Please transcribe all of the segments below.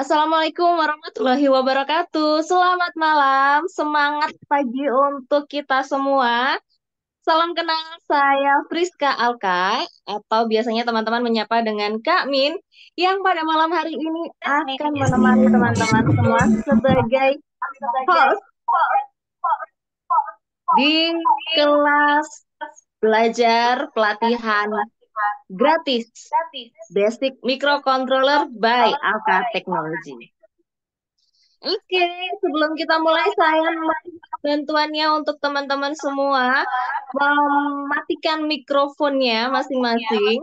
Assalamualaikum warahmatullahi wabarakatuh. Selamat malam, semangat pagi untuk kita semua. Salam kenal saya Friska Alka atau biasanya teman-teman menyapa dengan Kak Min yang pada malam hari ini akan menemani teman-teman semua sebagai host di kelas belajar pelatihan gratis. Basic microcontroller by Alka Technology. Oke, okay, sebelum kita mulai saya bantuannya untuk teman-teman semua mematikan mikrofonnya masing-masing.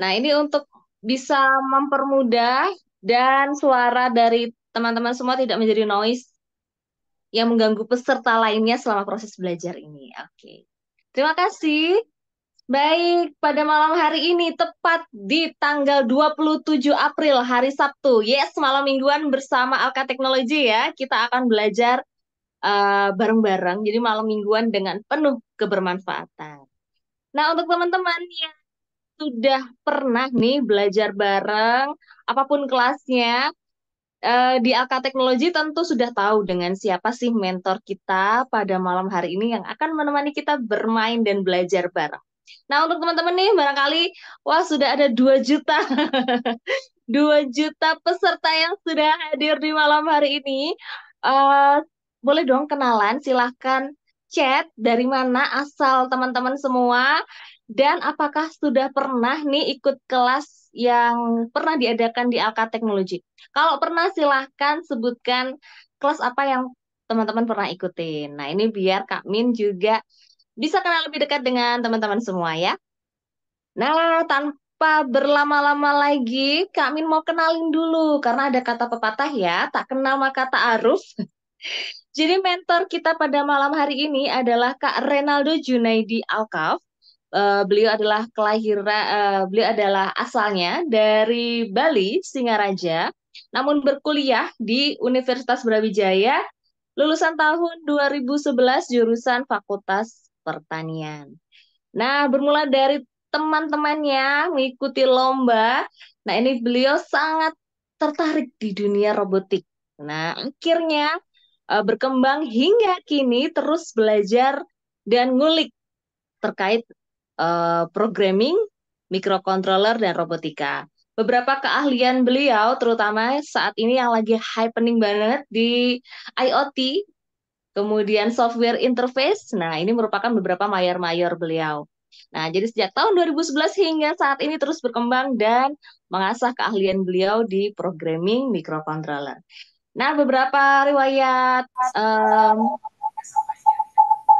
Nah, ini untuk bisa mempermudah dan suara dari teman-teman semua tidak menjadi noise yang mengganggu peserta lainnya selama proses belajar ini. Oke. Okay. Terima kasih. Baik, pada malam hari ini tepat di tanggal 27 April hari Sabtu. Yes, malam mingguan bersama Alka Technology ya. Kita akan belajar eh, bareng-bareng. Uh, Jadi malam mingguan dengan penuh kebermanfaatan. Nah, untuk teman-teman yang sudah pernah nih belajar bareng apapun kelasnya uh, di Alka Technology, tentu sudah tahu dengan siapa sih mentor kita pada malam hari ini yang akan menemani kita bermain dan belajar bareng. Nah, untuk teman-teman nih barangkali wah sudah ada 2 juta. 2 juta peserta yang sudah hadir di malam hari ini. Uh, boleh dong kenalan, silahkan chat dari mana asal teman-teman semua dan apakah sudah pernah nih ikut kelas yang pernah diadakan di Alka Teknologi. Kalau pernah silahkan sebutkan kelas apa yang teman-teman pernah ikutin. Nah ini biar Kak Min juga bisa kenal lebih dekat dengan teman-teman semua ya. Nah, tanpa berlama-lama lagi, Kak Min mau kenalin dulu karena ada kata pepatah ya, tak kenal maka tak aruf. Jadi mentor kita pada malam hari ini adalah Kak Renaldo Junaidi Alkaf. Uh, eh, beliau adalah kelahiran uh, beliau adalah asalnya dari Bali, Singaraja, namun berkuliah di Universitas Brawijaya lulusan tahun 2011 jurusan Fakultas pertanian. Nah, bermula dari teman-temannya mengikuti lomba. Nah, ini beliau sangat tertarik di dunia robotik. Nah, akhirnya eh, berkembang hingga kini terus belajar dan ngulik terkait eh, programming, mikrokontroler, dan robotika. Beberapa keahlian beliau, terutama saat ini yang lagi happening banget di IoT, Kemudian software interface, nah ini merupakan beberapa mayor-mayor beliau. Nah, jadi sejak tahun 2011 hingga saat ini terus berkembang dan mengasah keahlian beliau di programming microcontroller. Nah, beberapa riwayat um,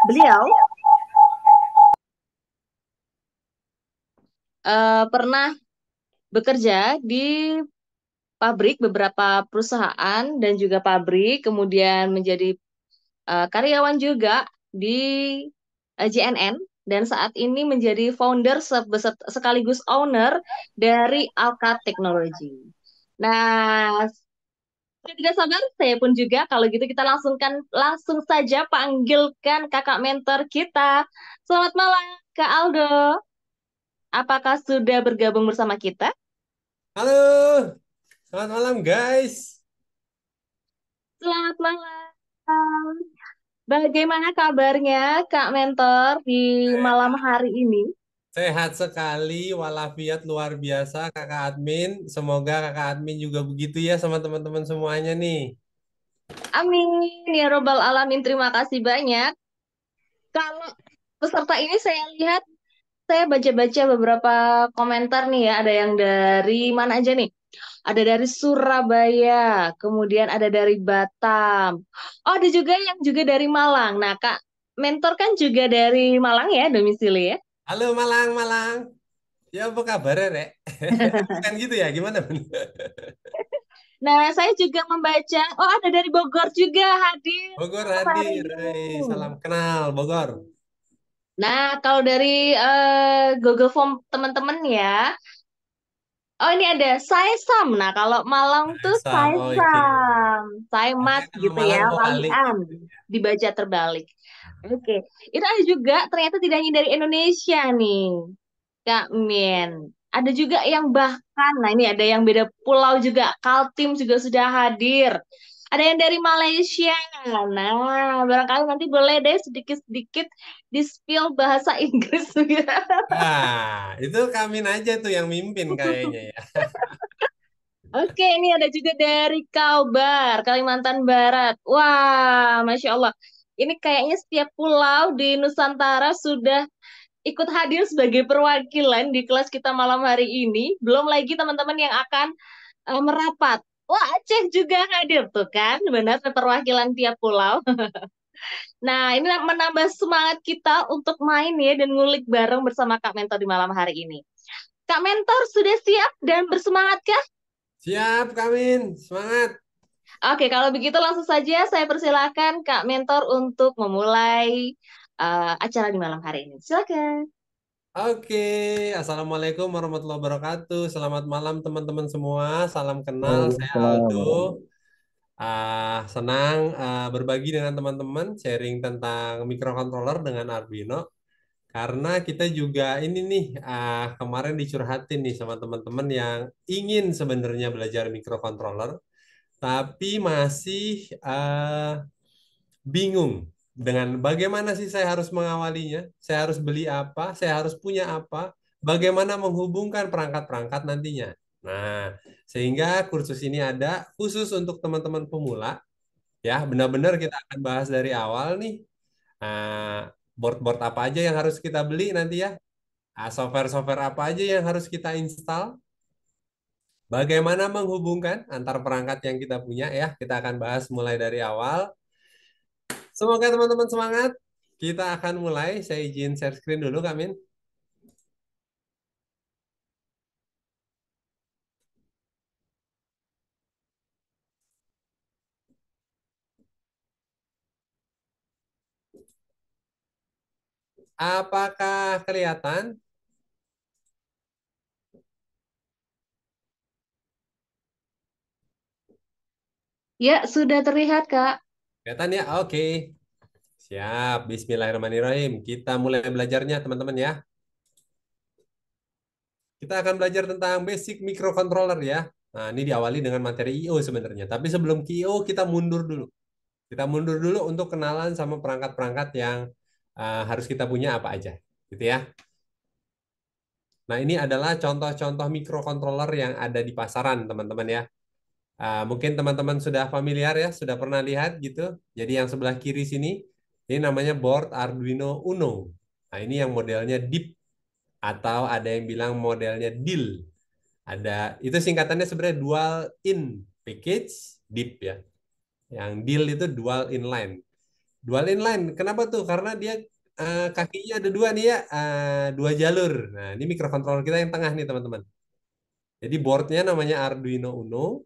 beliau uh, pernah bekerja di pabrik beberapa perusahaan dan juga pabrik kemudian menjadi uh, karyawan juga di uh, eh, JNN dan saat ini menjadi founder sekaligus owner dari Alka Technology. Nah, tidak sabar, saya pun juga. Kalau gitu kita langsungkan langsung saja panggilkan kakak mentor kita. Selamat malam, Kak Aldo. Apakah sudah bergabung bersama kita? Halo, selamat malam guys. Selamat malam. Bagaimana kabarnya Kak Mentor di malam hari ini? Sehat sekali, walafiat luar biasa Kakak Admin. Semoga Kakak Admin juga begitu ya sama teman-teman semuanya nih. Amin ya robbal alamin. Terima kasih banyak. Kalau peserta ini saya lihat saya baca-baca beberapa komentar nih ya, ada yang dari mana aja nih? ada dari Surabaya, kemudian ada dari Batam. Oh, ada juga yang juga dari Malang. Nah, Kak, mentor kan juga dari Malang ya, domisili ya? Halo Malang, Malang. Ya apa kabar Rek? Bukan gitu ya, gimana? nah, saya juga membaca, oh ada dari Bogor juga hadir. Bogor hadir, Hai, salam kenal Bogor. Nah, kalau dari uh, Google Form teman-teman ya, Oh ini ada Saisam. Nah kalau Malang tuh Saisam, oh, iya. saimat gitu ya, Malian dibaca terbalik. Oke, okay. itu ada juga ternyata tidak hanya dari Indonesia nih, Kak Min. Ada juga yang bahkan, nah ini ada yang beda pulau juga, Kaltim juga sudah hadir. Ada yang dari Malaysia. Nah, barangkali nanti boleh deh sedikit-sedikit di spill bahasa Inggris gitu. Nah, itu Kamin aja tuh yang mimpin kayaknya ya. Oke, ini ada juga dari Kalbar, Kalimantan Barat. Wah, Masya Allah. Ini kayaknya setiap pulau di Nusantara sudah ikut hadir sebagai perwakilan di kelas kita malam hari ini. Belum lagi teman-teman yang akan uh, merapat. Wah, Aceh juga hadir tuh kan, benar perwakilan tiap pulau. Nah, ini menambah semangat kita untuk main ya dan ngulik bareng bersama Kak Mentor di malam hari ini. Kak Mentor sudah siap dan bersemangat kah? Siap, Kak Min. Semangat. Oke, kalau begitu langsung saja saya persilakan Kak Mentor untuk memulai uh, acara di malam hari ini. Silakan. Oke, Assalamualaikum warahmatullahi wabarakatuh. Selamat malam teman-teman semua. Salam kenal, saya Aldo uh, senang uh, berbagi dengan teman-teman sharing tentang microcontroller dengan Arduino karena kita juga ini nih uh, kemarin dicurhatin nih sama teman-teman yang ingin sebenarnya belajar microcontroller tapi masih uh, bingung dengan bagaimana sih saya harus mengawalinya, saya harus beli apa, saya harus punya apa, bagaimana menghubungkan perangkat-perangkat nantinya. Nah, sehingga kursus ini ada khusus untuk teman-teman pemula. Ya, benar-benar kita akan bahas dari awal nih. Ah, board-board uh, apa aja yang harus kita beli nanti ya? Ah, software-software uh, apa aja yang harus kita install? Bagaimana menghubungkan antar perangkat yang kita punya ya? Kita akan bahas mulai dari awal. Semoga teman-teman semangat. Kita akan mulai. Saya izin share screen dulu, Kamin. Apakah kelihatan? Ya, sudah terlihat, Kak. Kelihatan ya? Oke. Okay. Siap. Bismillahirrahmanirrahim. Kita mulai belajarnya, teman-teman ya. Kita akan belajar tentang basic microcontroller ya. Nah, ini diawali dengan materi I.O. sebenarnya. Tapi sebelum I.O., kita mundur dulu. Kita mundur dulu untuk kenalan sama perangkat-perangkat yang Eh, harus kita punya apa aja, gitu ya. Nah, ini adalah contoh-contoh mikrokontroler yang ada di pasaran, teman-teman ya. Eh, mungkin teman-teman sudah familiar ya, sudah pernah lihat gitu. Jadi yang sebelah kiri sini, ini namanya board Arduino Uno. Nah, ini yang modelnya Deep atau ada yang bilang modelnya DIL. Ada itu singkatannya sebenarnya dual in package Deep ya. Yang DIL itu dual inline dual inline. Kenapa tuh? Karena dia uh, kakinya ada dua nih ya, uh, dua jalur. Nah, ini mikrokontroler kita yang tengah nih teman-teman. Jadi boardnya namanya Arduino Uno,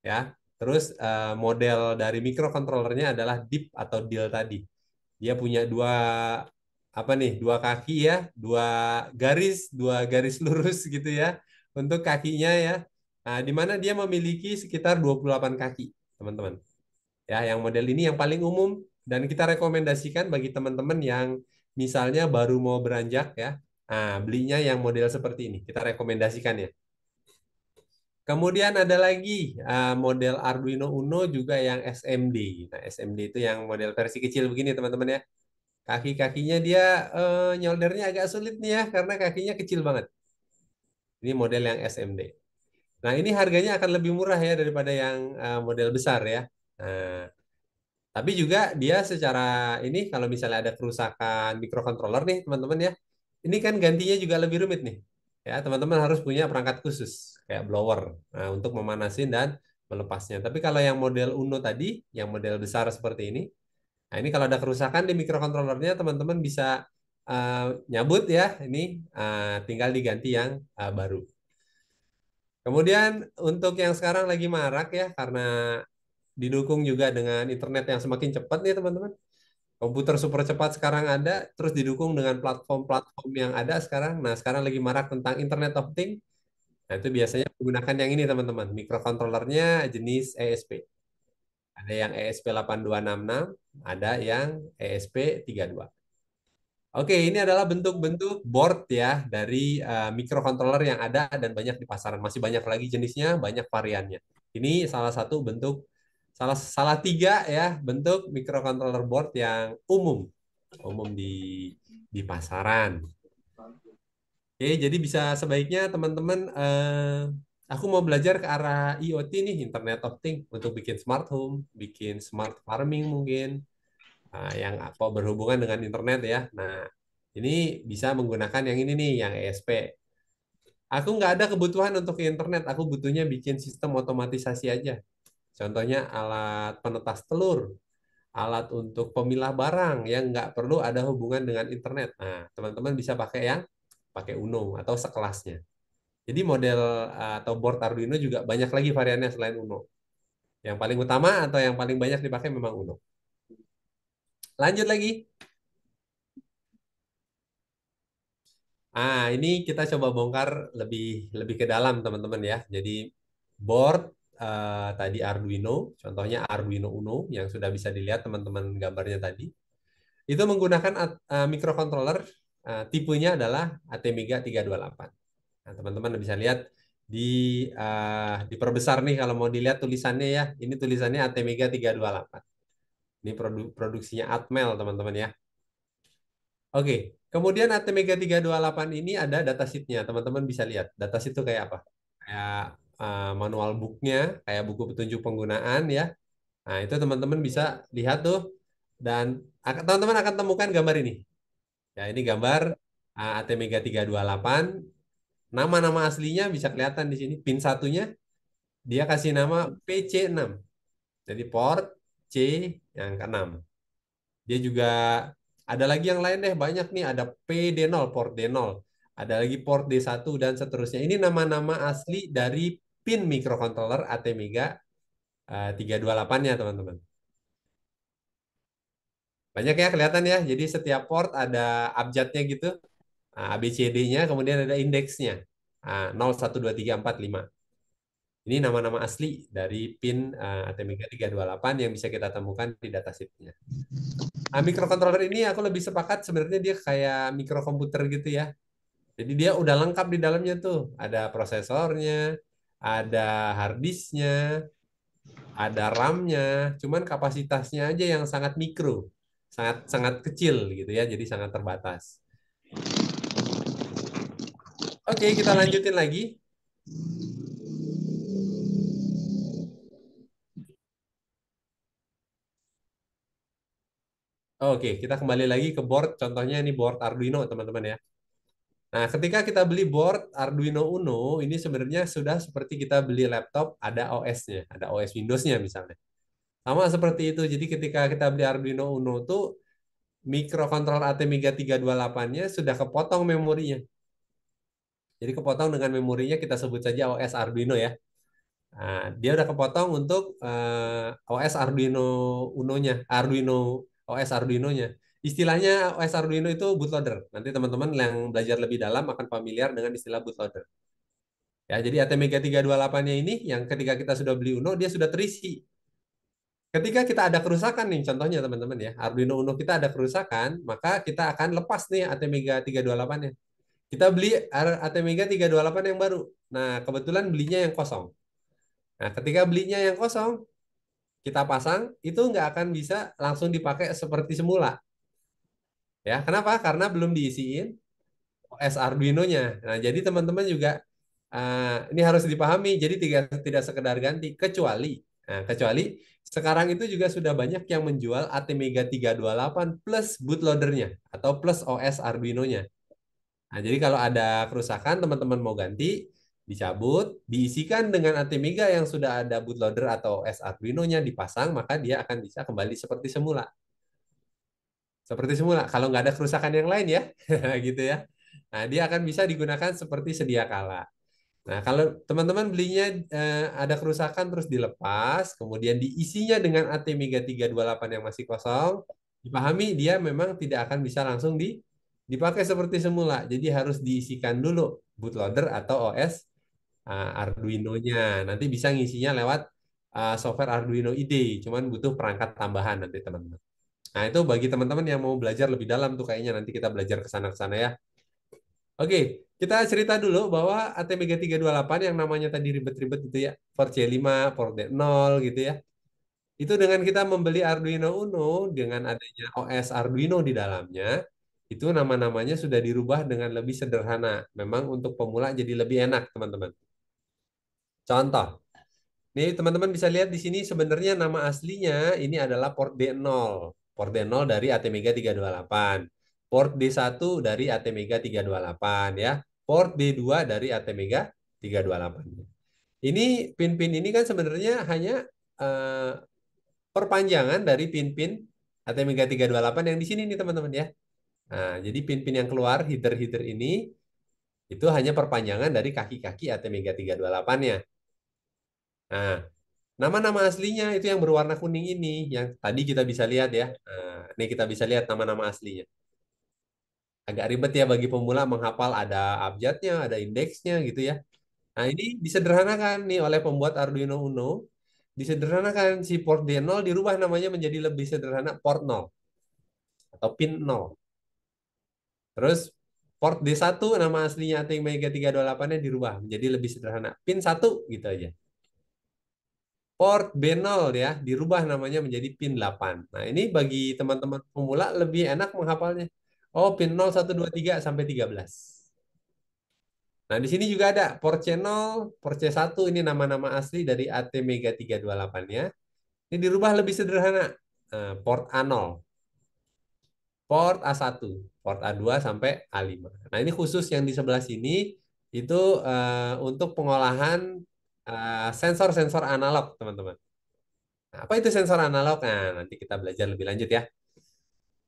ya. Terus uh, model dari mikrokontrolernya adalah DIP atau DIL tadi. Dia punya dua apa nih dua kaki ya dua garis dua garis lurus gitu ya untuk kakinya ya nah, di mana dia memiliki sekitar 28 kaki teman-teman ya yang model ini yang paling umum dan kita rekomendasikan bagi teman-teman yang misalnya baru mau beranjak ya, nah, belinya yang model seperti ini. Kita rekomendasikan ya. Kemudian ada lagi uh, model Arduino Uno juga yang SMD. Nah, SMD itu yang model versi kecil begini teman-teman ya. Kaki-kakinya dia uh, nyoldernya agak sulit nih ya karena kakinya kecil banget. Ini model yang SMD. Nah, ini harganya akan lebih murah ya daripada yang uh, model besar ya. Nah, tapi juga dia secara ini kalau misalnya ada kerusakan mikrokontroler nih teman-teman ya, ini kan gantinya juga lebih rumit nih. Ya, teman-teman harus punya perangkat khusus kayak blower nah, untuk memanasin dan melepasnya. Tapi kalau yang model Uno tadi, yang model besar seperti ini, nah ini kalau ada kerusakan di mikrokontrolernya teman-teman bisa uh, nyabut ya, ini uh, tinggal diganti yang uh, baru. Kemudian untuk yang sekarang lagi marak ya karena didukung juga dengan internet yang semakin cepat nih teman-teman komputer super cepat sekarang ada terus didukung dengan platform-platform yang ada sekarang nah sekarang lagi marak tentang internet of things nah itu biasanya menggunakan yang ini teman-teman mikrokontrolernya jenis ESP ada yang ESP8266 ada yang ESP32 Oke, ini adalah bentuk-bentuk board ya dari uh, mikrokontroler yang ada dan banyak di pasaran. Masih banyak lagi jenisnya, banyak variannya. Ini salah satu bentuk salah salah tiga ya bentuk microcontroller board yang umum umum di di pasaran. Oke, jadi bisa sebaiknya teman-teman eh, aku mau belajar ke arah IoT nih Internet of Things untuk bikin smart home, bikin smart farming mungkin eh, yang apa berhubungan dengan internet ya. Nah, ini bisa menggunakan yang ini nih yang ESP. Aku nggak ada kebutuhan untuk internet, aku butuhnya bikin sistem otomatisasi aja Contohnya alat penetas telur, alat untuk pemilah barang yang nggak perlu ada hubungan dengan internet. Nah, teman-teman bisa pakai yang pakai Uno atau sekelasnya. Jadi model eh, atau board Arduino juga banyak lagi variannya selain Uno. Yang paling utama atau yang paling banyak dipakai memang Uno. Lanjut lagi. Ah, ini kita coba bongkar lebih lebih ke dalam, teman-teman ya. Jadi board Eh, tadi Arduino, contohnya Arduino Uno yang sudah bisa dilihat teman-teman gambarnya tadi. Itu menggunakan uh, microcontroller eh, tipenya adalah ATmega 328. Nah, teman-teman bisa lihat di uh, diperbesar nih kalau mau dilihat tulisannya ya. Ini tulisannya ATmega 328. Ini produ produksinya Atmel, teman-teman ya. Oke, kemudian ATmega 328 ini ada datasheetnya. Teman-teman bisa lihat datasheet itu kayak apa? Kayak Eh, manual booknya kayak buku petunjuk penggunaan ya nah itu teman-teman bisa lihat tuh dan teman-teman akan temukan gambar ini ya ini gambar eh, AT Mega 328 nama-nama aslinya bisa kelihatan di sini pin satunya dia kasih nama PC6 jadi port C yang ke-6 dia juga ada lagi yang lain deh banyak nih ada PD0 port D0 ada lagi port D1 dan seterusnya. Ini nama-nama asli dari pin microcontroller ATmega uh, eh, 328-nya, teman-teman. Banyak ya kelihatan ya. Jadi setiap port ada abjadnya gitu. Nah, ABCD-nya, kemudian ada indeksnya. Nah, lima Ini nama-nama asli dari pin uh, ATmega 328 yang bisa kita temukan di datasheetnya. Nah, microcontroller ini aku lebih sepakat sebenarnya dia kayak mikrokomputer gitu ya. Jadi dia udah lengkap di dalamnya tuh. Ada prosesornya, ada harddisknya, ada RAM-nya, cuman kapasitasnya aja yang sangat mikro, sangat sangat kecil gitu ya, jadi sangat terbatas. Oke, okay, kita lanjutin lagi. Oke, okay, kita kembali lagi ke board. Contohnya ini board Arduino, teman-teman ya. Nah, ketika kita beli board Arduino Uno, ini sebenarnya sudah seperti kita beli laptop, ada OS-nya, ada OS Windows-nya misalnya. Sama seperti itu. Jadi ketika kita beli Arduino Uno itu, mikrokontrol ATmega 328-nya sudah kepotong memorinya. Jadi kepotong dengan memorinya kita sebut saja OS Arduino ya. Nah, dia udah kepotong untuk uh, eh, OS Arduino Uno-nya, Arduino OS Arduino-nya. Istilahnya OS Arduino itu bootloader. Nanti teman-teman yang belajar lebih dalam akan familiar dengan istilah bootloader. Ya, jadi ATmega 328-nya ini yang ketika kita sudah beli Uno dia sudah terisi. Ketika kita ada kerusakan nih contohnya teman-teman ya, Arduino Uno kita ada kerusakan, maka kita akan lepas nih ATmega 328-nya. Kita beli ATmega 328 yang baru. Nah, kebetulan belinya yang kosong. Nah, ketika belinya yang kosong, kita pasang, itu nggak akan bisa langsung dipakai seperti semula. Ya, kenapa? Karena belum diisiin OS Arduino-nya. Nah, jadi teman-teman juga uh, ini harus dipahami. Jadi tidak tidak sekedar ganti kecuali nah, kecuali sekarang itu juga sudah banyak yang menjual ATmega 328 plus bootloadernya atau plus OS Arduino-nya. Nah, jadi kalau ada kerusakan teman-teman mau ganti dicabut, diisikan dengan ATmega yang sudah ada bootloader atau OS Arduino-nya dipasang, maka dia akan bisa kembali seperti semula. Seperti semula, kalau nggak ada kerusakan yang lain ya, gitu ya. Nah, dia akan bisa digunakan seperti sedia kala. Nah, kalau teman-teman belinya eh, ada kerusakan terus dilepas, kemudian diisinya dengan ATmega 328 yang masih kosong, dipahami dia memang tidak akan bisa langsung di dipakai seperti semula. Jadi harus diisikan dulu bootloader atau OS uh, eh, Arduino-nya. Nanti bisa ngisinya lewat uh, software Arduino IDE, cuman butuh perangkat tambahan nanti teman-teman. Nah, itu bagi teman-teman yang mau belajar lebih dalam tuh kayaknya nanti kita belajar ke sana ke sana ya. Oke, kita cerita dulu bahwa ATMG 328 yang namanya tadi ribet-ribet gitu ya, for C5, for D0 gitu ya. Itu dengan kita membeli Arduino Uno dengan adanya OS Arduino di dalamnya, itu nama-namanya sudah dirubah dengan lebih sederhana. Memang untuk pemula jadi lebih enak, teman-teman. Contoh, Nih, teman-teman bisa lihat di sini sebenarnya nama aslinya ini adalah port D0. Port D0 dari ATmega 328. Port D1 dari ATmega 328 ya. Port D2 dari ATmega 328. Ini pin-pin ini kan sebenarnya hanya uh, perpanjangan dari pin-pin ATmega 328 yang di sini nih teman-teman ya. Nah, jadi pin-pin yang keluar header-header ini itu hanya perpanjangan dari kaki-kaki ATmega 328-nya. Nah, Nama-nama aslinya itu yang berwarna kuning ini, yang tadi kita bisa lihat ya. Nah, ini kita bisa lihat nama-nama aslinya. Agak ribet ya bagi pemula menghafal ada abjadnya, ada indeksnya gitu ya. Nah ini disederhanakan nih oleh pembuat Arduino Uno. Disederhanakan si port D0 dirubah namanya menjadi lebih sederhana port 0 atau pin 0. Terus port D1 nama aslinya Atmega 328-nya dirubah menjadi lebih sederhana. Pin 1 gitu aja port B0 ya, dirubah namanya menjadi pin 8. Nah, ini bagi teman-teman pemula lebih enak menghafalnya. Oh, pin 0, 1, 2, 3 sampai 13. Nah, di sini juga ada port C0, port C1 ini nama-nama asli dari AT Mega 328 ya. Ini dirubah lebih sederhana. Eh, port A0. Port A1, port A2 sampai A5. Nah, ini khusus yang di sebelah sini itu uh, untuk pengolahan Eh, sensor-sensor uh, analog, teman-teman. Nah, apa itu sensor analog? Nah, nanti kita belajar lebih lanjut ya.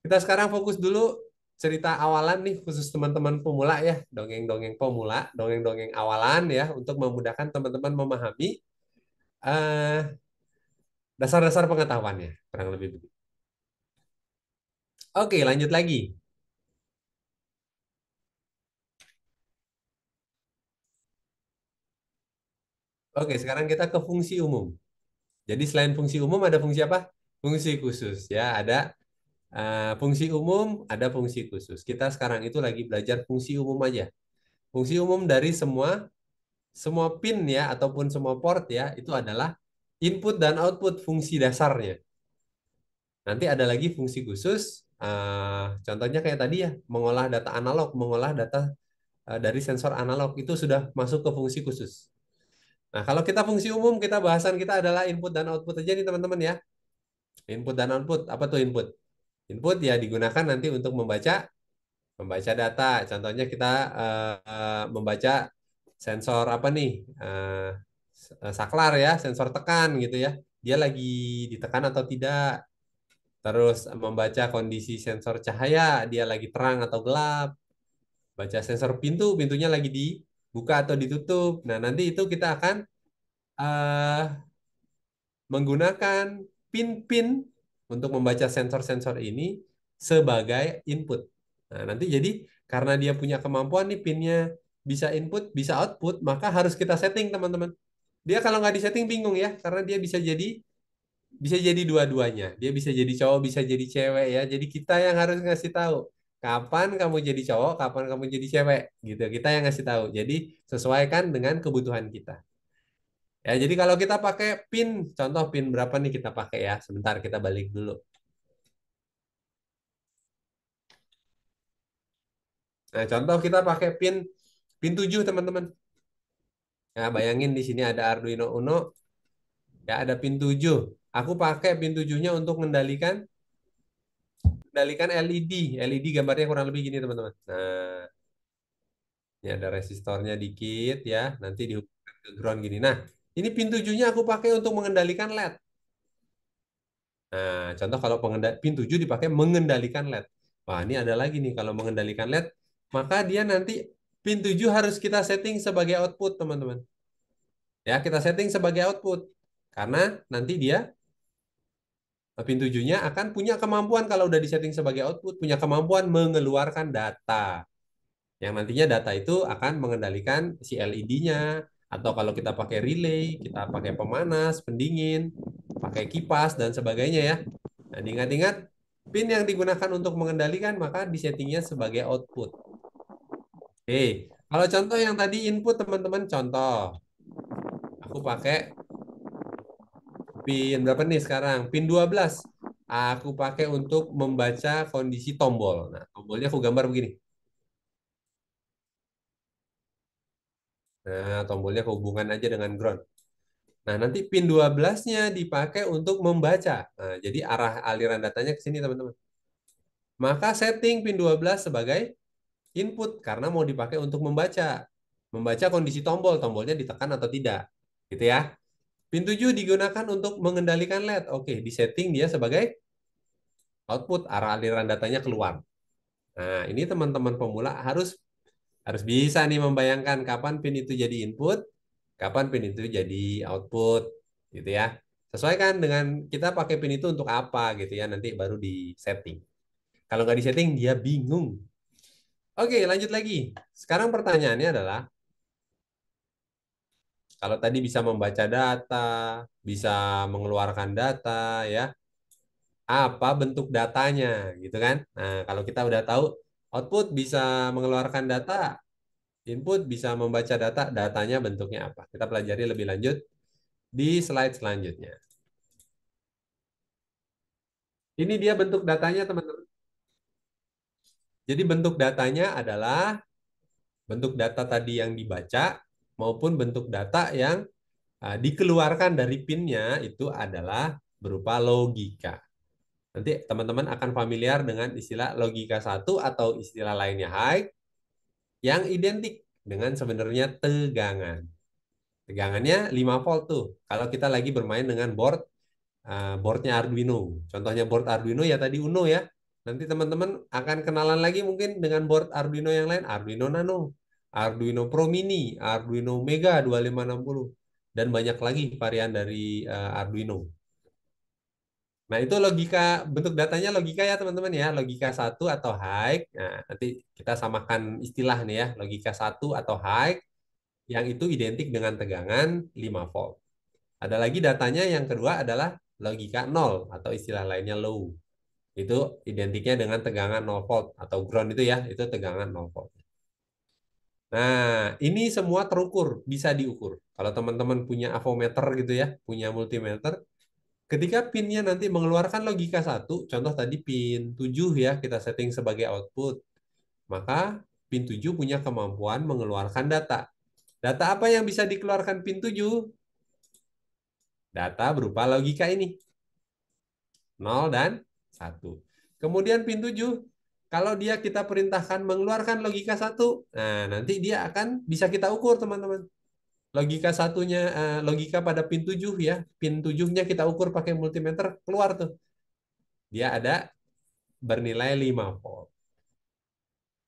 Kita sekarang fokus dulu cerita awalan nih khusus teman-teman pemula ya, dongeng-dongeng pemula, dongeng-dongeng awalan ya untuk memudahkan teman-teman memahami eh, dasar-dasar pengetahuannya, kurang lebih begitu. Oke, lanjut lagi. Oke, sekarang kita ke fungsi umum. Jadi selain fungsi umum ada fungsi apa? Fungsi khusus ya. Ada uh, fungsi umum, ada fungsi khusus. Kita sekarang itu lagi belajar fungsi umum aja. Fungsi umum dari semua semua pin ya ataupun semua port ya itu adalah input dan output fungsi dasarnya. Nanti ada lagi fungsi khusus. Uh, contohnya kayak tadi ya, mengolah data analog, mengolah data uh, dari sensor analog itu sudah masuk ke fungsi khusus. Nah, kalau kita fungsi umum, kita bahasan kita adalah input dan output aja nih teman-teman ya. Input dan output. Apa tuh input? Input ya digunakan nanti untuk membaca membaca data. Contohnya kita uh, uh, membaca sensor apa nih? Uh, saklar ya, sensor tekan gitu ya. Dia lagi ditekan atau tidak. Terus membaca kondisi sensor cahaya, dia lagi terang atau gelap. Baca sensor pintu, pintunya lagi di buka atau ditutup. Nah, nanti itu kita akan uh, menggunakan pin-pin untuk membaca sensor-sensor ini sebagai input. Nah, nanti jadi karena dia punya kemampuan nih pinnya bisa input, bisa output, maka harus kita setting, teman-teman. Dia kalau nggak disetting bingung ya, karena dia bisa jadi bisa jadi dua-duanya. Dia bisa jadi cowok, bisa jadi cewek ya. Jadi kita yang harus ngasih tahu kapan kamu jadi cowok, kapan kamu jadi cewek gitu. Kita yang ngasih tahu. Jadi sesuaikan dengan kebutuhan kita. Ya, jadi kalau kita pakai pin, contoh pin berapa nih kita pakai ya? Sebentar kita balik dulu. Nah, contoh kita pakai pin pin 7, teman-teman. Ya, bayangin di sini ada Arduino Uno. Ya, ada pin 7. Aku pakai pin 7 untuk mengendalikan kendalikan LED. LED gambarnya kurang lebih gini, teman-teman. Nah, ini ada resistornya dikit ya, nanti dihubungkan ke ground gini. Nah, ini pin 7 aku pakai untuk mengendalikan LED. Nah, contoh kalau pin 7 dipakai mengendalikan LED. Wah, ini ada lagi nih kalau mengendalikan LED, maka dia nanti pin 7 harus kita setting sebagai output, teman-teman. Ya, kita setting sebagai output. Karena nanti dia Pin pintujunya akan punya kemampuan kalau udah disetting sebagai output, punya kemampuan mengeluarkan data. Yang nantinya data itu akan mengendalikan si LED-nya, atau kalau kita pakai relay, kita pakai pemanas, pendingin, pakai kipas, dan sebagainya ya. Nah, ingat-ingat, pin yang digunakan untuk mengendalikan, maka disettingnya sebagai output. Oke, kalau contoh yang tadi input, teman-teman, contoh. Aku pakai pin berapa nih sekarang? Pin 12. Aku pakai untuk membaca kondisi tombol. Nah, tombolnya aku gambar begini. Nah, tombolnya hubungan aja dengan ground. Nah, nanti pin 12-nya dipakai untuk membaca. Nah, jadi arah aliran datanya ke sini, teman-teman. Maka setting pin 12 sebagai input karena mau dipakai untuk membaca. Membaca kondisi tombol, tombolnya ditekan atau tidak. Gitu ya. Pin 7 digunakan untuk mengendalikan LED. Oke, di setting dia sebagai output arah aliran datanya keluar. Nah, ini teman-teman pemula harus harus bisa nih membayangkan kapan pin itu jadi input, kapan pin itu jadi output, gitu ya. Sesuaikan dengan kita pakai pin itu untuk apa gitu ya, nanti baru di setting. Kalau nggak di setting dia bingung. Oke, lanjut lagi. Sekarang pertanyaannya adalah kalau tadi bisa membaca data, bisa mengeluarkan data, ya. Apa bentuk datanya, gitu kan? Nah, kalau kita udah tahu output bisa mengeluarkan data, input bisa membaca data, datanya bentuknya apa. Kita pelajari lebih lanjut di slide selanjutnya. Ini dia bentuk datanya, teman-teman. Jadi bentuk datanya adalah bentuk data tadi yang dibaca maupun bentuk data yang uh, dikeluarkan dari pinnya itu adalah berupa logika. Nanti teman-teman akan familiar dengan istilah logika satu atau istilah lainnya high yang identik dengan sebenarnya tegangan. Tegangannya 5 volt tuh. Kalau kita lagi bermain dengan board uh, boardnya Arduino. Contohnya board Arduino ya tadi Uno ya. Nanti teman-teman akan kenalan lagi mungkin dengan board Arduino yang lain, Arduino Nano Arduino Pro Mini, Arduino Mega 2560, dan banyak lagi varian dari uh, Arduino. Nah, itu logika bentuk datanya logika ya teman-teman ya, logika satu atau high. Nah, nanti kita samakan istilah nih ya, logika satu atau high yang itu identik dengan tegangan 5 volt. Ada lagi datanya yang kedua adalah logika nol atau istilah lainnya low. Itu identiknya dengan tegangan 0 volt atau ground itu ya, itu tegangan 0 volt. Nah, ini semua terukur, bisa diukur. Kalau teman-teman punya avometer gitu ya, punya multimeter, ketika pinnya nanti mengeluarkan logika satu, contoh tadi pin 7 ya, kita setting sebagai output, maka pin 7 punya kemampuan mengeluarkan data. Data apa yang bisa dikeluarkan pin 7? Data berupa logika ini. 0 dan 1. Kemudian pin 7 kalau dia kita perintahkan mengeluarkan logika satu, nah nanti dia akan bisa kita ukur teman-teman. Logika satunya, eh, logika pada pin 7 ya, pin 7 kita ukur pakai multimeter, keluar tuh. Dia ada bernilai 5 volt.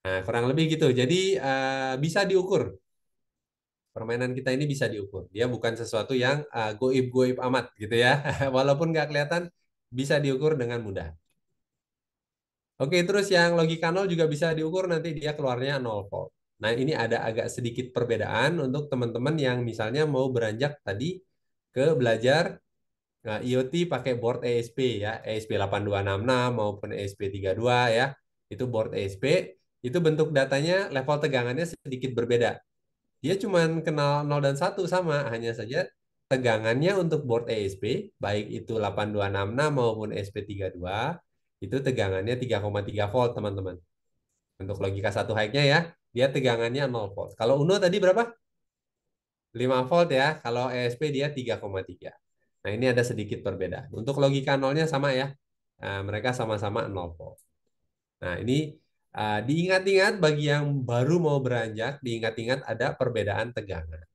Nah, kurang lebih gitu. Jadi eh, bisa diukur. Permainan kita ini bisa diukur. Dia bukan sesuatu yang eh, goib-goib amat gitu ya. Walaupun nggak kelihatan, bisa diukur dengan mudah. Oke, terus yang logika nol juga bisa diukur nanti dia keluarnya 0 volt. Nah, ini ada agak sedikit perbedaan untuk teman-teman yang misalnya mau beranjak tadi ke belajar nah, eh, IoT pakai board ESP ya, ESP 8266 maupun ESP 32 ya. Itu board ESP, itu bentuk datanya level tegangannya sedikit berbeda. Dia cuma kenal 0 dan 1 sama, hanya saja tegangannya untuk board ESP, baik itu 8266 maupun ESP 32 itu tegangannya 3,3 volt teman-teman. Untuk logika satu high ya, dia tegangannya 0 volt. Kalau Uno tadi berapa? 5 volt ya, kalau ESP dia 3,3. Nah ini ada sedikit perbedaan. Untuk logika nolnya sama ya, nah, mereka sama-sama 0 volt. Nah ini ah, diingat-ingat bagi yang baru mau beranjak, diingat-ingat ada perbedaan tegangan.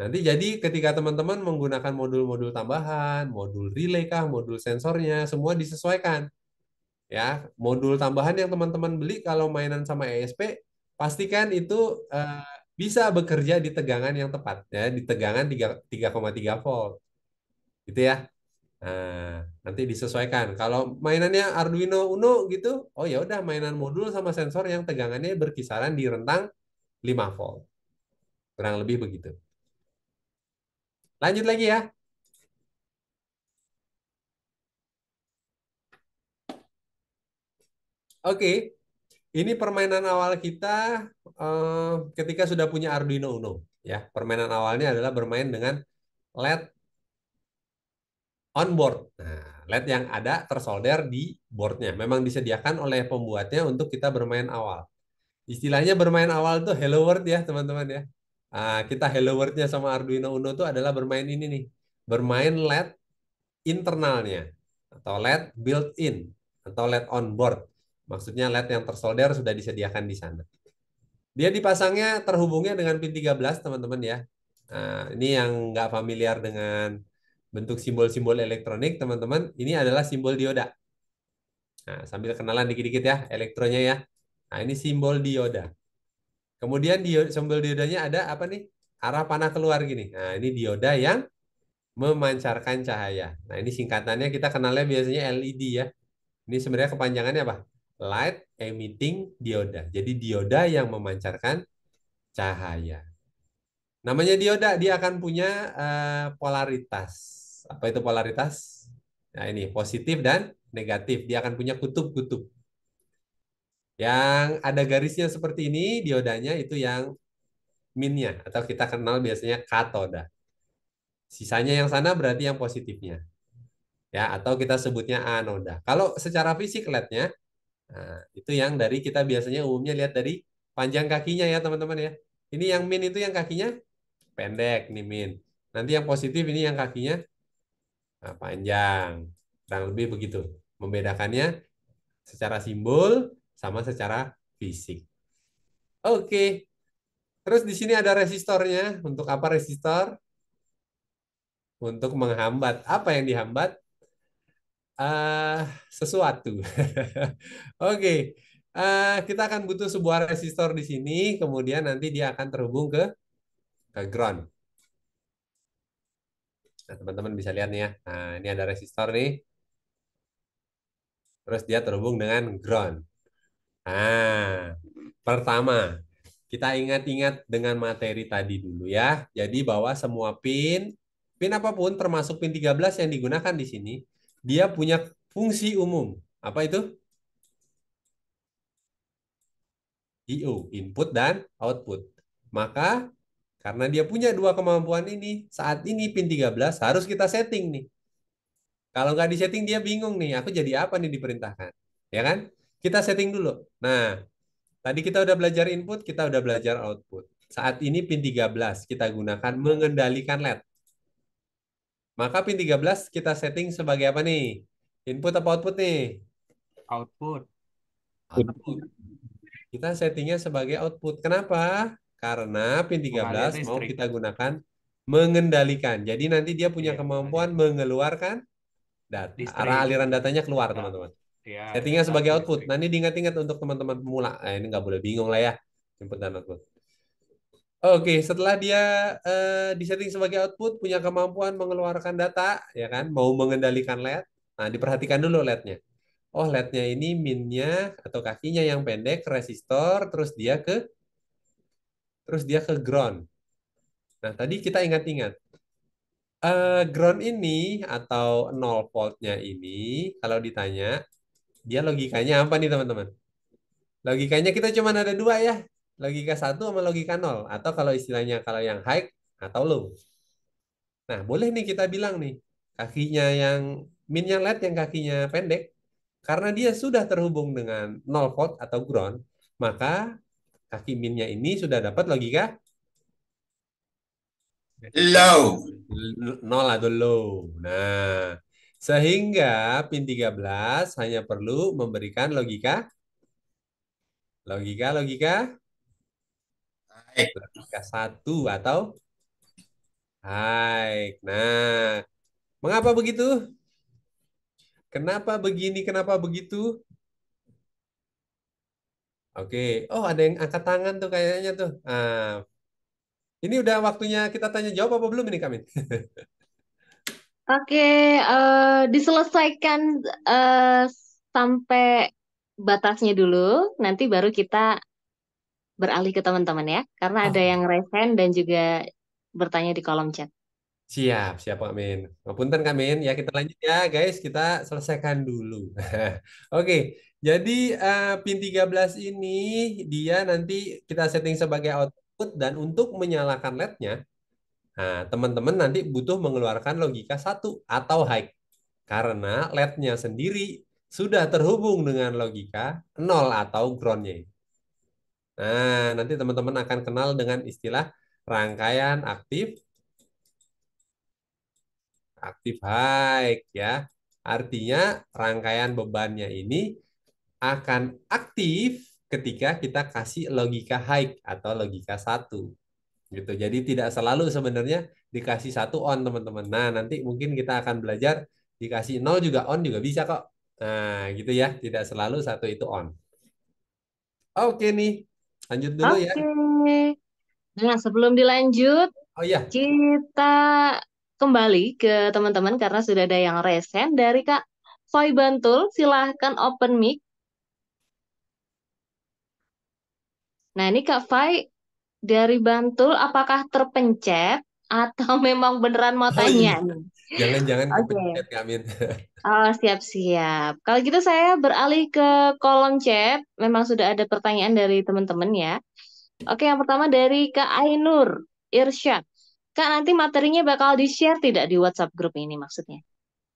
Nanti jadi ketika teman-teman menggunakan modul-modul tambahan, modul relay kah, modul sensornya, semua disesuaikan. Ya, modul tambahan yang teman-teman beli kalau mainan sama ESP, pastikan itu eh, bisa bekerja di tegangan yang tepat ya, di tegangan 3,3 volt. Gitu ya. Nah, nanti disesuaikan. Kalau mainannya Arduino Uno gitu, oh ya udah mainan modul sama sensor yang tegangannya berkisaran di rentang 5 volt. Kurang lebih begitu. Lanjut lagi ya. Oke, ini permainan awal kita eh, ketika sudah punya Arduino Uno. Ya, permainan awalnya adalah bermain dengan LED onboard. Nah, LED yang ada tersolder di boardnya. Memang disediakan oleh pembuatnya untuk kita bermain awal. Istilahnya bermain awal itu hello world ya teman-teman ya. Nah, kita hello world-nya sama Arduino Uno itu adalah bermain ini nih. Bermain LED internalnya atau LED built-in atau LED on board. Maksudnya LED yang tersolder sudah disediakan di sana. Dia dipasangnya terhubungnya dengan pin 13, teman-teman ya. Nah, ini yang nggak familiar dengan bentuk simbol-simbol elektronik, teman-teman. Ini adalah simbol dioda. Nah, sambil kenalan dikit-dikit ya elektronya ya. Nah, ini simbol dioda. Kemudian di sembel diodanya ada apa nih? Arah panah keluar gini. Nah, ini dioda yang memancarkan cahaya. Nah, ini singkatannya kita kenalnya biasanya LED ya. Ini sebenarnya kepanjangannya apa? Light emitting dioda. Jadi dioda yang memancarkan cahaya. Namanya dioda, dia akan punya uh, polaritas. Apa itu polaritas? Nah, ini positif dan negatif. Dia akan punya kutub-kutub. Yang ada garisnya seperti ini, diodanya itu yang minnya, atau kita kenal biasanya katoda. Sisanya yang sana berarti yang positifnya. ya Atau kita sebutnya anoda. Kalau secara fisik led nah, itu yang dari kita biasanya umumnya lihat dari panjang kakinya ya teman-teman ya. Ini yang min itu yang kakinya pendek, nih min. Nanti yang positif ini yang kakinya nah, panjang. Kurang lebih begitu. Membedakannya secara simbol, sama secara fisik. Oke. Terus di sini ada resistornya. Untuk apa resistor? Untuk menghambat. Apa yang dihambat? Uh, sesuatu. Oke. Uh, kita akan butuh sebuah resistor di sini. Kemudian nanti dia akan terhubung ke ke ground. Nah, teman-teman bisa lihat nih ya. Nah, ini ada resistor nih. Terus dia terhubung dengan ground. Nah, pertama, kita ingat-ingat dengan materi tadi dulu ya. Jadi bahwa semua pin, pin apapun termasuk pin 13 yang digunakan di sini, dia punya fungsi umum. Apa itu? IO, input dan output. Maka karena dia punya dua kemampuan ini, saat ini pin 13 harus kita setting nih. Kalau nggak di setting dia bingung nih, aku jadi apa nih diperintahkan. Ya kan? Kita setting dulu. Nah, tadi kita udah belajar input, kita udah belajar output. Saat ini pin 13 kita gunakan mengendalikan LED. Maka pin 13 kita setting sebagai apa nih? Input atau output nih? Output. Output. Kita settingnya sebagai output. Kenapa? Karena pin 13 mau kita gunakan mengendalikan. Jadi nanti dia punya iya, kemampuan mengeluarkan data. Arah aliran datanya keluar, teman-teman. Ya, Settingnya sebagai output. Nah ini diingat-ingat untuk teman-teman pemula. Nah, ini nggak boleh bingung lah ya input dan output. Oke, setelah dia eh, disetting sebagai output, punya kemampuan mengeluarkan data, ya kan? Mau mengendalikan LED. Nah, diperhatikan dulu LED-nya. Oh, LED-nya ini minnya atau kakinya yang pendek, resistor, terus dia ke terus dia ke ground. Nah, tadi kita ingat-ingat. Uh, ground ini atau 0 voltnya ini, kalau ditanya, dia logikanya apa nih teman-teman? Logikanya kita cuma ada dua ya. Logika satu sama logika nol. Atau kalau istilahnya kalau yang high atau low. Nah, boleh nih kita bilang nih. Kakinya yang min yang LED yang kakinya pendek. Karena dia sudah terhubung dengan nol volt atau ground. Maka kaki minnya ini sudah dapat logika low nol atau low nah sehingga pin 13 hanya perlu memberikan logika logika logika Logika satu atau Baik. Nah, mengapa begitu? Kenapa begini? Kenapa begitu? Oke. Oh, ada yang angkat tangan tuh kayaknya tuh. Nah, ini udah waktunya kita tanya jawab apa belum ini, Kamin? Oke, uh, diselesaikan uh, sampai batasnya dulu, nanti baru kita beralih ke teman-teman ya, karena oh. ada yang resen dan juga bertanya di kolom chat. Siap, siap Pak Min. Ngapunten Kak Min, ya kita lanjut ya guys, kita selesaikan dulu. Oke, jadi uh, pin 13 ini dia nanti kita setting sebagai output dan untuk menyalakan LED-nya Nah, teman-teman nanti butuh mengeluarkan logika satu atau high karena LED-nya sendiri sudah terhubung dengan logika nol atau ground-nya. Nah, nanti teman-teman akan kenal dengan istilah rangkaian aktif aktif high ya. Artinya rangkaian bebannya ini akan aktif ketika kita kasih logika high atau logika satu gitu. Jadi tidak selalu sebenarnya dikasih satu on teman-teman. Nah nanti mungkin kita akan belajar dikasih nol juga on juga bisa kok. Nah gitu ya, tidak selalu satu itu on. Oke nih, lanjut dulu ya. Oke. ya. Nah sebelum dilanjut, oh ya, kita kembali ke teman-teman karena sudah ada yang resen dari Kak Foy Bantul. Silahkan open mic. Nah ini Kak Fai dari Bantul apakah terpencet atau memang beneran mau oh, tanya Jangan-jangan iya. terpencet, Okay. Amin. Oh, siap-siap. Kalau gitu saya beralih ke kolom chat. Memang sudah ada pertanyaan dari teman-teman ya. Oke, yang pertama dari Kak Ainur Irsyad. Kak, nanti materinya bakal di-share tidak di WhatsApp grup ini maksudnya?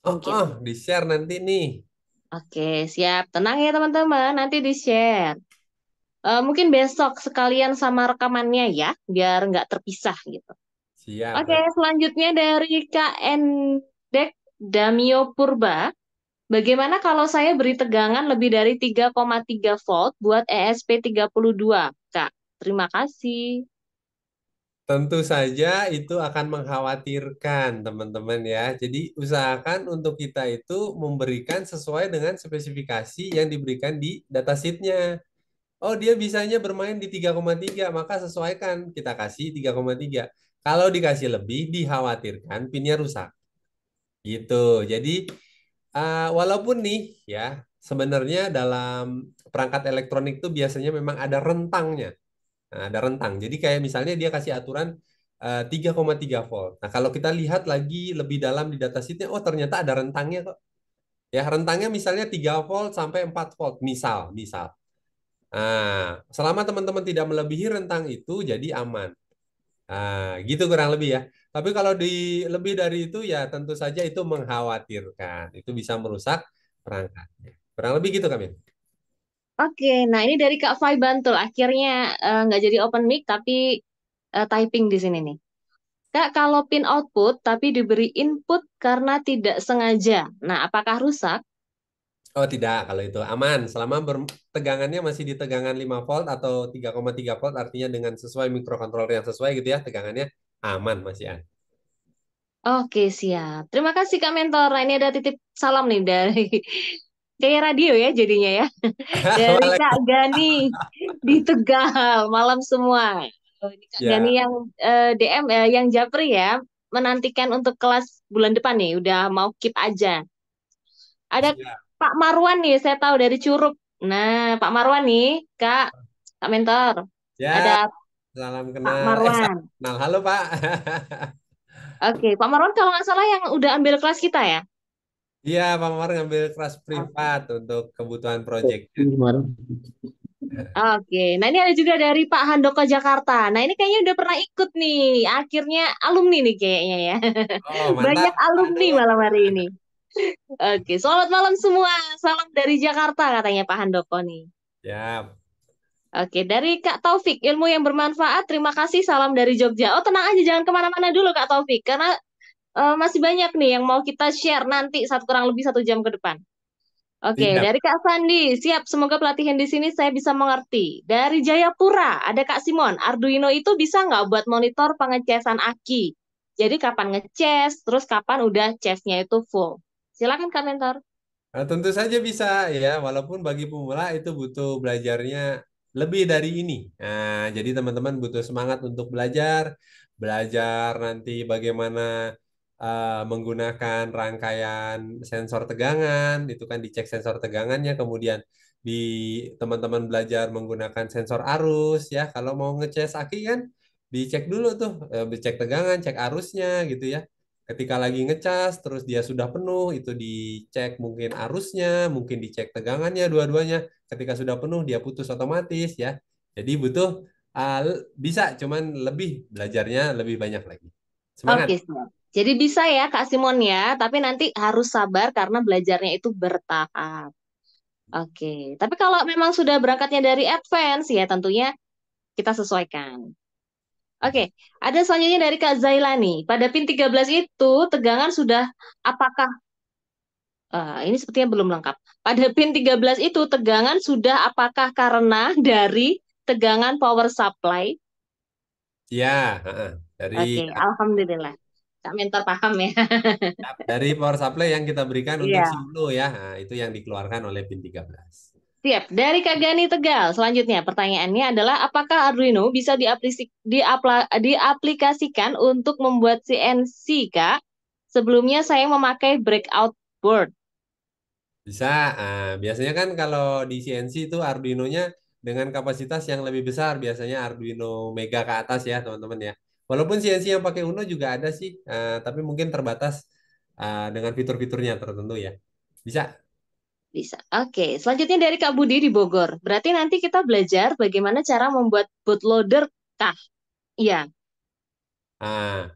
Oh, oh di-share nanti nih. Oke, siap. Tenang ya teman-teman, nanti di-share. Uh, mungkin besok sekalian sama rekamannya ya, biar nggak terpisah gitu. Oke, okay, selanjutnya dari KN Dek Damio Purba. Bagaimana kalau saya beri tegangan lebih dari 3,3 volt buat ESP 32, Kak? Terima kasih. Tentu saja itu akan mengkhawatirkan teman-teman ya. Jadi usahakan untuk kita itu memberikan sesuai dengan spesifikasi yang diberikan di datasheet-nya oh dia bisanya bermain di 3,3 maka sesuaikan kita kasih 3,3 kalau dikasih lebih dikhawatirkan pinnya rusak gitu jadi uh, walaupun nih ya sebenarnya dalam perangkat elektronik tuh biasanya memang ada rentangnya nah, ada rentang jadi kayak misalnya dia kasih aturan 3,3 eh, tiga volt. Nah, kalau kita lihat lagi lebih dalam di datasheetnya, oh ternyata ada rentangnya kok. Ya, rentangnya misalnya 3 volt sampai 4 volt, misal, misal. Nah, selama teman-teman tidak melebihi rentang itu, jadi aman. Nah, gitu kurang lebih ya. Tapi kalau di lebih dari itu ya tentu saja itu mengkhawatirkan. Itu bisa merusak perangkat. Kurang lebih gitu kami. Oke, nah ini dari Kak Fai Bantul. Akhirnya eh, nggak uh, jadi open mic tapi uh, typing di sini nih. Kak, kalau pin output tapi diberi input karena tidak sengaja. Nah, apakah rusak? Oh tidak, kalau itu aman. Selama tegangannya masih di tegangan 5 volt atau 3,3 volt, artinya dengan sesuai mikrokontroler yang sesuai gitu ya, tegangannya aman masih Ian. Oke, siap. Terima kasih Kak Mentor. Nah, ini ada titip salam nih dari kayak radio ya jadinya ya. Dari Kak Gani di Tegal, malam semua. Oh, ini Kak ya. Gani yang eh, DM eh, yang Japri ya, menantikan untuk kelas bulan depan nih, udah mau keep aja. Ada ya. Pak Marwan nih, saya tahu dari Curug. Nah, Pak Marwan nih, Kak, Kak Mentor. Ya. Ada salam kenal. Pak eh, Marwan. Eh, kenal. Halo, Pak. Oke, Pak Marwan kalau nggak salah yang udah ambil kelas kita ya? Iya, Pak Marwan ngambil kelas privat Oke. untuk kebutuhan proyek. Oke, nah ini ada juga dari Pak Handoko Jakarta. Nah ini kayaknya udah pernah ikut nih, akhirnya alumni nih kayaknya ya. Oh, Banyak alumni malam hari ini. Oke, selamat malam semua. Salam dari Jakarta katanya Pak Handoko nih. Ya. Oke, dari Kak Taufik, ilmu yang bermanfaat. Terima kasih, salam dari Jogja. Oh, tenang aja, jangan kemana-mana dulu Kak Taufik, karena uh, masih banyak nih yang mau kita share nanti satu kurang lebih satu jam ke depan. Oke, okay. dari Kak Sandi, siap. Semoga pelatihan di sini saya bisa mengerti. Dari Jayapura, ada Kak Simon. Arduino itu bisa nggak buat monitor pengecasan aki? Jadi kapan ngeces, terus kapan udah chestnya itu full. Silakan Kak Mentor. Nah, tentu saja bisa ya, walaupun bagi pemula itu butuh belajarnya lebih dari ini. Nah, jadi teman-teman butuh semangat untuk belajar, belajar nanti bagaimana uh, menggunakan rangkaian sensor tegangan, itu kan dicek sensor tegangannya, kemudian di teman-teman belajar menggunakan sensor arus ya kalau mau ngecek aki kan dicek dulu tuh eh, dicek tegangan cek arusnya gitu ya ketika lagi ngecas terus dia sudah penuh itu dicek mungkin arusnya mungkin dicek tegangannya dua-duanya ketika sudah penuh dia putus otomatis ya jadi butuh uh, bisa cuman lebih belajarnya lebih banyak lagi semangat okay, jadi bisa ya kak Simon ya tapi nanti harus sabar karena belajarnya itu bertahap oke okay. tapi kalau memang sudah berangkatnya dari advance ya tentunya kita sesuaikan Oke, ada selanjutnya dari Kak Zailani. Pada pin 13 itu tegangan sudah apakah uh, ini sepertinya belum lengkap. Pada pin 13 itu tegangan sudah apakah karena dari tegangan power supply? Ya, dari Oke, alhamdulillah. Kak mentor paham ya. dari power supply yang kita berikan iya. untuk yeah. ya. Nah, itu yang dikeluarkan oleh pin 13. Siap. Dari Kak Gani Tegal, selanjutnya pertanyaannya adalah apakah Arduino bisa diaplisik, diapla, diaplikasikan untuk membuat CNC, Kak? Sebelumnya saya memakai breakout board. Bisa. Nah, biasanya kan kalau di CNC itu Arduino-nya dengan kapasitas yang lebih besar, biasanya Arduino Mega ke atas ya, teman-teman ya. Walaupun CNC yang pakai Uno juga ada sih, uh, tapi mungkin terbatas uh, dengan fitur-fiturnya tertentu ya. Bisa. Bisa. Oke, selanjutnya dari Kak Budi di Bogor. Berarti nanti kita belajar bagaimana cara membuat bootloader kah? Iya. Ah.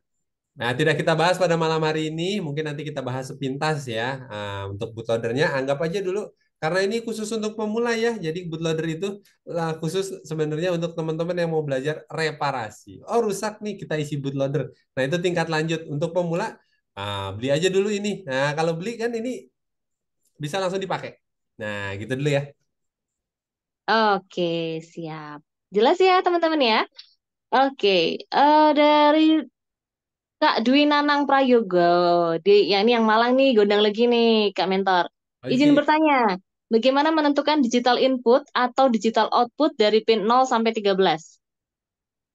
Nah, tidak kita bahas pada malam hari ini, mungkin nanti kita bahas sepintas ya. Uh, untuk bootloadernya, anggap aja dulu karena ini khusus untuk pemula ya, jadi bootloader itu lah khusus sebenarnya untuk teman-teman yang mau belajar reparasi. Oh rusak nih kita isi bootloader. Nah itu tingkat lanjut untuk pemula uh, beli aja dulu ini. Nah kalau beli kan ini bisa langsung dipakai. Nah, gitu dulu ya. Oke, siap. Jelas ya, teman-teman ya. Oke, uh, dari Kak Dwi Nanang Prayogo, di yang ini yang Malang nih, gondang lagi nih, Kak Mentor. Okay. Oh, Izin iya. bertanya, bagaimana menentukan digital input atau digital output dari pin 0 sampai 13?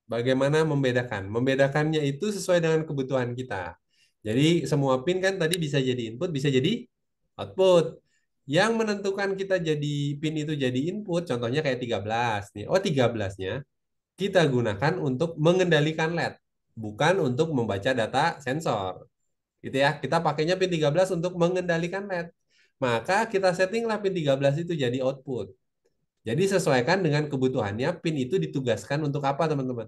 Bagaimana membedakan? Membedakannya itu sesuai dengan kebutuhan kita. Jadi semua pin kan tadi bisa jadi input, bisa jadi output. Yang menentukan kita jadi pin itu jadi input, contohnya kayak 13 nih. Oh, 13-nya kita gunakan untuk mengendalikan LED, bukan untuk membaca data sensor. Gitu ya. Kita pakainya pin 13 untuk mengendalikan LED. Maka kita settinglah pin 13 itu jadi output. Jadi sesuaikan dengan kebutuhannya pin itu ditugaskan untuk apa, teman-teman?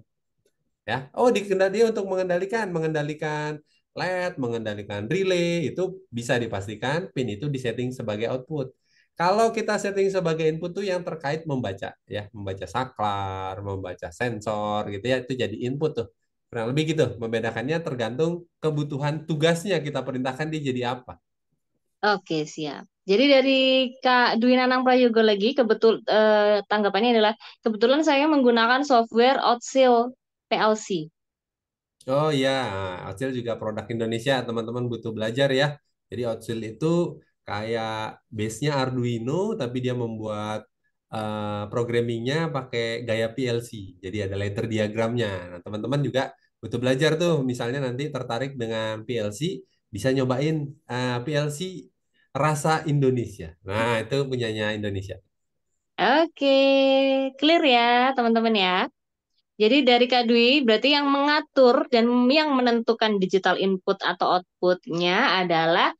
Ya. Oh, dikendalikan untuk mengendalikan, mengendalikan LED, mengendalikan relay, itu bisa dipastikan pin itu disetting sebagai output. Kalau kita setting sebagai input tuh yang terkait membaca ya, membaca saklar, membaca sensor gitu ya, itu jadi input tuh. Kurang lebih gitu, membedakannya tergantung kebutuhan tugasnya kita perintahkan dia jadi apa. Oke, siap. Jadi dari Kak Dwi Nanang Prayogo lagi kebetul eh, tanggapannya adalah kebetulan saya menggunakan software outsell PLC. Oh iya, nah, Outsell juga produk Indonesia, teman-teman butuh belajar ya. Jadi Outsell itu kayak base-nya Arduino, tapi dia membuat uh, programmingnya pakai gaya PLC. Jadi ada letter diagramnya. Nah, teman-teman juga butuh belajar tuh. Misalnya nanti tertarik dengan PLC, bisa nyobain uh, eh, PLC rasa Indonesia. Nah, itu punyanya Indonesia. Oke, clear ya teman-teman ya. Jadi dari Kak Dwi, berarti yang mengatur dan yang menentukan digital input atau outputnya adalah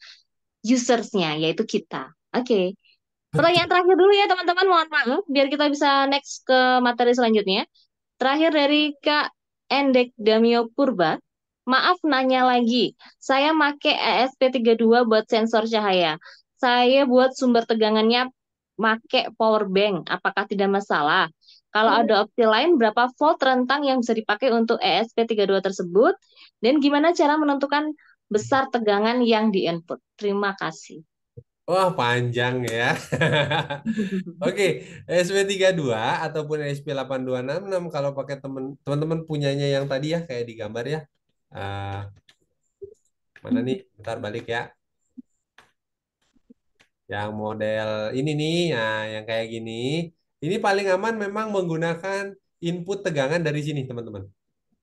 usersnya, yaitu kita. Oke. Okay. Pertanyaan terakhir dulu ya teman-teman, mohon maaf biar kita bisa next ke materi selanjutnya. Terakhir dari Kak Endek Damio Purba, maaf nanya lagi, saya pakai ESP32 buat sensor cahaya. Saya buat sumber tegangannya pakai power bank, apakah tidak masalah? Kalau hmm. ada opsi lain, berapa volt rentang yang bisa dipakai untuk ESP32 tersebut? Dan gimana cara menentukan besar tegangan yang diinput? Terima kasih. Wah, panjang ya. Oke, okay, esp 32 ataupun esp 8266 kalau pakai teman-teman punyanya yang tadi ya kayak di gambar ya. Uh, mana nih? Bentar balik ya. Yang model ini nih, nah yang kayak gini. Ini paling aman memang menggunakan input tegangan dari sini, teman-teman.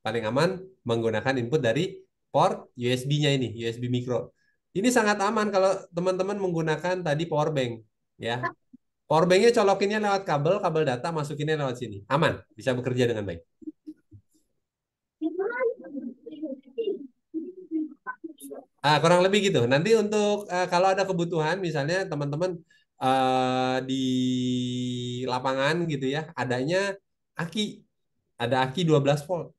Paling aman menggunakan input dari port USB-nya ini, USB micro. Ini sangat aman kalau teman-teman menggunakan tadi power bank, ya. Power banknya colokinnya lewat kabel, kabel data masukinnya lewat sini. Aman, bisa bekerja dengan baik. Ah, kurang lebih gitu. Nanti untuk uh, kalau ada kebutuhan, misalnya teman-teman Eh, di lapangan gitu ya adanya aki ada aki 12 volt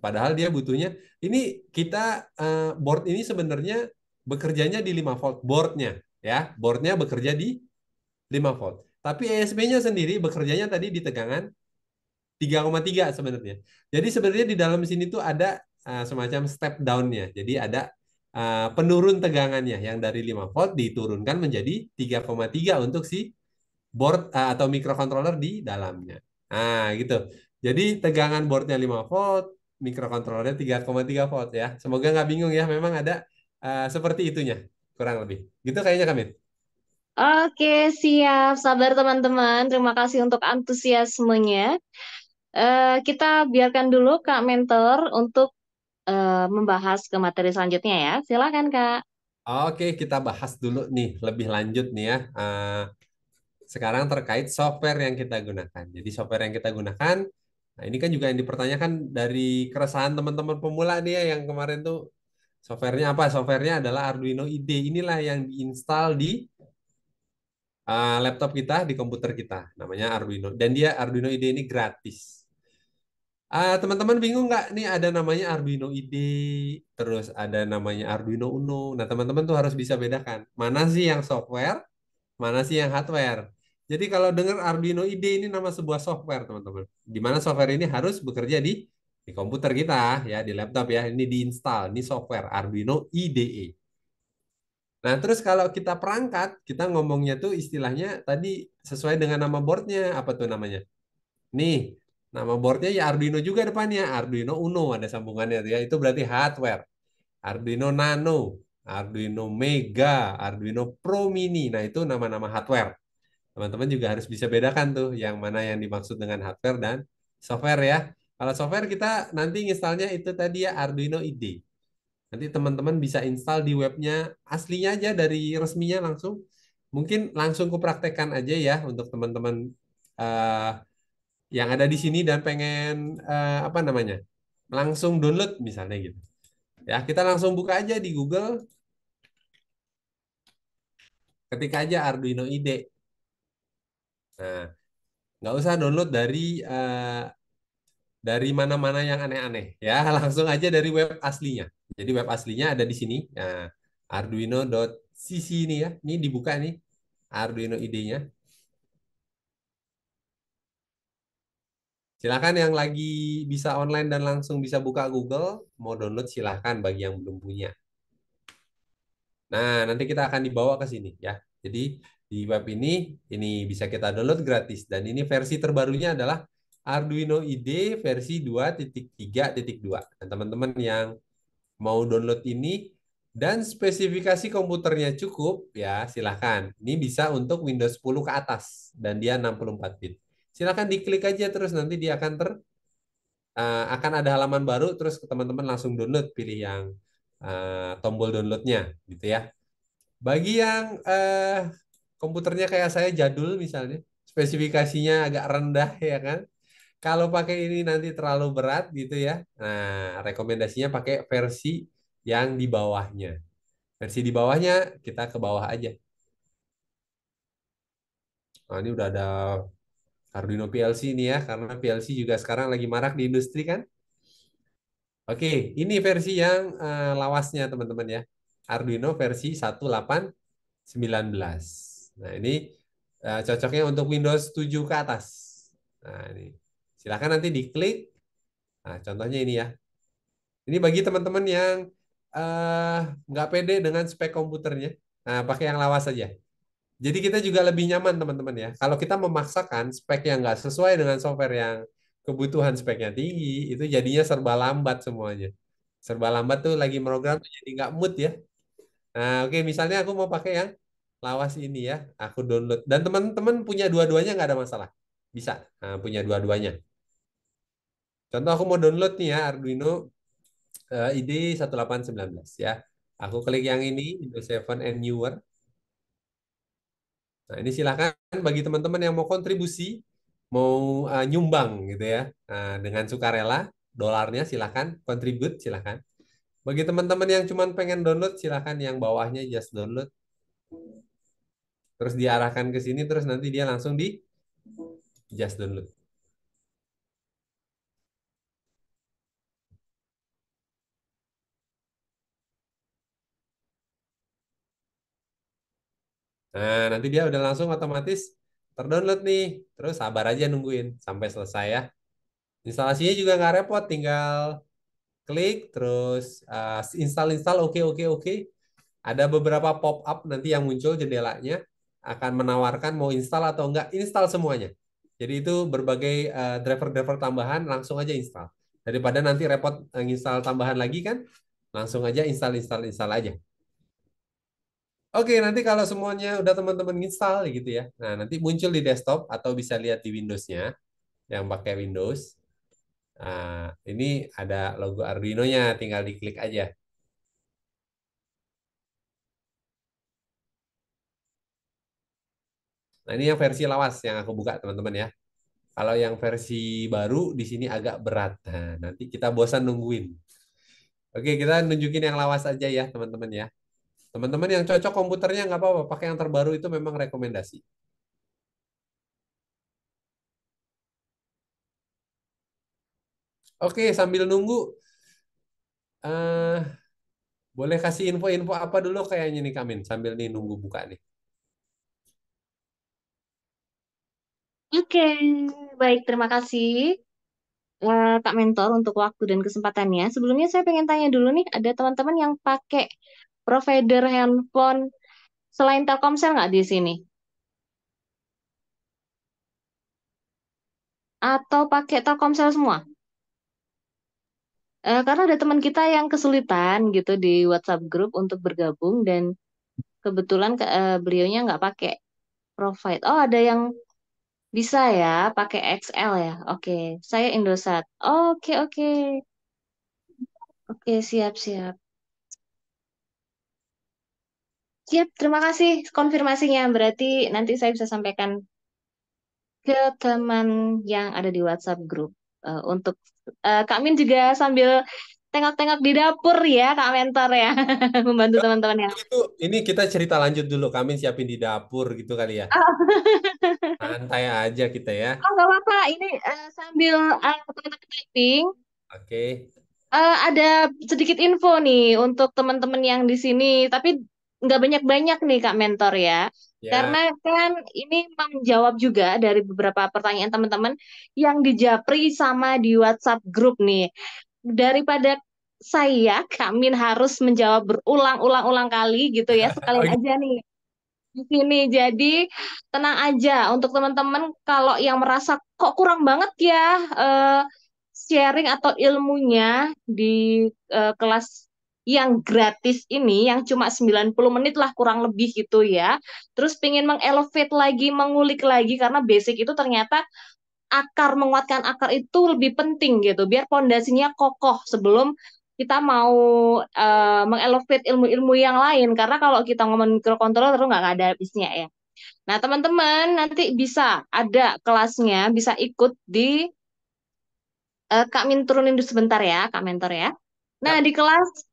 padahal dia butuhnya ini kita uh, board ini sebenarnya bekerjanya di 5 volt boardnya ya boardnya bekerja di 5 volt tapi ESP-nya sendiri bekerjanya tadi di tegangan 3,3 sebenarnya jadi sebenarnya di dalam sini tuh ada uh, semacam step down-nya jadi ada Eh, penurun tegangannya yang dari 5 volt diturunkan menjadi 3,3 untuk si board eh, atau microcontroller di dalamnya. Nah, gitu. Jadi tegangan boardnya 5 volt, mikrokontrollernya 3,3 volt ya. Semoga nggak bingung ya, memang ada uh, seperti itunya kurang lebih. Gitu kayaknya kami. Oke, siap. Sabar teman-teman. Terima kasih untuk antusiasmenya. Uh, kita biarkan dulu Kak Mentor untuk Eh, membahas ke materi selanjutnya ya. Silakan Kak. Oke, kita bahas dulu nih lebih lanjut nih ya. Uh, sekarang terkait software yang kita gunakan. Jadi software yang kita gunakan, nah ini kan juga yang dipertanyakan dari keresahan teman-teman pemula nih ya yang kemarin tuh softwarenya apa? Softwarenya adalah Arduino IDE. Inilah yang diinstal di uh, laptop kita, di komputer kita. Namanya Arduino. Dan dia Arduino IDE ini gratis teman ah, teman-teman bingung nggak nih ada namanya Arduino IDE, terus ada namanya Arduino Uno. Nah, teman-teman tuh harus bisa bedakan mana sih yang software, mana sih yang hardware. Jadi kalau dengar Arduino IDE ini nama sebuah software, teman-teman. Di mana software ini harus bekerja di di komputer kita ya, di laptop ya. Ini diinstal, ini software Arduino IDE. Nah, terus kalau kita perangkat, kita ngomongnya tuh istilahnya tadi sesuai dengan nama boardnya. Apa tuh namanya? Nih, Nama boardnya ya Arduino juga depannya, Arduino Uno ada sambungannya ya. Itu berarti hardware. Arduino Nano, Arduino Mega, Arduino Pro Mini. Nah, itu nama-nama hardware. Teman-teman juga harus bisa bedakan tuh yang mana yang dimaksud dengan hardware dan software ya. Kalau software kita nanti installnya itu tadi ya Arduino IDE. Nanti teman-teman bisa install di webnya aslinya aja dari resminya langsung. Mungkin langsung kupraktekkan aja ya untuk teman-teman uh, yang ada di sini dan pengen uh, apa namanya langsung download misalnya gitu. Ya kita langsung buka aja di Google. Ketik aja Arduino IDE. Nah, nggak usah download dari uh, dari mana-mana yang aneh-aneh ya langsung aja dari web aslinya. Jadi web aslinya ada di sini. Nah, arduino.cc ini ya. Ini dibuka nih Arduino ide nya Silakan yang lagi bisa online dan langsung bisa buka Google, mau download silahkan bagi yang belum punya. Nah, nanti kita akan dibawa ke sini ya. Jadi di web ini, ini bisa kita download gratis. Dan ini versi terbarunya adalah Arduino IDE versi 2.3.2. Dan nah, teman-teman yang mau download ini dan spesifikasi komputernya cukup, ya silahkan. Ini bisa untuk Windows 10 ke atas dan dia 64 bit. Silakan diklik aja terus nanti dia akan ter uh, akan ada halaman baru terus teman-teman langsung download pilih yang uh, tombol downloadnya gitu ya. Bagi yang uh, komputernya kayak saya jadul misalnya spesifikasinya agak rendah ya kan. Kalau pakai ini nanti terlalu berat gitu ya. Nah, rekomendasinya pakai versi yang di bawahnya. Versi di bawahnya kita ke bawah aja. Nah, ini udah ada Arduino PLC ini ya, karena PLC juga sekarang lagi marak di industri kan. Oke, ini versi yang uh, lawasnya teman-teman ya. Arduino versi 1819. Nah, ini uh, cocoknya untuk Windows 7 ke atas. Nah, ini. silahkan nanti diklik. Nah, contohnya ini ya. Ini bagi teman-teman yang uh, nggak pede dengan spek komputernya. Nah, pakai yang lawas saja. Jadi kita juga lebih nyaman teman-teman ya. Kalau kita memaksakan spek yang nggak sesuai dengan software yang kebutuhan speknya tinggi, itu jadinya serba lambat semuanya. Serba lambat tuh lagi program jadi nggak mood ya. Nah, oke okay, misalnya aku mau pakai yang lawas ini ya, aku download. Dan teman-teman punya dua-duanya nggak ada masalah. Bisa nah, punya dua-duanya. Contoh aku mau download nih ya Arduino uh, ID 1819 ya. Aku klik yang ini, Windows 7 and newer Nah, ini silahkan bagi teman-teman yang mau kontribusi, mau uh, nyumbang gitu ya, uh, dengan sukarela, dolarnya silahkan, kontribut silahkan. Bagi teman-teman yang cuma pengen download, silahkan yang bawahnya just download. Terus diarahkan ke sini, terus nanti dia langsung di just download. Nah, nanti dia udah langsung otomatis terdownload nih. Terus sabar aja nungguin sampai selesai ya. Instalasinya juga nggak repot, tinggal klik terus uh, eh, install install oke okay, oke okay, oke. Okay. Ada beberapa pop up nanti yang muncul jendelanya akan menawarkan mau install atau enggak install semuanya. Jadi itu berbagai eh, driver-driver uh, tambahan langsung aja install. Daripada nanti repot install tambahan lagi kan, langsung aja install install install aja. Oke, nanti kalau semuanya udah teman-teman install gitu ya. Nah, nanti muncul di desktop atau bisa lihat di Windows-nya yang pakai Windows. Nah, ini ada logo Arduino-nya, tinggal diklik aja. Nah, ini yang versi lawas yang aku buka, teman-teman ya. Kalau yang versi baru di sini agak berat. Nah, nanti kita bosan nungguin. Oke, kita nunjukin yang lawas aja ya, teman-teman ya. Teman-teman yang cocok komputernya nggak apa-apa, pakai yang terbaru itu memang rekomendasi. Oke, sambil nunggu, uh, boleh kasih info-info apa dulu kayaknya nih Kamin, sambil nih nunggu buka nih. Oke, baik terima kasih uh, eh, Pak Mentor untuk waktu dan kesempatannya. Sebelumnya saya pengen tanya dulu nih, ada teman-teman yang pakai provider handphone selain Telkomsel nggak di sini? Atau pakai Telkomsel semua? Eh, karena ada teman kita yang kesulitan gitu di WhatsApp grup untuk bergabung dan kebetulan ke, eh, beliaunya nggak pakai provide. Oh, ada yang bisa ya pakai XL ya. Oke, saya Indosat. Oke, oke. Oke, siap-siap. Siap, terima kasih konfirmasinya. Berarti nanti saya bisa sampaikan ke teman yang ada di WhatsApp grup uh, eh, untuk uh, Kak Min juga sambil tengok-tengok di dapur ya Kak Mentor ya membantu teman-teman ya. Itu ini kita cerita lanjut dulu Kak Min siapin di dapur gitu kali ya. Oh. Santai aja kita ya. Oh nggak apa-apa ini uh, sambil uh, teman-teman typing. Oke. Okay. Uh, ada sedikit info nih untuk teman-teman yang di sini tapi nggak banyak-banyak nih Kak Mentor ya. Ya. Karena kan ini menjawab juga dari beberapa pertanyaan teman-teman yang di Japri sama di WhatsApp grup nih. Daripada saya, kak Min harus menjawab berulang-ulang-ulang kali gitu ya, sekalian aja nih. Di sini jadi tenang aja untuk teman-teman kalau yang merasa kok kurang banget ya uh, sharing atau ilmunya di uh, kelas yang gratis ini yang cuma 90 menit lah kurang lebih gitu ya. Terus pingin mengelevate lagi, mengulik lagi karena basic itu ternyata akar menguatkan akar itu lebih penting gitu biar pondasinya kokoh sebelum kita mau uh, mengelevate ilmu-ilmu yang lain karena kalau kita ngomong mikrokontroler terus nggak ada habisnya ya. Nah, teman-teman nanti bisa ada kelasnya, bisa ikut di uh, Kak Min turunin sebentar ya, Kak Mentor ya. Nah, ya. di kelas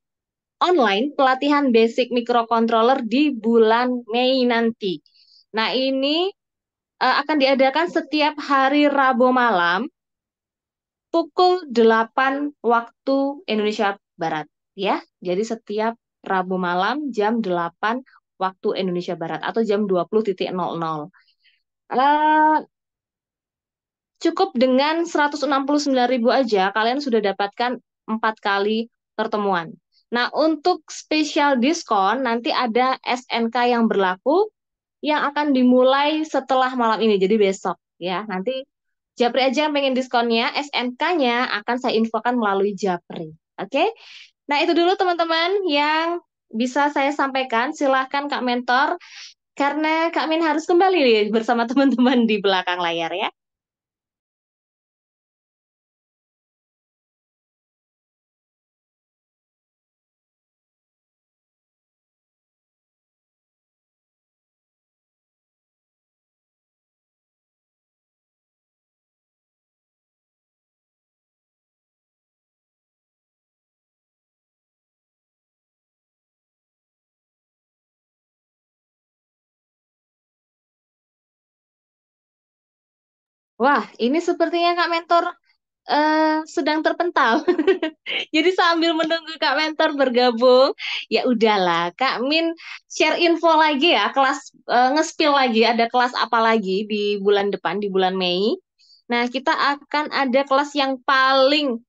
online pelatihan basic microcontroller di bulan Mei nanti. Nah, ini uh, akan diadakan setiap hari Rabu malam pukul 8 waktu Indonesia Barat ya. Jadi setiap Rabu malam jam 8 waktu Indonesia Barat atau jam 20.00. Uh, eh, cukup dengan 169.000 aja kalian sudah dapatkan 4 kali pertemuan. Nah, untuk spesial diskon nanti ada SNK yang berlaku yang akan dimulai setelah malam ini, jadi besok ya. Nanti Japri aja yang pengen diskonnya, SNK-nya akan saya infokan melalui Japri. Oke? Okay? Nah, itu dulu teman-teman yang bisa saya sampaikan. Silahkan Kak Mentor, karena Kak Min harus kembali bersama teman-teman di belakang layar ya. Wah, ini sepertinya Kak Mentor uh, sedang terpental. Jadi sambil menunggu Kak Mentor bergabung, ya udahlah Kak Min share info lagi ya, kelas uh, eh, ngespil lagi ada kelas apa lagi di bulan depan di bulan Mei. Nah, kita akan ada kelas yang paling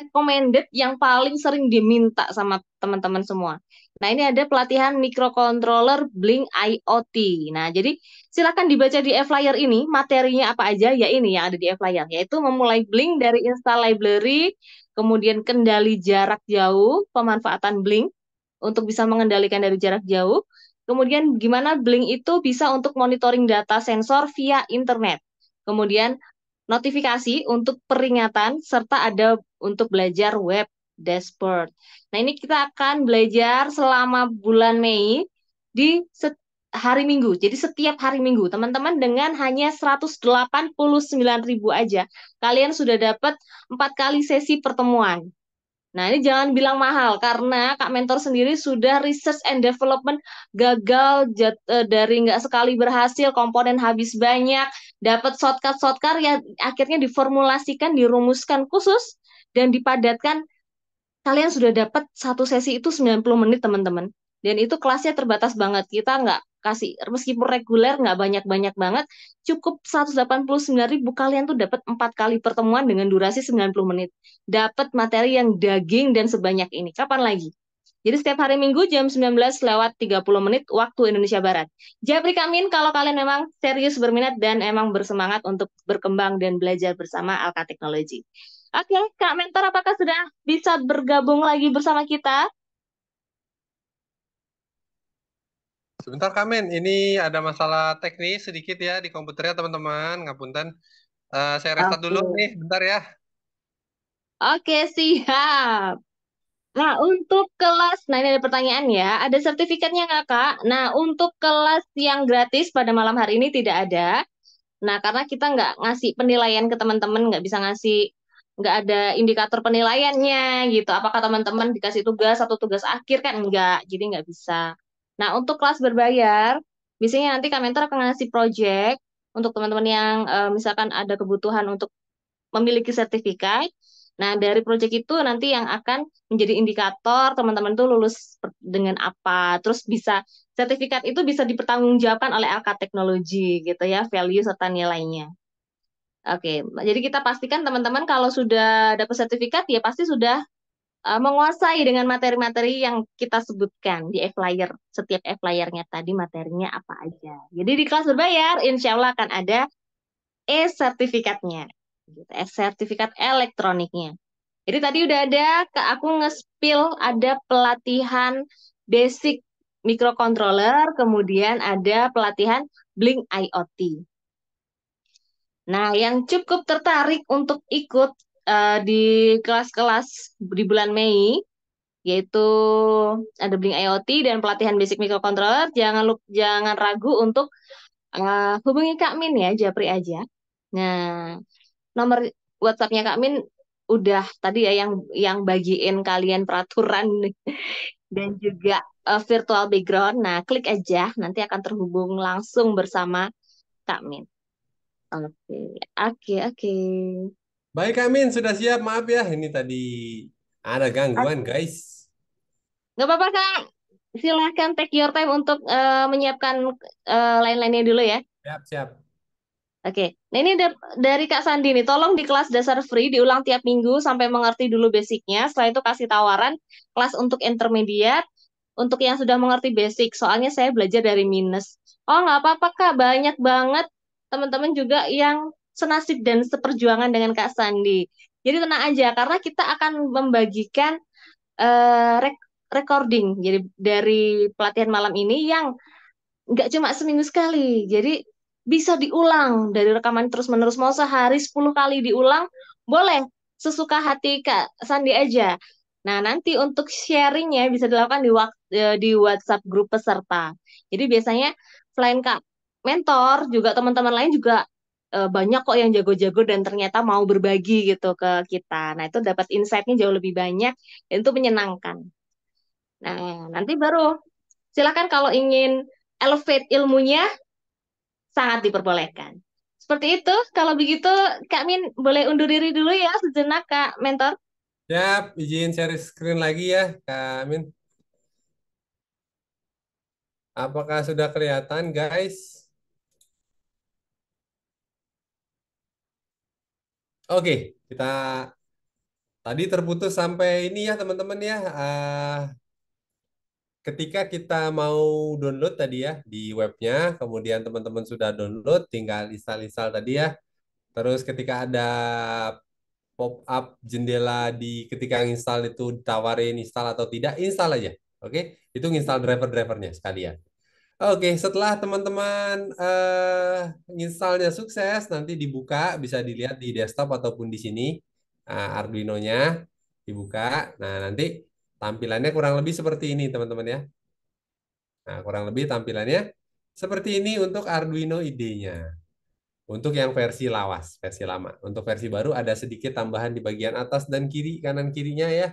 recommended yang paling sering diminta sama teman-teman semua. Nah, ini ada pelatihan microcontroller Blink IoT. Nah, jadi silakan dibaca di e-flyer ini, materinya apa aja, ya ini yang ada di e-flyer, yaitu memulai Blink dari install library, kemudian kendali jarak jauh, pemanfaatan Blink untuk bisa mengendalikan dari jarak jauh, kemudian gimana Blink itu bisa untuk monitoring data sensor via internet, kemudian notifikasi untuk peringatan, serta ada untuk belajar web dashboard. Nah, ini kita akan belajar selama bulan Mei di hari Minggu. Jadi setiap hari Minggu, teman-teman dengan hanya ribu aja, kalian sudah dapat 4 kali sesi pertemuan. Nah, ini jangan bilang mahal karena Kak Mentor sendiri sudah research and development gagal jat, e, dari nggak sekali berhasil, komponen habis banyak, dapat shortcut-shortcut yang akhirnya diformulasikan, dirumuskan khusus dan dipadatkan kalian sudah dapat satu sesi itu 90 menit teman-teman dan itu kelasnya terbatas banget kita nggak kasih meskipun reguler nggak banyak-banyak banget cukup 189 ribu kalian tuh dapat empat kali pertemuan dengan durasi 90 menit dapat materi yang daging dan sebanyak ini kapan lagi jadi setiap hari Minggu jam 19 lewat 30 menit waktu Indonesia Barat. Jadi Kamin kalau kalian memang serius berminat dan emang bersemangat untuk berkembang dan belajar bersama Alka Technology. Oke, Kak Mentor, apakah sudah bisa bergabung lagi bersama kita? Sebentar, Kak Men. Ini ada masalah teknis sedikit ya di komputernya, teman-teman. Ngapunten. Uh, saya restart okay. dulu nih, bentar ya. Oke, siap. Nah, untuk kelas, nah ini ada pertanyaan ya, ada sertifikatnya nggak Kak? Nah, untuk kelas yang gratis pada malam hari ini tidak ada. Nah, karena kita nggak ngasih penilaian ke teman-teman, nggak bisa ngasih nggak ada indikator penilaiannya gitu. Apakah teman-teman dikasih tugas atau tugas akhir kan enggak, jadi nggak bisa. Nah untuk kelas berbayar, biasanya nanti kementer akan ngasih proyek untuk teman-teman yang e, misalkan ada kebutuhan untuk memiliki sertifikat. Nah, dari proyek itu nanti yang akan menjadi indikator teman-teman itu lulus dengan apa. Terus bisa sertifikat itu bisa dipertanggungjawabkan oleh LK Teknologi gitu ya, value serta nilainya. Oke, okay. jadi kita pastikan teman-teman kalau sudah dapat sertifikat ya pasti sudah uh, menguasai dengan materi-materi yang kita sebutkan di e-flyer. Setiap e-flyernya tadi materinya apa aja. Jadi di kelas berbayar insya Allah akan ada e-sertifikatnya, gitu, e-sertifikat elektroniknya. Jadi tadi udah ada, aku nge-spill ada pelatihan basic microcontroller, kemudian ada pelatihan Blink IoT. Nah, yang cukup tertarik untuk ikut uh, di kelas-kelas di bulan Mei yaitu ada Blink IoT dan pelatihan basic microcontroller. Jangan lupa, jangan ragu untuk uh, hubungi Kak Min ya, Japri aja. Nah, nomor WhatsApp-nya Kak Min udah tadi ya yang yang bagiin kalian peraturan dan juga uh, virtual background. Nah, klik aja nanti akan terhubung langsung bersama Kak Min. Oke, oke, oke. Baik, Amin. Sudah siap. Maaf ya, ini tadi ada gangguan, okay. guys. Gak apa-apa, Kak. Silahkan take your time untuk uh, menyiapkan uh, lain-lainnya dulu ya. Siap, siap. Oke, nah ini dari Kak Sandi nih, tolong di kelas dasar free diulang tiap minggu sampai mengerti dulu basicnya. Setelah itu kasih tawaran kelas untuk intermediate, untuk yang sudah mengerti basic. Soalnya saya belajar dari minus. Oh nggak apa-apa kak, banyak banget teman-teman juga yang senasib dan seperjuangan dengan Kak Sandi. Jadi tenang aja karena kita akan membagikan uh, rek recording jadi dari pelatihan malam ini yang nggak cuma seminggu sekali. Jadi bisa diulang dari rekaman terus-menerus mau sehari 10 kali diulang boleh sesuka hati Kak Sandi aja. Nah, nanti untuk sharingnya bisa dilakukan di, eh, di WhatsApp grup peserta. Jadi biasanya selain Kak mentor juga teman-teman lain juga uh, banyak kok yang jago-jago dan ternyata mau berbagi gitu ke kita. Nah itu dapat insightnya jauh lebih banyak dan itu menyenangkan. Nah nanti baru silakan kalau ingin elevate ilmunya sangat diperbolehkan. Seperti itu. Kalau begitu Kak Min boleh undur diri dulu ya sejenak Kak Mentor. Siap, izin share screen lagi ya Kak Min. Apakah sudah kelihatan, guys? Oke, kita tadi terputus sampai ini ya teman-teman ya. Uh, ketika kita mau download tadi ya di webnya, kemudian teman-teman sudah download, tinggal install-install tadi ya. Terus ketika ada pop up jendela di ketika install itu ditawarin install atau tidak, install aja. Oke, itu install driver-drivernya sekalian. Oke, setelah teman-teman uh, eh, installnya sukses, nanti dibuka, bisa dilihat di desktop ataupun di sini uh, Arduino-nya dibuka. Nah, nanti tampilannya kurang lebih seperti ini, teman-teman ya. Nah, kurang lebih tampilannya seperti ini untuk Arduino ID-nya. Untuk yang versi lawas, versi lama. Untuk versi baru ada sedikit tambahan di bagian atas dan kiri, kanan kirinya ya.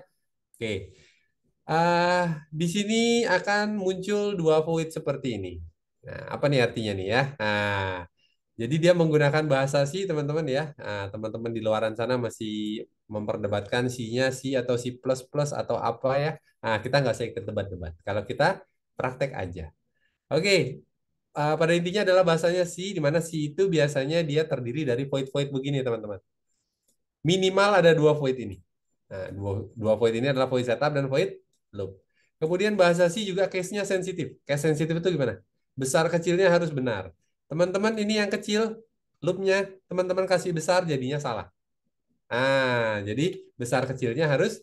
Oke. Uh, di sini akan muncul dua void seperti ini. Nah, apa nih artinya nih ya? Nah, jadi dia menggunakan bahasa si teman-teman ya. teman ah, teman-teman di luaran sana masih memperdebatkan si-nya si atau si plus plus atau apa ya. Nah, kita nggak usah ikut debat-debat. Kalau kita praktek aja. Oke, okay. uh, pada intinya adalah bahasanya si, di mana si itu biasanya dia terdiri dari void-void begini teman-teman. Minimal ada dua void ini. Nah, dua, dua void ini adalah void setup dan void loop. Kemudian bahasa C juga case-nya sensitif. Case sensitif itu gimana? Besar kecilnya harus benar. Teman-teman ini yang kecil, loop-nya teman-teman kasih besar jadinya salah. Ah, jadi besar kecilnya harus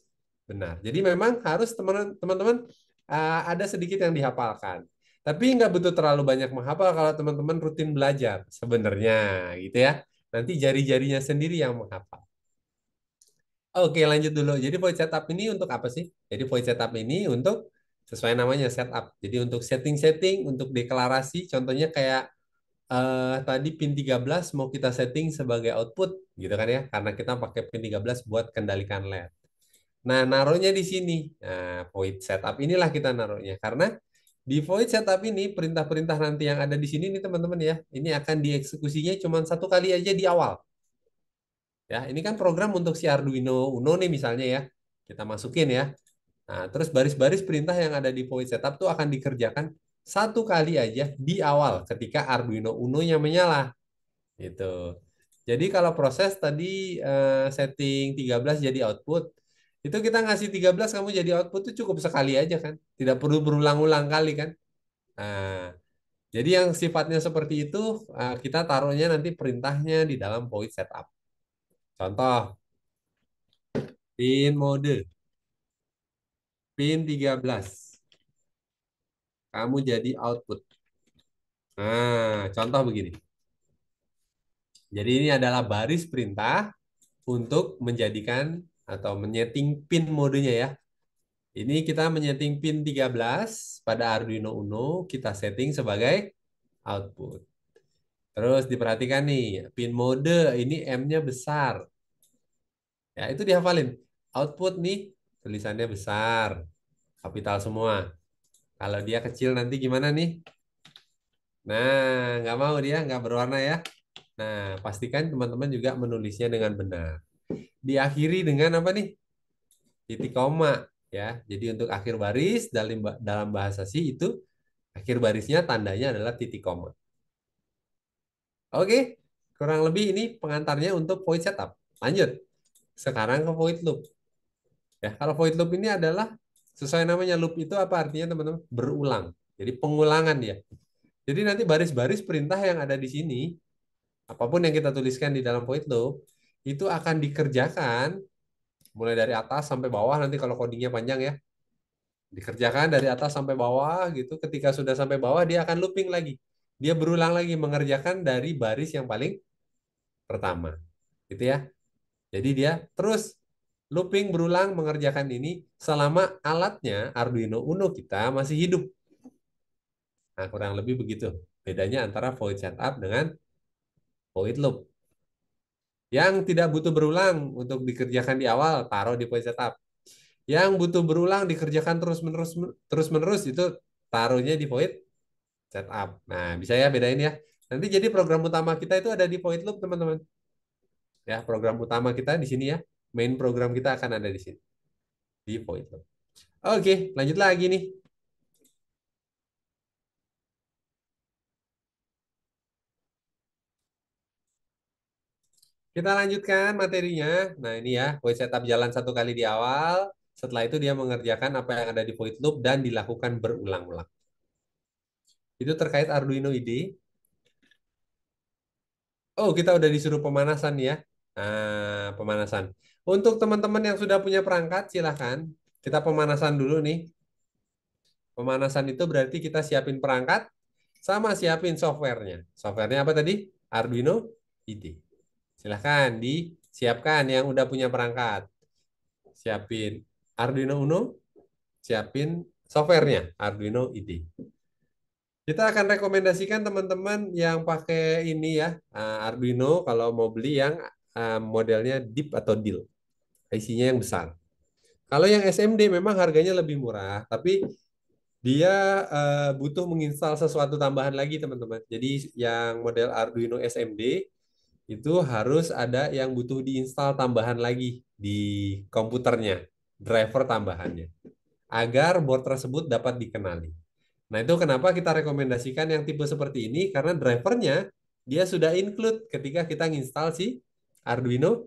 benar. Jadi memang harus teman-teman ah, ada sedikit yang dihafalkan. Tapi nggak butuh terlalu banyak menghafal kalau teman-teman rutin belajar sebenarnya gitu ya. Nanti jari-jarinya sendiri yang menghafal. Oke, lanjut dulu. Jadi void setup ini untuk apa sih? Jadi void setup ini untuk sesuai namanya setup. Jadi untuk setting-setting, untuk deklarasi, contohnya kayak eh, tadi pin 13 mau kita setting sebagai output, gitu kan ya? Karena kita pakai pin 13 buat kendalikan LED. Nah, naruhnya di sini. Nah, void setup inilah kita naruhnya. Karena di void setup ini, perintah-perintah nanti yang ada di sini nih teman-teman ya, ini akan dieksekusinya cuma satu kali aja di awal. Ya, ini kan program untuk si Arduino Uno nih misalnya ya. Kita masukin ya. Nah, terus baris-baris perintah yang ada di void setup tuh akan dikerjakan satu kali aja di awal ketika Arduino Uno-nya menyala. Gitu. Jadi kalau proses tadi uh, setting 13 jadi output, itu kita ngasih 13 kamu jadi output itu cukup sekali aja kan. Tidak perlu berulang-ulang kali kan. Nah, jadi yang sifatnya seperti itu eh, kita taruhnya nanti perintahnya di dalam void setup. Contoh, pin mode. Pin 13. Kamu jadi output. Nah, contoh begini. Jadi ini adalah baris perintah untuk menjadikan atau menyeting pin modenya ya. Ini kita menyeting pin 13 pada Arduino Uno, kita setting sebagai output. Terus diperhatikan nih, pin mode ini M-nya besar. Ya, itu dihafalin. Output nih tulisannya besar, kapital semua. Kalau dia kecil nanti gimana nih? Nah, nggak mau dia, nggak berwarna ya. Nah, pastikan teman-teman juga menulisnya dengan benar. Diakhiri dengan apa nih? Titik koma ya. Jadi untuk akhir baris dalam bahasa sih itu akhir barisnya tandanya adalah titik koma. Oke, kurang lebih ini pengantarnya untuk void setup. Lanjut. Sekarang ke void loop. Ya, kalau void loop ini adalah sesuai namanya loop itu apa artinya teman-teman? Berulang. Jadi pengulangan ya. Jadi nanti baris-baris perintah yang ada di sini, apapun yang kita tuliskan di dalam void loop, itu akan dikerjakan mulai dari atas sampai bawah nanti kalau codingnya panjang ya dikerjakan dari atas sampai bawah gitu ketika sudah sampai bawah dia akan looping lagi dia berulang lagi mengerjakan dari baris yang paling pertama. Gitu ya. Jadi dia terus looping berulang mengerjakan ini selama alatnya Arduino Uno kita masih hidup. Nah, kurang lebih begitu. Bedanya antara void setup dengan void loop. Yang tidak butuh berulang untuk dikerjakan di awal, taruh di void setup. Yang butuh berulang dikerjakan terus-menerus terus-menerus itu taruhnya di void setup. Nah, bisa ya bedain ya. Nanti jadi program utama kita itu ada di point loop, teman-teman. Ya, program utama kita di sini ya. Main program kita akan ada di sini. Di point loop. Oke, lanjut lagi nih. Kita lanjutkan materinya. Nah, ini ya, void setup jalan satu kali di awal. Setelah itu dia mengerjakan apa yang ada di void loop dan dilakukan berulang-ulang itu terkait Arduino IDE. Oh, kita udah disuruh pemanasan ya. Nah, pemanasan. Untuk teman-teman yang sudah punya perangkat, silahkan. Kita pemanasan dulu nih. Pemanasan itu berarti kita siapin perangkat, sama siapin softwarenya. Softwarenya apa tadi? Arduino IDE. Silahkan disiapkan yang udah punya perangkat. Siapin Arduino Uno, siapin softwarenya Arduino IDE. Kita akan rekomendasikan teman-teman yang pakai ini ya, eh, Arduino kalau mau beli yang eh, modelnya deep atau deal. isinya yang besar. Kalau yang SMD memang harganya lebih murah, tapi dia eh, butuh menginstal sesuatu tambahan lagi teman-teman. Jadi yang model Arduino SMD itu harus ada yang butuh diinstal tambahan lagi di komputernya, driver tambahannya, agar board tersebut dapat dikenali. Nah, itu kenapa kita rekomendasikan yang tipe seperti ini karena drivernya dia sudah include ketika kita nginstal si Arduino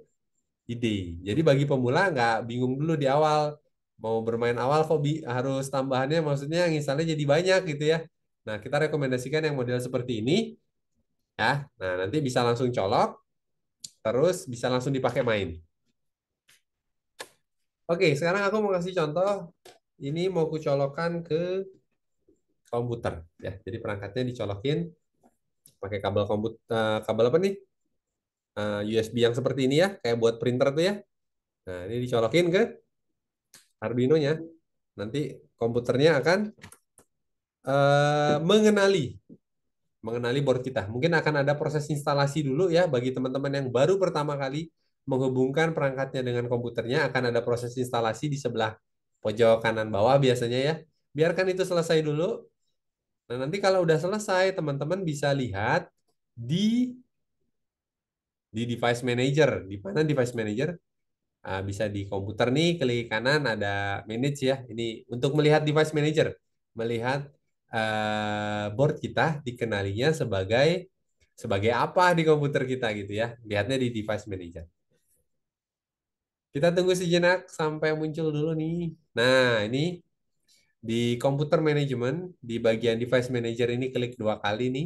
IDE. Jadi bagi pemula nggak bingung dulu di awal mau bermain awal kok harus tambahannya maksudnya installnya jadi banyak gitu ya. Nah, kita rekomendasikan yang model seperti ini ya. Nah, nanti bisa langsung colok terus bisa langsung dipakai main. Oke, sekarang aku mau kasih contoh ini mau kucolokkan ke komputer ya. Jadi perangkatnya dicolokin pakai kabel komputer eh, kabel apa nih? Eh, USB yang seperti ini ya, kayak buat printer tuh ya. Nah, ini dicolokin ke Arduino-nya. Nanti komputernya akan eh, mengenali mengenali board kita. Mungkin akan ada proses instalasi dulu ya bagi teman-teman yang baru pertama kali menghubungkan perangkatnya dengan komputernya akan ada proses instalasi di sebelah pojok kanan bawah biasanya ya. Biarkan itu selesai dulu. Nah, nanti kalau udah selesai, teman-teman bisa lihat di di device manager. Di mana device manager? Nah, bisa di komputer nih, klik kanan ada manage ya. Ini untuk melihat device manager, melihat uh, board kita dikenalinya sebagai sebagai apa di komputer kita gitu ya. Lihatnya di device manager. Kita tunggu sejenak sampai muncul dulu nih. Nah, ini di komputer manajemen di bagian device manager ini klik dua kali nih.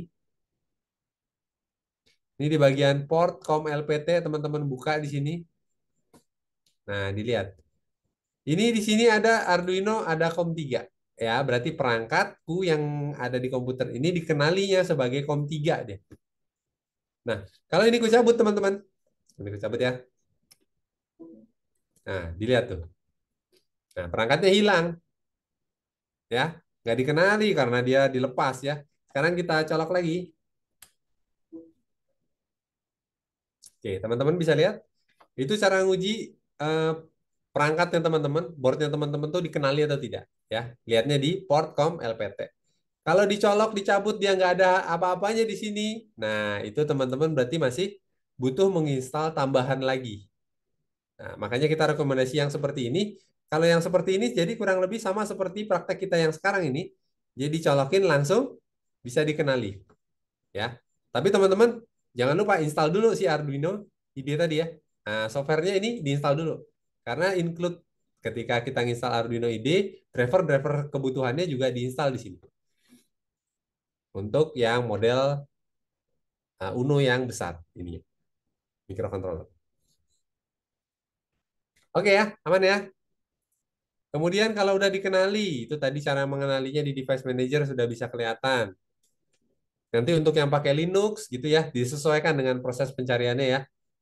Ini di bagian port com LPT, teman-teman buka di sini. Nah, dilihat. Ini di sini ada Arduino, ada COM3. Ya, berarti perangkatku yang ada di komputer ini dikenalinya sebagai COM3 deh. Nah, kalau ini ku cabut teman-teman. Ini ku cabut ya. Nah, dilihat tuh. Nah, perangkatnya hilang ya nggak dikenali karena dia dilepas ya sekarang kita colok lagi oke teman-teman bisa lihat itu cara nguji eh, perangkatnya teman-teman boardnya teman-teman tuh dikenali atau tidak ya lihatnya di port com lpt kalau dicolok dicabut dia nggak ada apa-apanya di sini nah itu teman-teman berarti masih butuh menginstal tambahan lagi Nah, makanya kita rekomendasi yang seperti ini kalau yang seperti ini jadi kurang lebih sama seperti praktek kita yang sekarang ini. Jadi colokin langsung bisa dikenali. Ya. Tapi teman-teman jangan lupa install dulu si Arduino ide tadi ya. Nah, softwarenya ini diinstal dulu. Karena include ketika kita install Arduino IDE, driver-driver kebutuhannya juga diinstal di sini. Untuk yang model eh, Uno yang besar ini mikrokontroler. Oke ya, aman ya. Kemudian kalau udah dikenali, itu tadi cara mengenalinya di device manager sudah bisa kelihatan. Nanti untuk yang pakai Linux gitu ya, disesuaikan dengan proses pencariannya ya.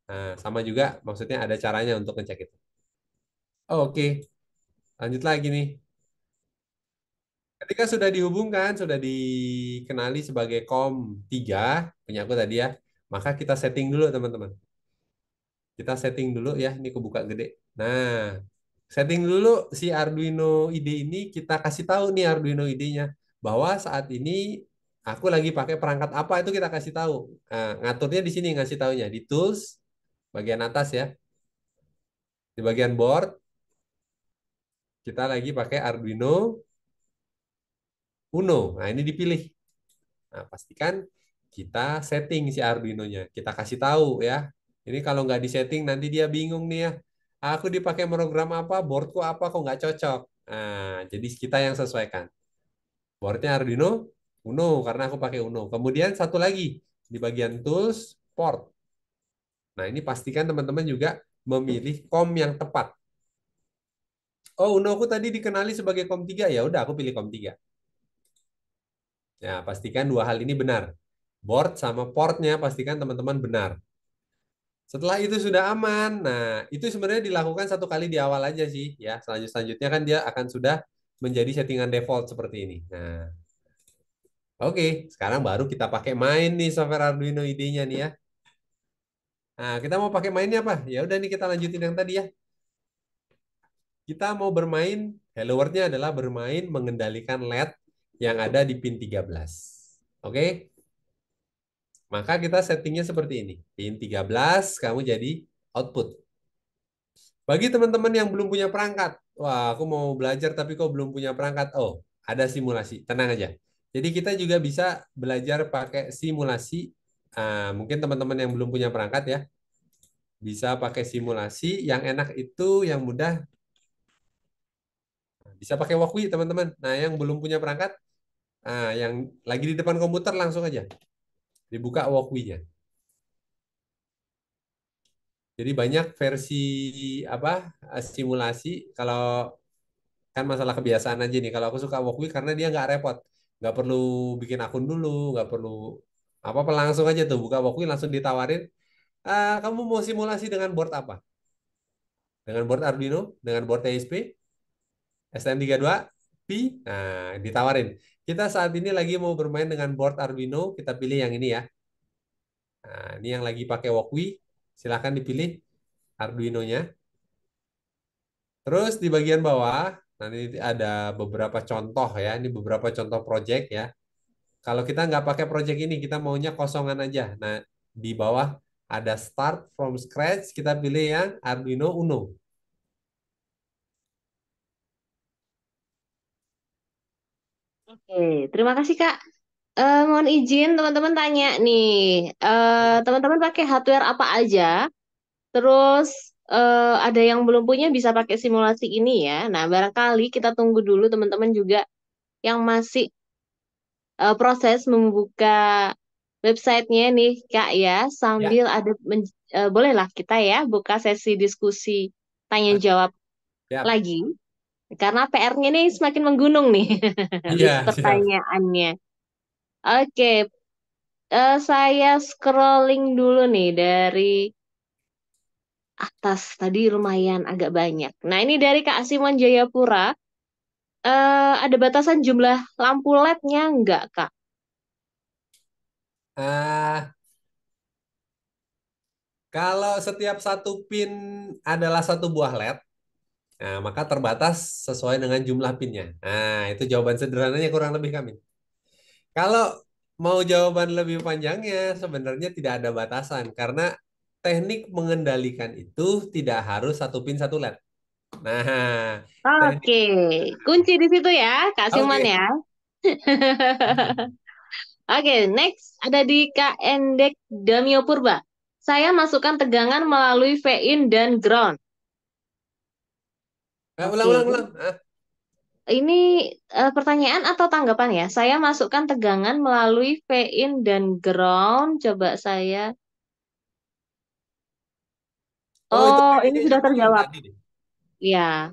Nah, sama juga maksudnya ada caranya untuk ngecek itu. Oh, Oke, okay. lanjut lagi nih. Ketika sudah dihubungkan, sudah dikenali sebagai COM3, punya aku tadi ya, maka kita setting dulu teman-teman. Kita setting dulu ya, ini kebuka gede. Nah, setting dulu si Arduino IDE ini kita kasih tahu nih Arduino IDE-nya bahwa saat ini aku lagi pakai perangkat apa itu kita kasih tahu. Nah, ngaturnya di sini ngasih tahunya di tools bagian atas ya. Di bagian board kita lagi pakai Arduino Uno. Nah, ini dipilih. Nah, pastikan kita setting si Arduino-nya. Kita kasih tahu ya. Ini kalau nggak di setting nanti dia bingung nih ya aku dipakai program apa, boardku apa, kok nggak cocok. Nah, jadi kita yang sesuaikan. Boardnya Arduino, Uno, karena aku pakai Uno. Kemudian satu lagi, di bagian tools, port. Nah, ini pastikan teman-teman juga memilih COM yang tepat. Oh, Uno aku tadi dikenali sebagai COM 3, ya udah aku pilih COM 3. Ya, pastikan dua hal ini benar. Board sama portnya pastikan teman-teman benar. Setelah itu sudah aman. Nah, itu sebenarnya dilakukan satu kali di awal aja sih, ya. Selanjut selanjutnya kan dia akan sudah menjadi settingan default seperti ini. Nah, oke. Okay. Sekarang baru kita pakai main nih software Arduino ID-nya nih ya. Nah, kita mau pakai mainnya apa? Ya udah nih kita lanjutin yang tadi ya. Kita mau bermain, hello word-nya adalah bermain mengendalikan LED yang ada di pin 13. Oke? Okay? Maka kita settingnya seperti ini. Pin 13, kamu jadi output. Bagi teman-teman yang belum punya perangkat, wah aku mau belajar tapi kok belum punya perangkat. Oh, ada simulasi. Tenang aja. Jadi kita juga bisa belajar pakai simulasi. Uh, mungkin teman-teman yang belum punya perangkat ya, bisa pakai simulasi. Yang enak itu yang mudah bisa pakai Wakui teman-teman. Nah yang belum punya perangkat, nah, yang lagi di depan komputer langsung aja dibuka walkway Jadi banyak versi apa simulasi kalau kan masalah kebiasaan aja nih. Kalau aku suka walkway karena dia nggak repot, nggak perlu bikin akun dulu, nggak perlu apa apa langsung aja tuh buka walkway langsung ditawarin E, kamu mau simulasi dengan board apa? Dengan board Arduino, dengan board TSP, STM32, P, nah ditawarin. Kita saat ini lagi mau bermain dengan board Arduino, kita pilih yang ini ya. Nah, ini yang lagi pakai Wokwi, silahkan dipilih Arduino-nya. Terus di bagian bawah, nanti ada beberapa contoh ya, ini beberapa contoh project ya. Kalau kita nggak pakai project ini, kita maunya kosongan aja. Nah, di bawah ada start from scratch, kita pilih yang Arduino Uno. Oke, terima kasih Kak. Uh, mohon izin teman-teman tanya nih, teman eh, teman-teman pakai hardware apa aja? Terus uh, ada yang belum punya bisa pakai simulasi ini ya. Nah, barangkali kita tunggu dulu teman-teman juga yang masih uh, proses membuka websitenya nih Kak ya, sambil ya. ada men, bolehlah kita ya buka sesi diskusi tanya jawab ya. lagi. Karena PR-nya ini semakin menggunung nih yeah, pertanyaannya. Yeah. Oke, okay. uh, eh, saya scrolling dulu nih dari atas tadi lumayan agak banyak. Nah ini dari Kak Simon Jayapura. Uh, ada batasan jumlah lampu LED-nya nggak Kak? Uh, kalau setiap satu pin adalah satu buah LED, Nah, maka terbatas sesuai dengan jumlah pinnya. Nah, itu jawaban sederhananya kurang lebih kami. Kalau mau jawaban lebih panjangnya, sebenarnya tidak ada batasan. Karena teknik mengendalikan itu tidak harus satu pin satu led. Nah, oke, okay. teknik... kunci di situ ya, Kak Siman okay. ya. oke, okay, next ada di Kak Endek Damio Purba. Saya masukkan tegangan melalui V in dan ground ulang, ulang, ulang. Ah. Ini uh, pertanyaan atau tanggapan ya? Saya masukkan tegangan melalui V in dan ground. Coba saya. Oh, oh ini sudah terjawab. Ya.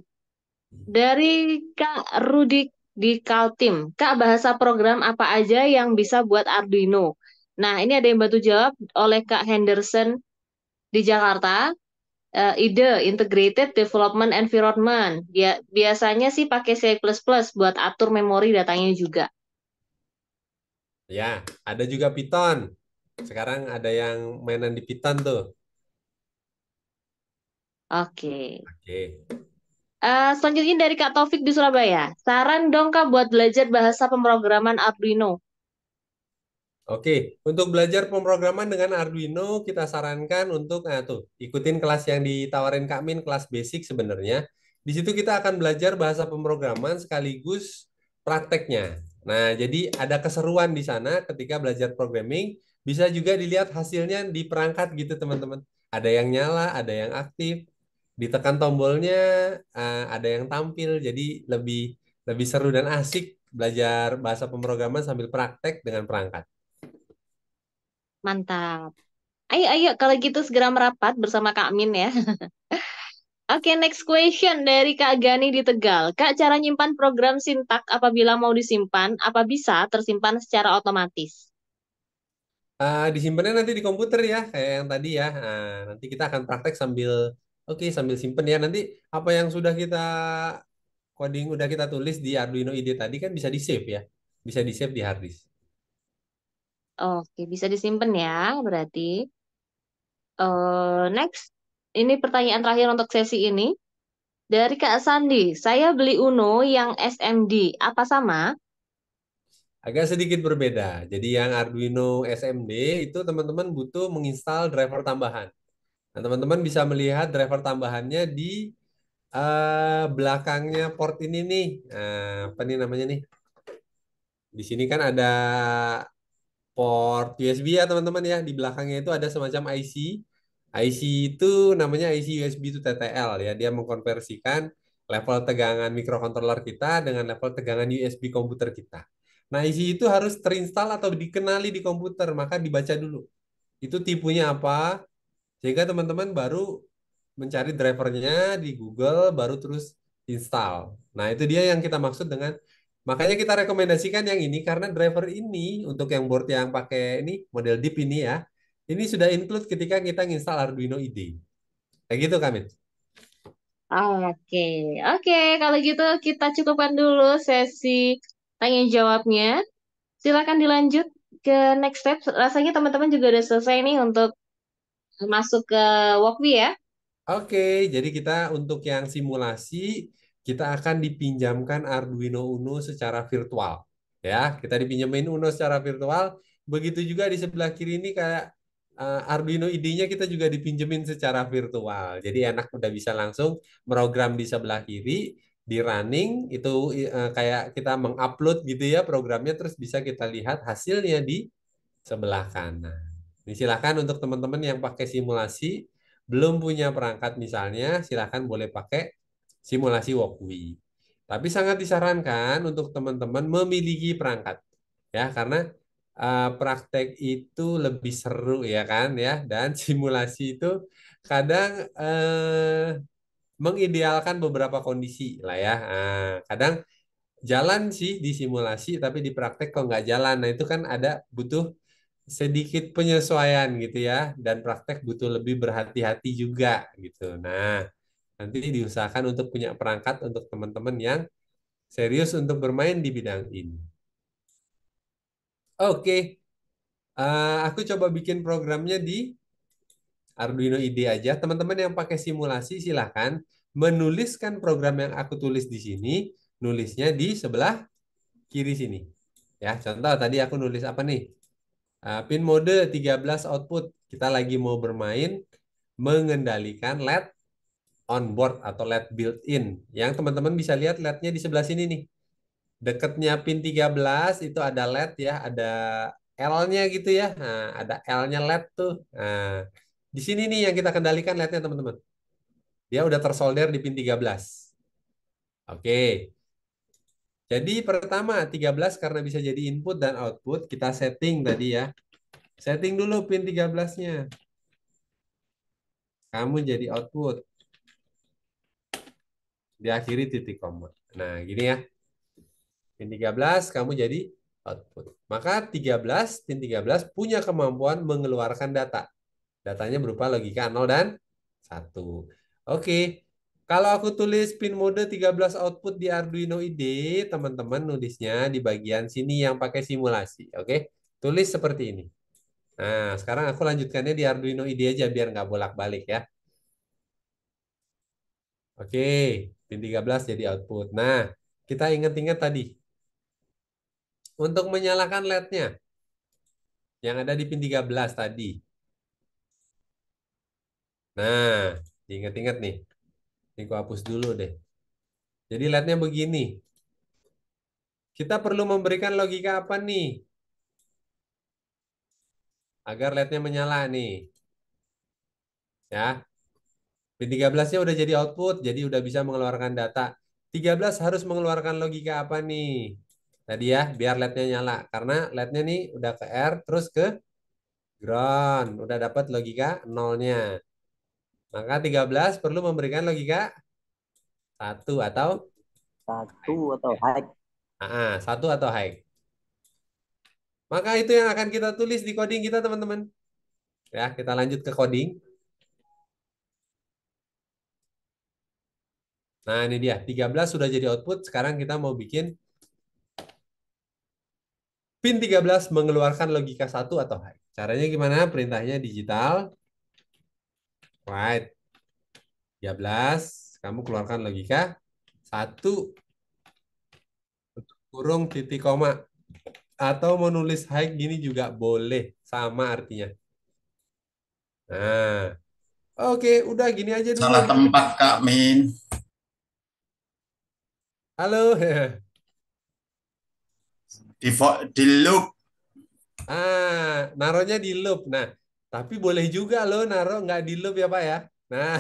Dari Kak Rudik di Kaltim. Kak, bahasa program apa aja yang bisa buat Arduino? Nah, ini ada yang bantu jawab oleh Kak Henderson di Jakarta uh, ide integrated development environment. Bia biasanya sih pakai C++ buat atur memori datanya juga. Ya, ada juga Python. Sekarang ada yang mainan di Python tuh. Oke. Okay. Oke. Okay. Uh, eh, selanjutnya dari Kak Taufik di Surabaya. Saran dong Kak buat belajar bahasa pemrograman Arduino. Oke, untuk belajar pemrograman dengan Arduino kita sarankan untuk nah tuh, ikutin kelas yang ditawarin Kak Min, kelas basic sebenarnya. Di situ kita akan belajar bahasa pemrograman sekaligus prakteknya. Nah, jadi ada keseruan di sana ketika belajar programming, bisa juga dilihat hasilnya di perangkat gitu, teman-teman. Ada yang nyala, ada yang aktif, ditekan tombolnya, eh, ada yang tampil. Jadi lebih lebih seru dan asik belajar bahasa pemrograman sambil praktek dengan perangkat. Mantap. Ayo, ayo. Kalau gitu segera merapat bersama Kak Min ya. Oke, okay, next question dari Kak Gani di Tegal. Kak, cara nyimpan program sintak apabila mau disimpan, apa bisa tersimpan secara otomatis? Uh, disimpannya nanti di komputer ya, kayak yang tadi ya. Uh, nanti kita akan praktek sambil, oke, okay, sambil simpen ya. Nanti apa yang sudah kita coding, udah kita tulis di Arduino IDE tadi kan bisa di-save ya. Bisa di-save di hard Oke, bisa disimpan ya berarti. Uh, next, ini pertanyaan terakhir untuk sesi ini. Dari Kak Sandi, saya beli Uno yang SMD, apa sama? Agak sedikit berbeda. Jadi yang Arduino SMD itu teman-teman butuh menginstal driver tambahan. Nah, teman-teman bisa melihat driver tambahannya di uh, belakangnya port ini nih. Uh, apa nih namanya nih? Di sini kan ada port USB ya teman-teman ya di belakangnya itu ada semacam IC IC itu namanya IC USB itu TTL ya dia mengkonversikan level tegangan mikrokontroler kita dengan level tegangan USB komputer kita nah IC itu harus terinstall atau dikenali di komputer maka dibaca dulu itu tipunya apa sehingga teman-teman baru mencari drivernya di Google baru terus install nah itu dia yang kita maksud dengan Makanya kita rekomendasikan yang ini karena driver ini untuk yang board yang pakai ini model deep ini ya. Ini sudah include ketika kita install Arduino IDE. Kayak gitu, Kamil. Oke, okay. oke. Okay. Kalau gitu kita cukupkan dulu sesi tanya jawabnya. Silakan dilanjut ke next step. Rasanya teman-teman juga udah selesai nih untuk masuk ke walkway ya. Oke, okay, jadi kita untuk yang simulasi kita akan dipinjamkan Arduino Uno secara virtual. Ya, kita dipinjamin Uno secara virtual. Begitu juga di sebelah kiri ini kayak uh, Arduino ID-nya kita juga dipinjemin secara virtual. Jadi enak udah bisa langsung program di sebelah kiri, di running itu uh, kayak kita mengupload gitu ya programnya terus bisa kita lihat hasilnya di sebelah kanan. Ini silakan untuk teman-teman yang pakai simulasi belum punya perangkat misalnya, silakan boleh pakai simulasi walkway, Tapi sangat disarankan untuk teman-teman memiliki perangkat ya karena uh, praktek itu lebih seru ya kan ya dan simulasi itu kadang uh, mengidealkan beberapa kondisi lah ya. Uh, kadang jalan sih di simulasi tapi di praktek kok nggak jalan. Nah, itu kan ada butuh sedikit penyesuaian gitu ya dan praktek butuh lebih berhati-hati juga gitu. Nah, Nanti diusahakan untuk punya perangkat untuk teman-teman yang serius untuk bermain di bidang ini. Oke, okay. uh, eh, aku coba bikin programnya di Arduino IDE aja. Teman-teman yang pakai simulasi silahkan menuliskan program yang aku tulis di sini, nulisnya di sebelah kiri sini. Ya, contoh tadi aku nulis apa nih? Uh, pin mode 13 output. Kita lagi mau bermain mengendalikan LED on board atau LED built-in. Yang teman-teman bisa lihat LED-nya di sebelah sini nih. Dekatnya pin 13 itu ada LED ya, ada L-nya gitu ya. Nah, ada L-nya LED tuh. Nah, di sini nih yang kita kendalikan LED-nya teman-teman. Dia udah tersolder di pin 13. Oke. Jadi pertama 13 karena bisa jadi input dan output, kita setting tadi ya. Setting dulu pin 13-nya. Kamu jadi output diakhiri titik koma. Nah, gini ya. Pin 13 kamu jadi output. Maka 13 tim 13 punya kemampuan mengeluarkan data. Datanya berupa logika 0 dan 1. Oke. Kalau aku tulis pin mode 13 output di Arduino IDE, teman-teman nulisnya di bagian sini yang pakai simulasi. Oke. Tulis seperti ini. Nah, sekarang aku lanjutkannya di Arduino IDE aja biar nggak bolak-balik ya. Oke. Pin 13 jadi output. Nah, kita ingat-ingat tadi. Untuk menyalakan LED-nya yang ada di pin 13 tadi. Nah, ingat-ingat nih. Ini aku hapus dulu deh. Jadi LED-nya begini. Kita perlu memberikan logika apa nih? Agar LED-nya menyala nih. Ya, di 13-nya udah jadi output, jadi udah bisa mengeluarkan data. 13 harus mengeluarkan logika apa nih? Tadi ya, biar LED-nya nyala. Karena LED-nya nih udah ke R, terus ke ground. Udah dapat logika nolnya. Maka 13 perlu memberikan logika satu atau satu atau high. Ah, satu atau high. Maka itu yang akan kita tulis di coding kita, teman-teman. Ya, kita lanjut ke coding. Nah, ini dia. 13 sudah jadi output. Sekarang kita mau bikin pin 13 mengeluarkan logika 1 atau high. Caranya gimana? Perintahnya digital. Right. 13. Kamu keluarkan logika 1. Kurung titik koma. Atau menulis nulis high gini juga boleh. Sama artinya. Nah. Oke, udah gini aja dulu. Salah tempat, Kak Min. Halo. Di di loop. Ah, naruhnya di loop. Nah, tapi boleh juga loh naruh nggak di loop ya Pak ya. Nah,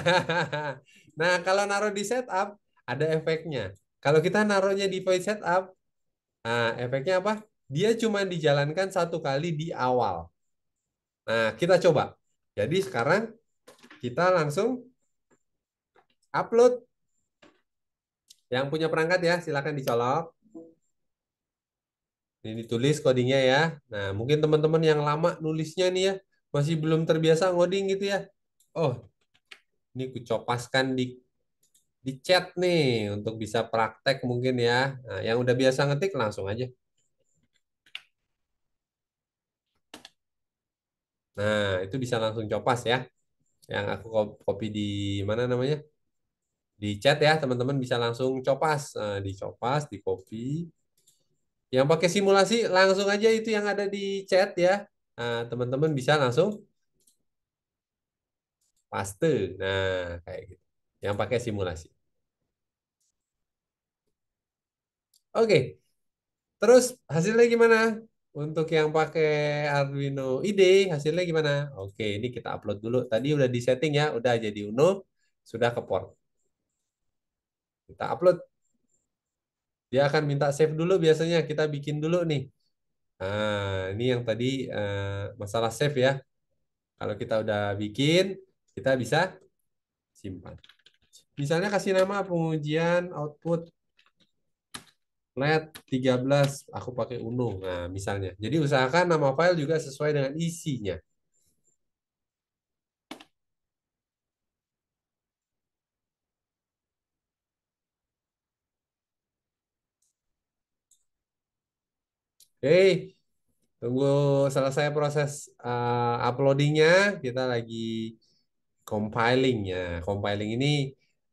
nah kalau naruh di setup ada efeknya. Kalau kita naruhnya di voice setup, nah, efeknya apa? Dia cuma dijalankan satu kali di awal. Nah, kita coba. Jadi sekarang kita langsung upload yang punya perangkat ya, silakan dicolok. Ini ditulis codingnya ya. Nah, mungkin teman-teman yang lama nulisnya nih ya, masih belum terbiasa ngoding gitu ya. Oh, ini kucopaskan di di chat nih untuk bisa praktek mungkin ya. Nah, yang udah biasa ngetik langsung aja. Nah, itu bisa langsung copas ya. Yang aku copy di mana namanya? di chat ya teman-teman bisa langsung copas nah, copas di copy yang pakai simulasi langsung aja itu yang ada di chat ya nah, teman-teman nah, bisa langsung paste nah kayak gitu yang pakai simulasi oke terus hasilnya gimana untuk yang pakai Arduino IDE hasilnya gimana oke ini kita upload dulu tadi udah di setting ya udah jadi Uno sudah ke port kita upload. Dia akan minta save dulu biasanya. Kita bikin dulu nih. Nah, ini yang tadi uh, masalah save ya. Kalau kita udah bikin, kita bisa simpan. Misalnya kasih nama pengujian output LED 13, aku pakai Uno. Nah, misalnya. Jadi usahakan nama file juga sesuai dengan isinya. Hey, tunggu selesai proses uh, uploadingnya. Kita lagi compiling ya. Compiling ini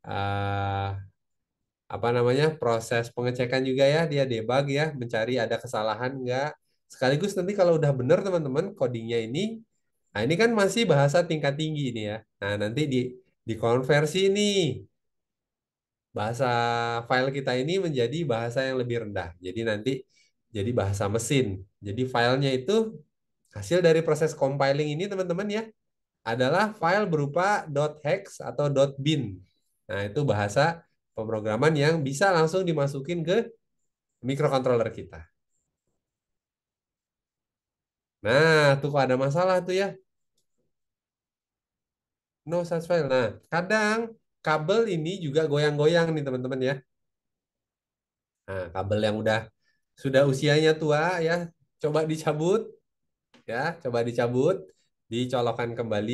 uh, apa namanya proses pengecekan juga ya. Dia debug ya, mencari ada kesalahan nggak. Sekaligus nanti kalau udah benar teman-teman codingnya ini, nah ini kan masih bahasa tingkat tinggi ini ya. Nah nanti di dikonversi ini bahasa file kita ini menjadi bahasa yang lebih rendah. Jadi nanti jadi bahasa mesin. Jadi filenya itu hasil dari proses compiling ini teman-teman ya adalah file berupa .hex atau .bin. Nah, itu bahasa pemrograman yang bisa langsung dimasukin ke mikrokontroler kita. Nah, tuh kok ada masalah tuh ya. No such file. Nah, kadang kabel ini juga goyang-goyang nih teman-teman ya. Nah, kabel yang udah sudah usianya tua ya, coba dicabut. Ya, coba dicabut, dicolokkan kembali.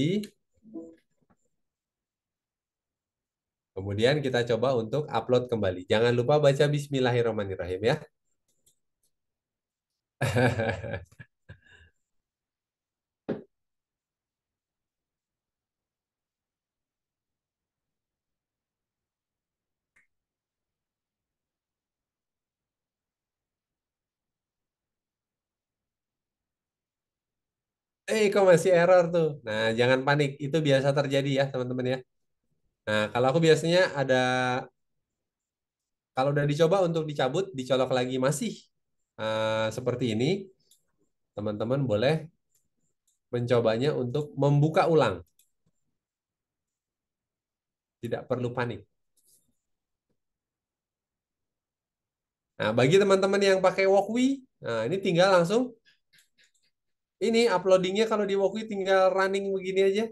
Kemudian kita coba untuk upload kembali. Jangan lupa baca bismillahirrahmanirrahim ya. eh kok masih error tuh. Nah, jangan panik, itu biasa terjadi ya, teman-teman ya. Nah, kalau aku biasanya ada kalau udah dicoba untuk dicabut, dicolok lagi masih uh, seperti ini, teman-teman boleh mencobanya untuk membuka ulang. Tidak perlu panik. Nah, bagi teman-teman yang pakai walkway, nah ini tinggal langsung ini uploadingnya kalau di Wokui tinggal running begini aja.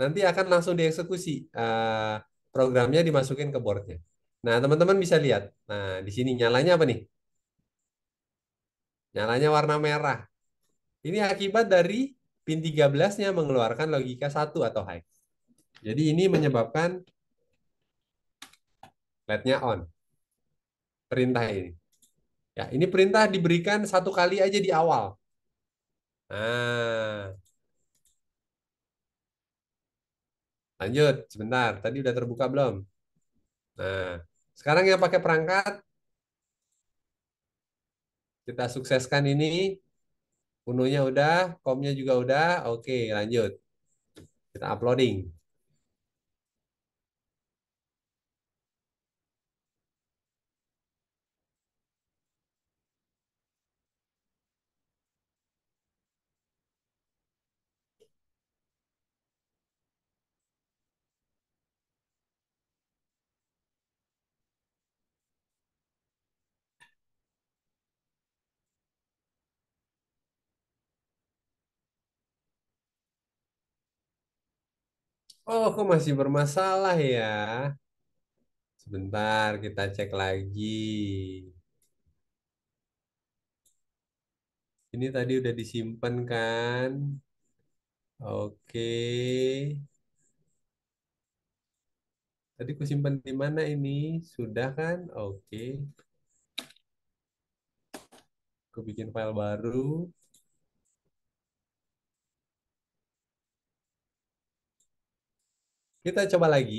Nanti akan langsung dieksekusi uh, programnya dimasukin ke boardnya. Nah teman-teman bisa lihat. Nah di sini nyalanya apa nih? Nyalanya warna merah. Ini akibat dari pin 13-nya mengeluarkan logika satu atau high. Jadi ini menyebabkan LED-nya on. Perintah ini. Ya, ini perintah diberikan satu kali aja di awal. Nah, lanjut sebentar. Tadi udah terbuka belum? Nah, sekarang yang pakai perangkat kita sukseskan ini. Unonya udah, komnya juga udah. Oke, lanjut. Kita uploading. Oh, aku masih bermasalah ya. Sebentar, kita cek lagi. Ini tadi udah disimpan kan? Oke. Tadi ku simpan di mana ini? Sudah kan? Oke. Aku bikin file baru. Kita coba lagi.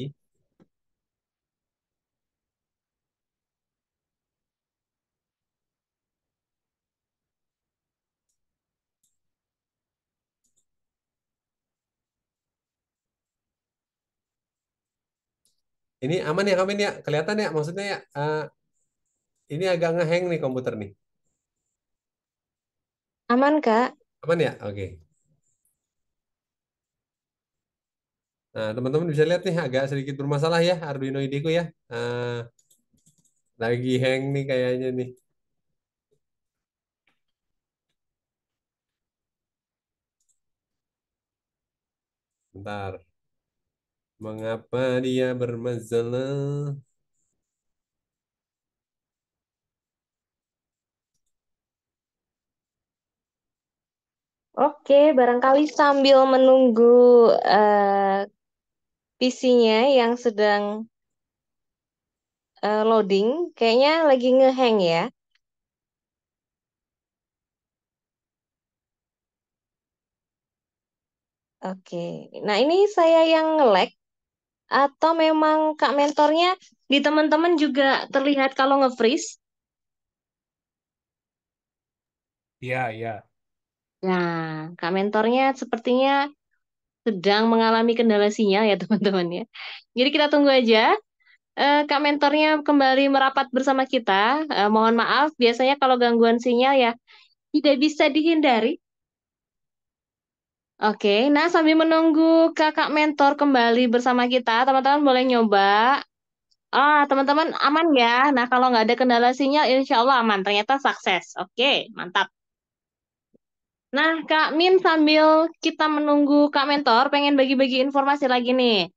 Ini aman ya kami ya, kelihatan ya maksudnya ya. Uh, ini agak ngeheng nih komputer nih. Aman, Kak. Aman ya? Oke. Okay. Nah, teman-teman bisa lihat nih agak sedikit bermasalah ya Arduino ide ku ya. Uh, lagi hang nih kayaknya nih. Bentar. Mengapa dia bermasalah? Oke, barangkali sambil menunggu uh, PC-nya yang sedang uh, loading kayaknya lagi ngehang ya. Oke. Nah, ini saya yang nge-lag atau memang Kak mentornya di teman-teman juga terlihat kalau nge-freeze? ya. Nah, Kak mentornya sepertinya sedang mengalami kendala sinyal ya teman-teman ya. Jadi kita tunggu aja. Uh, Kak mentornya kembali merapat bersama kita. Uh, mohon maaf, biasanya kalau gangguan sinyal ya tidak bisa dihindari. Oke, nah sambil menunggu kakak mentor kembali bersama kita, teman-teman boleh nyoba. Ah, teman-teman aman ya. Nah, kalau nggak ada kendala sinyal, insya Allah aman. Ternyata sukses. Oke, mantap. Nah, Kak Min sambil kita menunggu Kak Mentor, pengen bagi-bagi informasi lagi nih.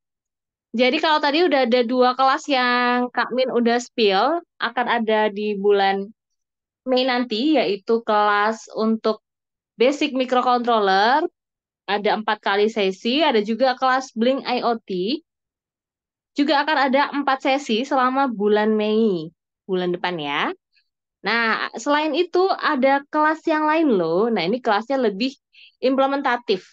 Jadi kalau tadi udah ada dua kelas yang Kak Min udah spill, akan ada di bulan Mei nanti, yaitu kelas untuk basic microcontroller, ada empat kali sesi, ada juga kelas Blink IoT, juga akan ada empat sesi selama bulan Mei, bulan depan ya. Nah, selain itu ada kelas yang lain loh. Nah, ini kelasnya lebih implementatif.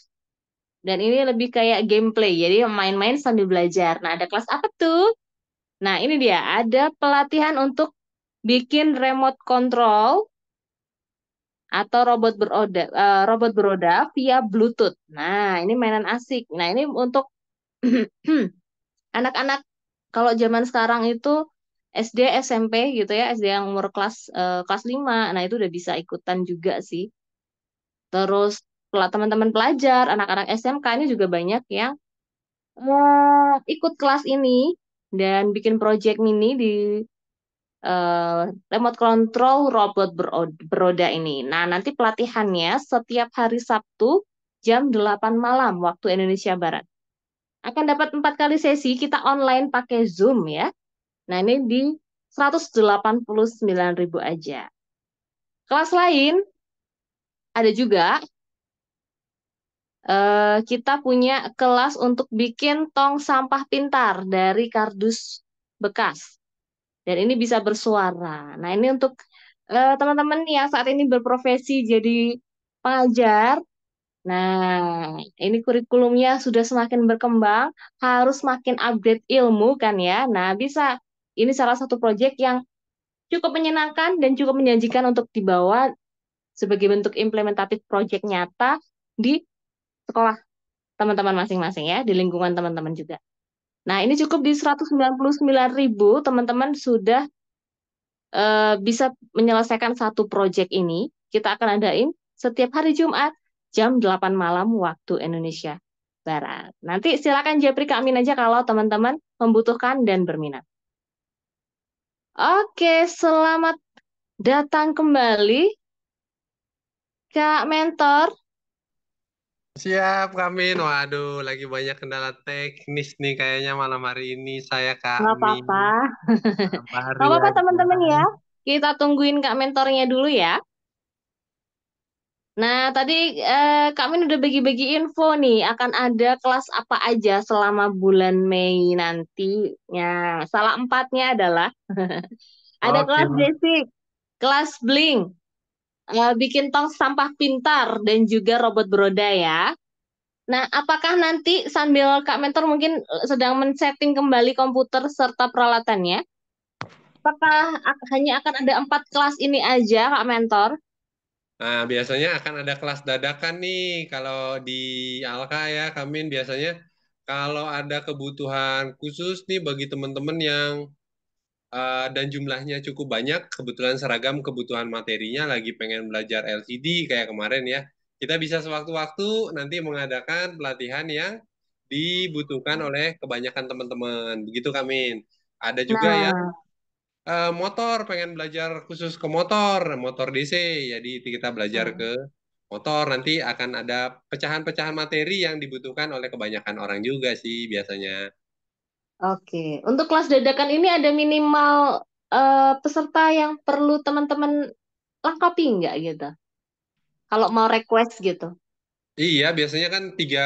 Dan ini lebih kayak gameplay, jadi main-main sambil belajar. Nah, ada kelas apa tuh? Nah, ini dia, ada pelatihan untuk bikin remote control atau robot beroda uh, eh, robot beroda via Bluetooth. Nah, ini mainan asik. Nah, ini untuk anak-anak kalau zaman sekarang itu SD SMP gitu ya SD yang umur kelas uh, kelas 5 nah itu udah bisa ikutan juga sih terus teman-teman pelajar anak-anak SMK ini juga banyak yang uh, ikut kelas ini dan bikin project mini di uh, remote control robot beroda ini nah nanti pelatihannya setiap hari Sabtu jam 8 malam waktu Indonesia Barat akan dapat empat kali sesi kita online pakai Zoom ya Nah, ini di 189.000 aja. Kelas lain ada juga eh, kita punya kelas untuk bikin tong sampah pintar dari kardus bekas. Dan ini bisa bersuara. Nah, ini untuk eh, teman-teman eh, yang saat ini berprofesi jadi pengajar. Nah, ini kurikulumnya sudah semakin berkembang, harus makin update ilmu kan ya. Nah, bisa ini salah satu proyek yang cukup menyenangkan dan cukup menjanjikan untuk dibawa sebagai bentuk implementatif proyek nyata di sekolah teman-teman masing-masing ya, di lingkungan teman-teman juga. Nah, ini cukup di 199.000 teman-teman sudah uh, bisa menyelesaikan satu proyek ini. Kita akan adain setiap hari Jumat jam 8 malam waktu Indonesia Barat. Nanti silakan japri Kak Amin aja kalau teman-teman membutuhkan dan berminat. Oke, selamat datang kembali Kak Mentor. Siap, kami, Waduh, lagi banyak kendala teknis nih kayaknya malam hari ini saya Kak Nggak apa-apa. Gak apa-apa teman-teman ya. Kita tungguin Kak Mentornya dulu ya. Nah, tadi eh, kami udah bagi-bagi info nih akan ada kelas apa aja selama bulan Mei nantinya. Salah empatnya adalah ada okay. kelas basic, kelas bling, eh, bikin tong sampah pintar dan juga robot beroda ya. Nah, apakah nanti sambil Kak Mentor mungkin eh, sedang men-setting kembali komputer serta peralatannya? Apakah hanya akan ada empat kelas ini aja, Kak Mentor? Nah, biasanya akan ada kelas dadakan nih kalau di Alka ya, Kamin biasanya kalau ada kebutuhan khusus nih bagi teman-teman yang uh, dan jumlahnya cukup banyak, kebetulan seragam kebutuhan materinya lagi pengen belajar LCD kayak kemarin ya. Kita bisa sewaktu-waktu nanti mengadakan pelatihan yang dibutuhkan oleh kebanyakan teman-teman. Begitu Kamin. Ada juga nah. ya Eh, motor pengen belajar khusus ke motor nah, motor DC jadi kita belajar hmm. ke motor nanti akan ada pecahan-pecahan materi yang dibutuhkan oleh kebanyakan orang juga sih biasanya Oke, untuk kelas dadakan ini ada minimal uh, peserta yang perlu teman-teman lengkapi nggak gitu? Kalau mau request gitu? Iya, biasanya kan tiga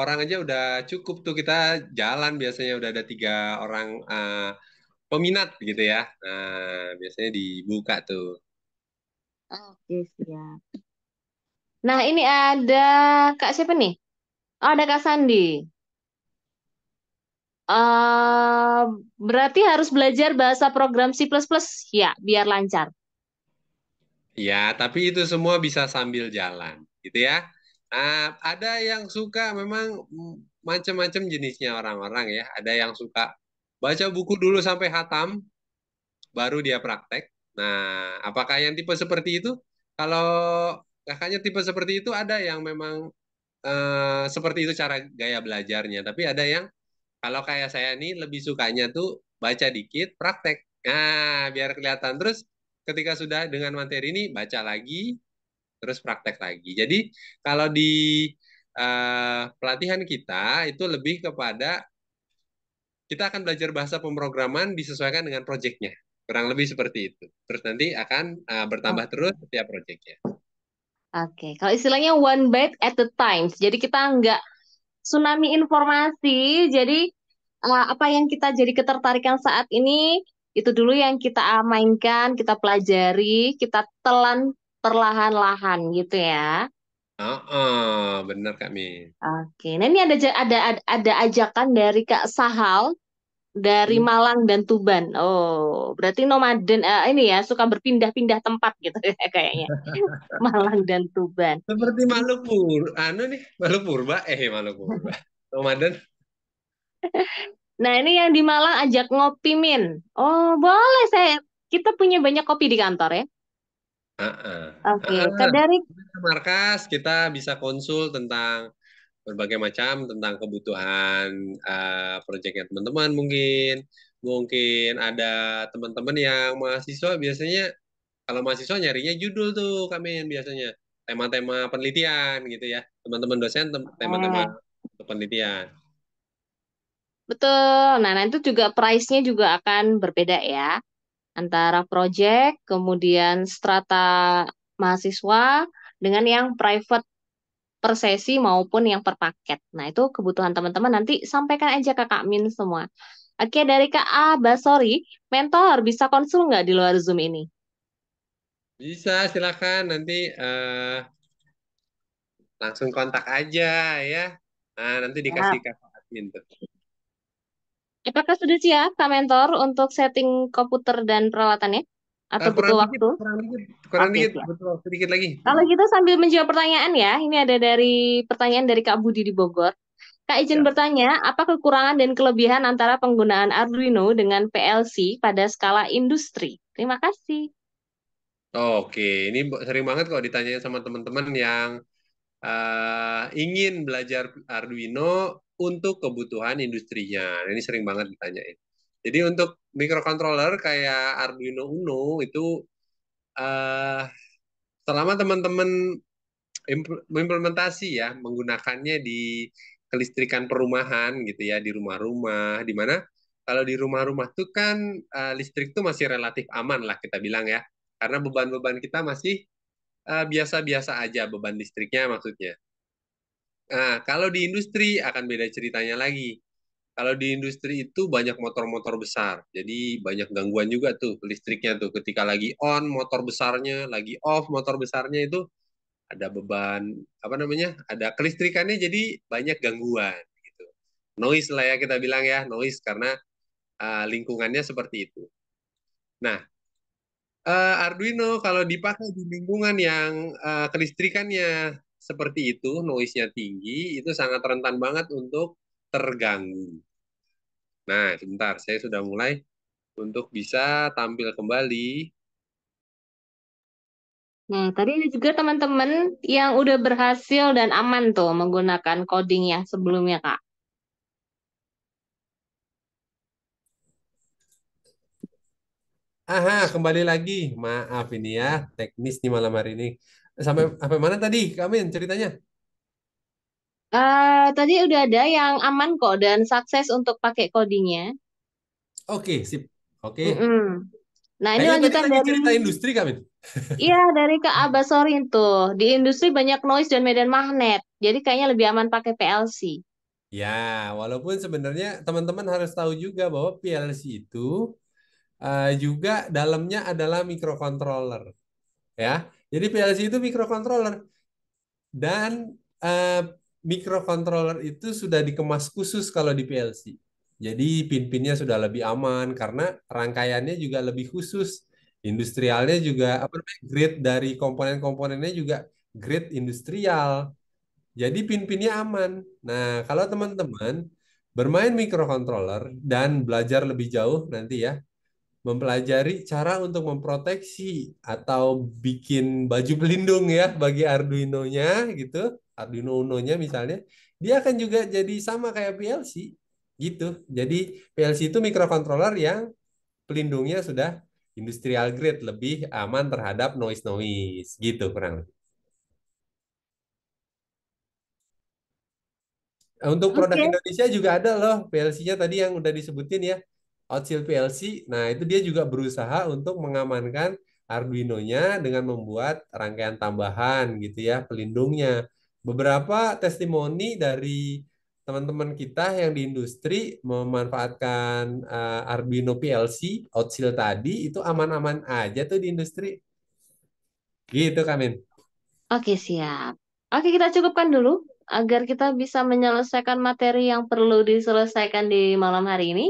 orang aja udah cukup tuh kita jalan biasanya udah ada tiga orang uh, peminat gitu ya. Nah, biasanya dibuka tuh. Oke, siap. Nah, ini ada Kak siapa nih? Oh, ada Kak Sandi. Uh, berarti harus belajar bahasa program C++ ya, biar lancar. Ya, tapi itu semua bisa sambil jalan, gitu ya. Nah ada yang suka memang mm, macam-macam jenisnya orang-orang ya. Ada yang suka baca buku dulu sampai hatam, baru dia praktek. Nah, apakah yang tipe seperti itu? Kalau kakaknya tipe seperti itu ada yang memang eh, seperti itu cara gaya belajarnya, tapi ada yang kalau kayak saya nih lebih sukanya tuh baca dikit, praktek. Nah, biar kelihatan terus ketika sudah dengan materi ini baca lagi, terus praktek lagi. Jadi kalau di uh, pelatihan kita itu lebih kepada kita akan belajar bahasa pemrograman disesuaikan dengan proyeknya. Kurang lebih seperti itu. Terus nanti akan uh, bertambah oh. terus setiap proyeknya. Oke, okay. kalau istilahnya one bite at a time. Jadi kita nggak tsunami informasi. Jadi uh, apa yang kita jadi ketertarikan saat ini itu dulu yang kita mainkan, kita pelajari, kita telan perlahan-lahan gitu ya. Uh, uh, benar Kak min Oke, okay. nah ini ada ada ada ajakan dari Kak Sahal dari hmm. Malang dan Tuban. Oh, berarti nomaden uh, ini ya suka berpindah-pindah tempat gitu ya kayaknya. Malang dan Tuban. Seperti Maluku, anu nih Maluku Purba, eh Maluku Purba, nomaden. Nah ini yang di Malang ajak ngopi min. Oh boleh saya, kita punya banyak kopi di kantor ya. Uh -uh. Oke, okay. uh -uh. dari markas kita bisa konsul tentang berbagai macam tentang kebutuhan uh, eh, proyeknya teman-teman mungkin mungkin ada teman-teman yang mahasiswa biasanya kalau mahasiswa nyarinya judul tuh kami yang biasanya tema-tema penelitian gitu ya teman-teman dosen ah. tema-tema hmm. penelitian betul nah, nah itu juga price-nya juga akan berbeda ya antara project kemudian strata mahasiswa dengan yang private per sesi maupun yang per paket. Nah, itu kebutuhan teman-teman nanti sampaikan aja ke Kak Min semua. Oke, dari Kak A. Basori, mentor bisa konsul nggak di luar Zoom ini? Bisa, silakan nanti uh, langsung kontak aja ya. Nah, nanti dikasih ya. Kak admin tuh. Apakah sudah siap Kak Mentor untuk setting komputer dan peralatannya? atau uh, butuh waktu? kurang dikit, kurang okay, dikit, ya. butuh dikit lagi. Kalau gitu sambil menjawab pertanyaan ya, ini ada dari pertanyaan dari Kak Budi di Bogor. Kak izin ya. bertanya, apa kekurangan dan kelebihan antara penggunaan Arduino dengan PLC pada skala industri? Terima kasih. Oke, ini sering banget kalau ditanya sama teman-teman yang uh, ingin belajar Arduino untuk kebutuhan industrinya. Ini sering banget ditanyain. Jadi untuk microcontroller kayak Arduino Uno itu uh, selama teman-teman implementasi ya menggunakannya di kelistrikan perumahan gitu ya di rumah-rumah di mana kalau di rumah-rumah tuh kan uh, listrik tuh masih relatif aman lah kita bilang ya karena beban-beban kita masih eh, biasa-biasa uh, biasa -biasa aja beban listriknya maksudnya. Nah, kalau di industri akan beda ceritanya lagi kalau di industri itu banyak motor-motor besar, jadi banyak gangguan juga tuh listriknya tuh. Ketika lagi on motor besarnya, lagi off motor besarnya itu ada beban apa namanya, ada kelistrikannya jadi banyak gangguan gitu. Noise lah ya kita bilang ya noise karena uh, lingkungannya seperti itu. Nah uh, Arduino kalau dipakai di lingkungan yang uh, kelistrikannya seperti itu, noise-nya tinggi, itu sangat rentan banget untuk terganggu. Nah, sebentar, saya sudah mulai untuk bisa tampil kembali. Nah, tadi juga teman-teman yang udah berhasil dan aman tuh menggunakan coding yang sebelumnya, Kak. Aha, kembali lagi. Maaf ini ya, teknis di malam hari ini. Sampai sampai mana tadi, Kamin, ceritanya? Uh, tadi udah ada yang aman kok dan sukses untuk pakai codingnya. Oke, okay, sip. Oke. Okay. Mm -mm. Nah ini kan lanjutan dari cerita industri kami. Iya dari ke Abasorin tuh di industri banyak noise dan medan magnet, jadi kayaknya lebih aman pakai PLC. Ya, walaupun sebenarnya teman-teman harus tahu juga bahwa PLC itu uh, juga dalamnya adalah microcontroller, ya. Jadi PLC itu microcontroller dan uh, Mikrokontroler itu sudah dikemas khusus kalau di PLC. Jadi pin-pinnya sudah lebih aman karena rangkaiannya juga lebih khusus. Industrialnya juga apa namanya grade dari komponen-komponennya juga grade industrial. Jadi pin-pinnya aman. Nah, kalau teman-teman bermain mikrokontroler dan belajar lebih jauh nanti ya, mempelajari cara untuk memproteksi atau bikin baju pelindung ya bagi Arduino-nya gitu Arduino Uno-nya misalnya, dia akan juga jadi sama kayak PLC gitu. Jadi PLC itu microcontroller yang pelindungnya sudah industrial grade lebih aman terhadap noise noise gitu kurang lebih. Untuk produk Indonesia juga ada loh PLC-nya tadi yang udah disebutin ya. Outsil PLC. Nah, itu dia juga berusaha untuk mengamankan Arduino-nya dengan membuat rangkaian tambahan gitu ya, pelindungnya beberapa testimoni dari teman-teman kita yang di industri memanfaatkan uh, Arduino PLC outsil tadi itu aman-aman aja tuh di industri. Gitu Kamin. Oke, siap. Oke, kita cukupkan dulu agar kita bisa menyelesaikan materi yang perlu diselesaikan di malam hari ini.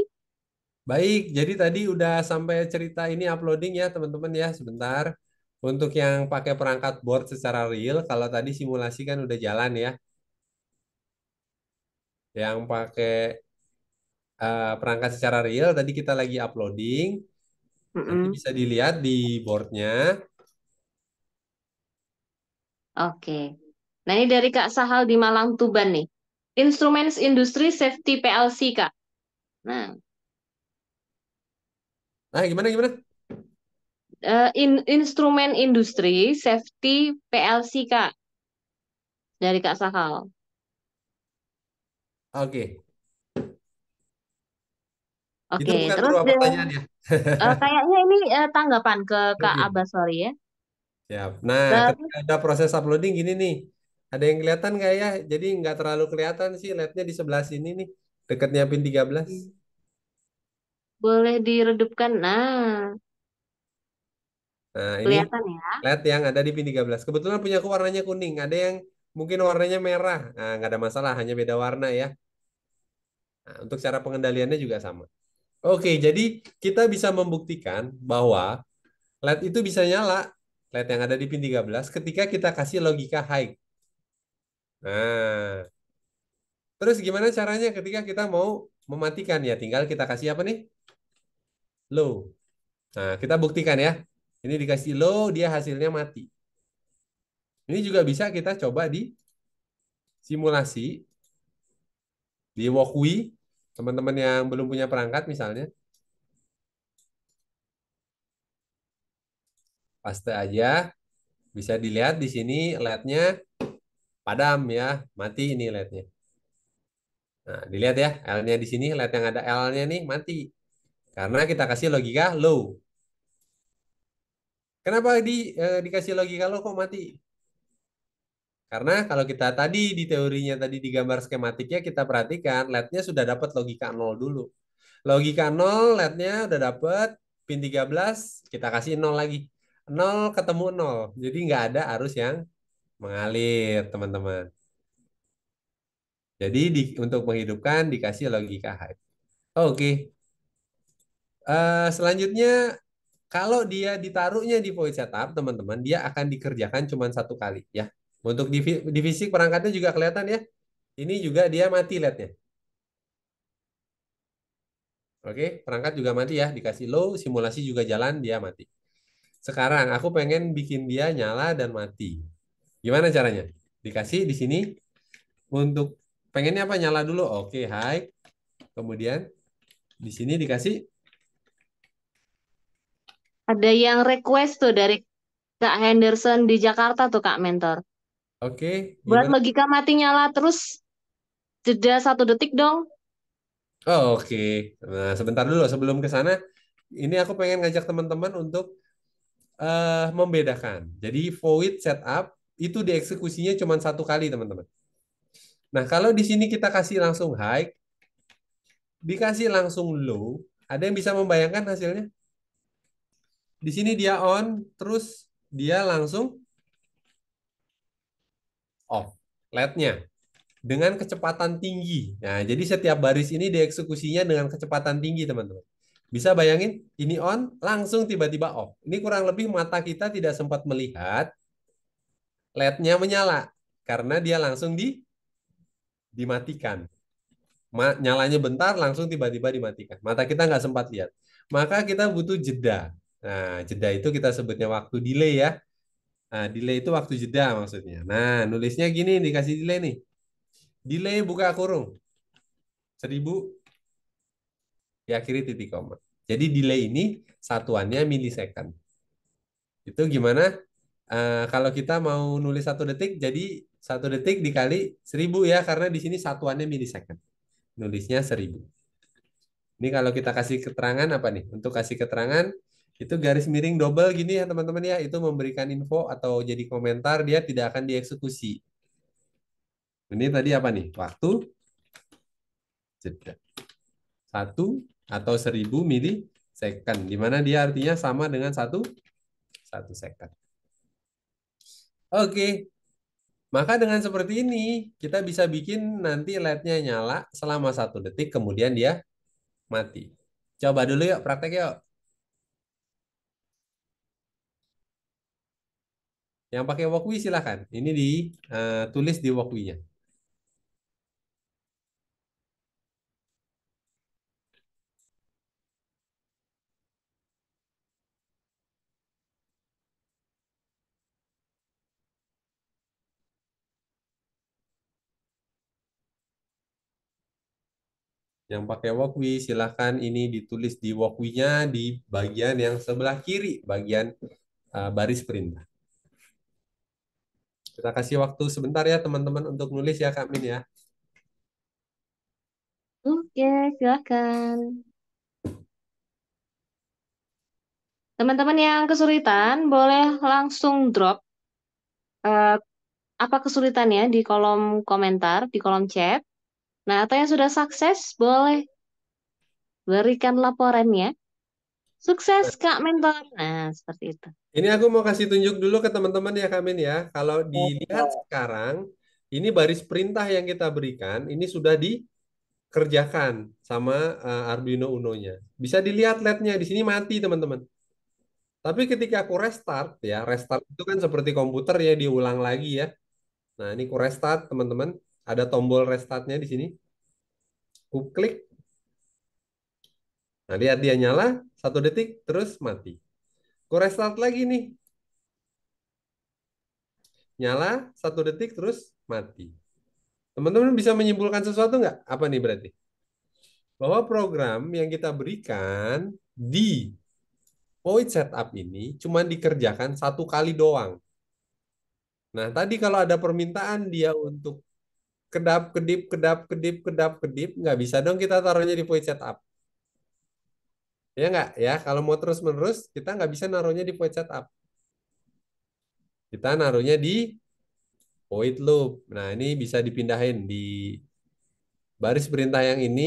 Baik, jadi tadi udah sampai cerita ini uploading ya, teman-teman ya, sebentar. Untuk yang pakai perangkat board secara real, kalau tadi simulasi kan udah jalan ya. Yang pakai uh, perangkat secara real, tadi kita lagi uploading. Mm -mm. Nanti bisa dilihat di boardnya. Oke. Nah ini dari Kak Sahal di Malang Tuban nih. instrumen Industri Safety PLC, Kak. Nah. Nah, gimana, gimana? Eh, in, instrumen industri safety PLC Kak dari Kak Sahal. Oke. Oke, okay. terus ya. uh, kayaknya ini uh, tanggapan ke Kak okay. sorry ya. Siap. Nah, Dan, nah, ada proses uploading gini nih. Ada yang kelihatan nggak ya? Jadi nggak terlalu kelihatan sih led di sebelah sini nih, dekatnya pin 13. Boleh diredupkan. Nah, Nah, ini kelihatan ya. LED yang ada di pin 13. Kebetulan punya aku warnanya kuning, ada yang mungkin warnanya merah. Nah, nggak ada masalah, hanya beda warna ya. Nah, untuk cara pengendaliannya juga sama. Oke, jadi kita bisa membuktikan bahwa LED itu bisa nyala, LED yang ada di pin 13, ketika kita kasih logika high. Nah, terus gimana caranya ketika kita mau mematikan? Ya, tinggal kita kasih apa nih? Low. Nah, kita buktikan ya. Ini dikasih low, dia hasilnya mati. Ini juga bisa kita coba di simulasi di walkway, Teman-teman yang belum punya perangkat misalnya. Paste aja. Bisa dilihat di sini LED-nya padam ya. Mati ini LED-nya. Nah, dilihat ya, L-nya di sini, LED yang ada L-nya nih mati. Karena kita kasih logika low. Kenapa di eh, dikasih logika lo kok mati? Karena kalau kita tadi di teorinya tadi di gambar skematiknya kita perhatikan LED-nya sudah dapat logika 0 dulu. Logika 0 LED-nya udah dapat pin 13 kita kasih 0 lagi. 0 ketemu 0. Jadi nggak ada arus yang mengalir, teman-teman. Jadi di, untuk menghidupkan dikasih logika high. Oke. Okay. Uh, eh, selanjutnya kalau dia ditaruhnya di void setup, teman-teman, dia akan dikerjakan cuma satu kali ya. Untuk di, di fisik perangkatnya juga kelihatan ya. Ini juga dia mati led Oke, perangkat juga mati ya, dikasih low, simulasi juga jalan, dia mati. Sekarang aku pengen bikin dia nyala dan mati. Gimana caranya? Dikasih di sini untuk pengennya apa nyala dulu. Oke, high. Kemudian di sini dikasih ada yang request tuh dari Kak Henderson di Jakarta tuh Kak Mentor. Oke. Okay, Buat logika mati nyala terus jeda satu detik dong. Oh, Oke, okay. nah sebentar dulu sebelum ke sana, ini aku pengen ngajak teman-teman untuk uh, membedakan. Jadi void setup itu dieksekusinya cuma satu kali teman-teman. Nah kalau di sini kita kasih langsung high, dikasih langsung low, ada yang bisa membayangkan hasilnya? Di sini dia on, terus dia langsung off led dengan kecepatan tinggi. Nah, jadi setiap baris ini dieksekusinya dengan kecepatan tinggi, teman-teman. Bisa bayangin, ini on, langsung tiba-tiba off. Ini kurang lebih mata kita tidak sempat melihat led menyala karena dia langsung di dimatikan. Ma, nyalanya bentar, langsung tiba-tiba dimatikan. Mata kita nggak sempat lihat. Maka kita butuh jeda. Nah, jeda itu kita sebutnya waktu delay ya. Nah, delay itu waktu jeda maksudnya. Nah, nulisnya gini dikasih delay nih. Delay buka kurung. seribu diakhiri titik koma. Jadi delay ini satuannya milisecond. Itu gimana? Uh, kalau kita mau nulis satu detik, jadi satu detik dikali seribu ya, karena di sini satuannya milisecond. Nulisnya seribu. Ini kalau kita kasih keterangan apa nih? Untuk kasih keterangan, itu garis miring double gini ya teman-teman ya, itu memberikan info atau jadi komentar dia tidak akan dieksekusi. Ini tadi apa nih? Waktu Satu atau seribu mili second, dimana dia artinya sama dengan satu satu second. Oke, maka dengan seperti ini, kita bisa bikin nanti lednya nyala selama satu detik, kemudian dia mati. Coba dulu yuk, praktek yuk. Yang pakai Wokwi silahkan. Eh, ini ditulis di wakwinya. Yang pakai walkwi silahkan ini ditulis di wakwinya di bagian yang sebelah kiri, bagian eh, baris perintah. Kita kasih waktu sebentar ya teman-teman untuk nulis ya Kak Min ya. Oke, silakan. Teman-teman yang kesulitan boleh langsung drop uh, apa kesulitannya di kolom komentar, di kolom chat. Nah, atau yang sudah sukses boleh berikan laporannya Sukses Kak Mentor. Nah, seperti itu. Ini aku mau kasih tunjuk dulu ke teman-teman ya kamin ya. Kalau oh, dilihat iya. sekarang, ini baris perintah yang kita berikan, ini sudah dikerjakan sama uh, Arduino Uno-nya. Bisa dilihat LED-nya, di sini mati teman-teman. Tapi ketika aku restart ya, restart itu kan seperti komputer ya, diulang lagi ya. Nah ini aku restart teman-teman, ada tombol restartnya di sini. Aku klik. Nah lihat dia nyala, satu detik, terus mati. Ku restart lagi nih. Nyala, satu detik, terus mati. Teman-teman bisa menyimpulkan sesuatu nggak? Apa nih berarti? Bahwa program yang kita berikan di void setup ini cuma dikerjakan satu kali doang. Nah, tadi kalau ada permintaan dia untuk kedap kedip kedap kedip kedap kedip nggak bisa dong kita taruhnya di void setup. Ya nggak? Ya, kalau mau terus-menerus, kita nggak bisa naruhnya di void setup. Kita naruhnya di void loop. Nah, ini bisa dipindahin di baris perintah yang ini.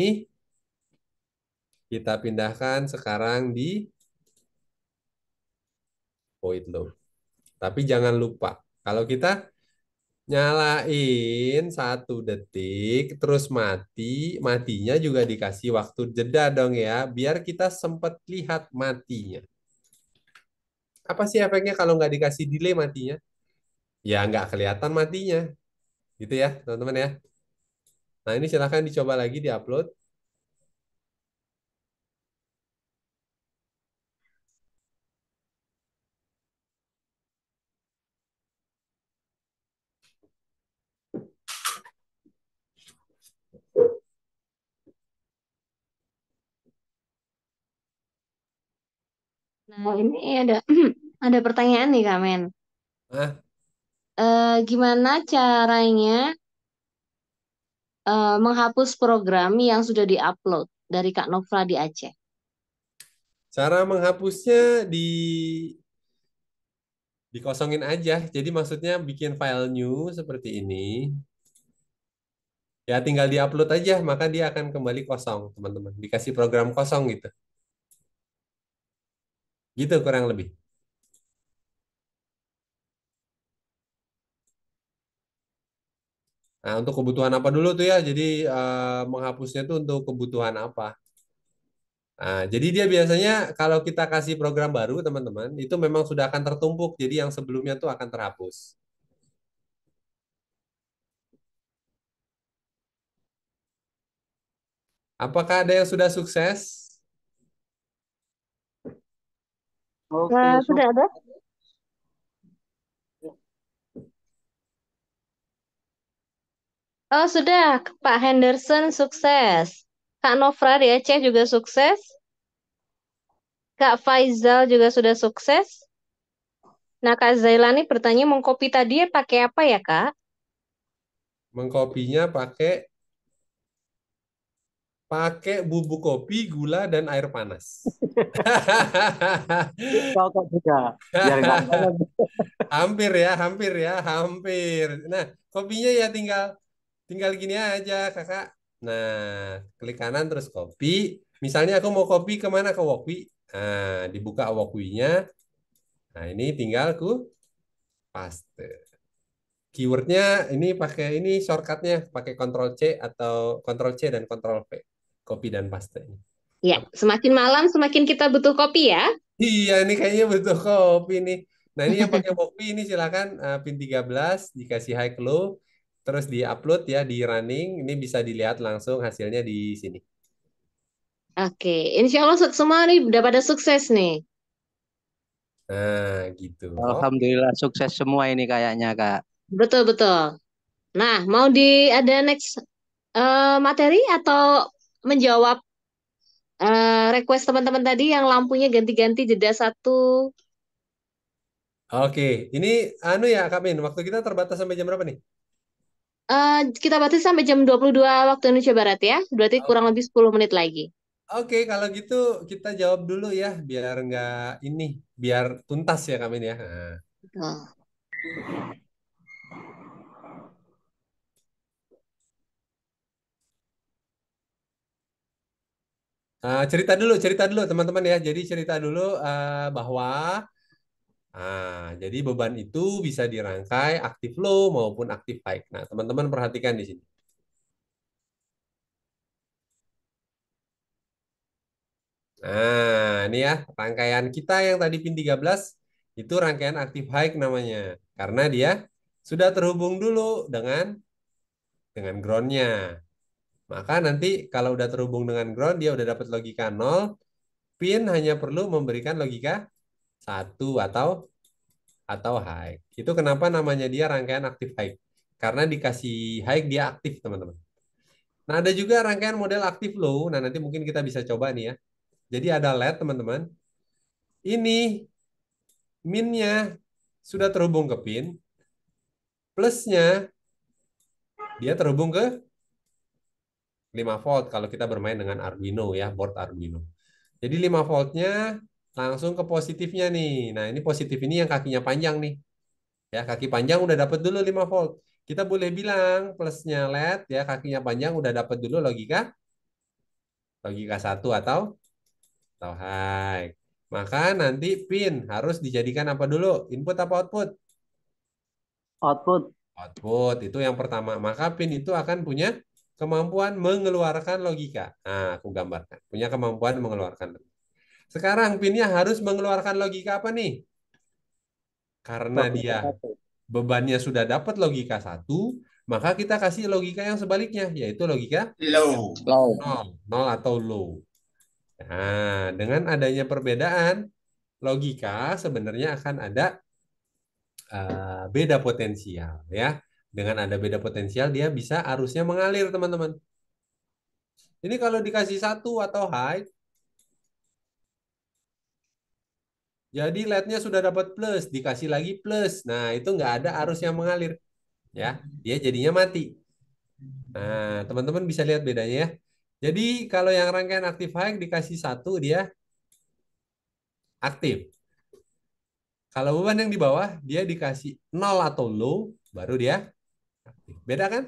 Kita pindahkan sekarang di void loop. Tapi jangan lupa, kalau kita Nyalain satu detik, terus mati. Matinya juga dikasih waktu jeda dong ya, biar kita sempat lihat matinya. Apa sih efeknya kalau nggak dikasih delay matinya? Ya nggak kelihatan matinya. Gitu ya, teman-teman ya. Nah ini silahkan dicoba lagi di-upload. Nah, ini ada ada pertanyaan nih Kak Men. Eh, eh gimana caranya eh, menghapus program yang sudah diupload dari Kak Nova di Aceh? cara menghapusnya di dikosongin aja. Jadi maksudnya bikin file new seperti ini. Ya tinggal diupload aja, maka dia akan kembali kosong, teman-teman. Dikasih program kosong gitu. Gitu kurang lebih. Nah, untuk kebutuhan apa dulu tuh ya? Jadi eh, menghapusnya tuh untuk kebutuhan apa? Nah, jadi dia biasanya kalau kita kasih program baru, teman-teman, itu memang sudah akan tertumpuk. Jadi yang sebelumnya tuh akan terhapus. Apakah ada yang sudah sukses? Oke, Nah, sudah ada? Ya. Oh, sudah. Pak Henderson sukses. Kak Nofra di Aceh juga sukses. Kak Faizal juga sudah sukses. Nah, Kak Zailani bertanya mengkopi tadi pakai apa ya, Kak? Mengkopinya pakai pakai bubuk kopi, gula, dan air panas. Cocok juga. hampir ya, hampir ya, hampir. Nah, kopinya ya tinggal tinggal gini aja, kakak. Nah, klik kanan terus kopi. Misalnya aku mau kopi kemana ke Wokwi. Nah, dibuka Wokwinya. Nah, ini tinggal ku paste. Keywordnya ini pakai ini shortcutnya pakai Ctrl C atau Ctrl C dan Ctrl V kopi dan pasta ini. Ya, semakin malam semakin kita butuh kopi ya. Iya, ini kayaknya butuh kopi nih. Nah, ini yang pakai kopi ini silakan uh, pin 13 dikasih high clue terus di-upload ya di running. Ini bisa dilihat langsung hasilnya di sini. Oke, insya Allah semua nih udah pada sukses nih. Nah, gitu. Alhamdulillah sukses semua ini kayaknya, Kak. Betul, betul. Nah, mau di ada next uh, materi atau menjawab uh, request teman-teman tadi yang lampunya ganti-ganti jeda satu. Oke, ini anu ya Kak Min, waktu kita terbatas sampai jam berapa nih? Uh, kita batas sampai jam 22 waktu Indonesia Barat ya, berarti okay. kurang lebih 10 menit lagi. Oke, okay, kalau gitu kita jawab dulu ya, biar nggak ini, biar tuntas ya Kak Min ya. Nah. Uh, cerita dulu, cerita dulu teman-teman ya. Jadi cerita dulu uh, bahwa uh, jadi beban itu bisa dirangkai aktif low maupun aktif high. Nah, teman-teman perhatikan di sini. Nah, ini ya rangkaian kita yang tadi pin 13 itu rangkaian aktif high namanya karena dia sudah terhubung dulu dengan dengan groundnya. Maka nanti kalau udah terhubung dengan ground, dia udah dapat logika 0. Pin hanya perlu memberikan logika 1 atau atau high. Itu kenapa namanya dia rangkaian aktif high. Karena dikasih high, dia aktif, teman-teman. Nah, ada juga rangkaian model aktif low. Nah, nanti mungkin kita bisa coba nih ya. Jadi ada LED, teman-teman. Ini minnya sudah terhubung ke pin. Plusnya dia terhubung ke 5 volt kalau kita bermain dengan Arduino ya, board Arduino. Jadi 5 voltnya langsung ke positifnya nih. Nah ini positif ini yang kakinya panjang nih. Ya kaki panjang udah dapat dulu 5 volt. Kita boleh bilang plusnya LED ya kakinya panjang udah dapat dulu logika logika satu atau atau high. Maka nanti pin harus dijadikan apa dulu? Input apa output? Output. Output itu yang pertama. Maka pin itu akan punya kemampuan mengeluarkan logika. Nah, aku gambarkan. Punya kemampuan mengeluarkan. Sekarang pinnya harus mengeluarkan logika apa nih? Karena dia bebannya sudah dapat logika satu, maka kita kasih logika yang sebaliknya, yaitu logika low, low. Nol, nol atau low. Nah, dengan adanya perbedaan logika sebenarnya akan ada uh, beda potensial ya dengan ada beda potensial dia bisa arusnya mengalir teman-teman. Ini kalau dikasih satu atau high, jadi lednya sudah dapat plus, dikasih lagi plus. Nah itu nggak ada arus yang mengalir, ya dia jadinya mati. Nah teman-teman bisa lihat bedanya ya. Jadi kalau yang rangkaian aktif high dikasih satu dia aktif. Kalau beban yang di bawah dia dikasih nol atau low, baru dia Beda kan?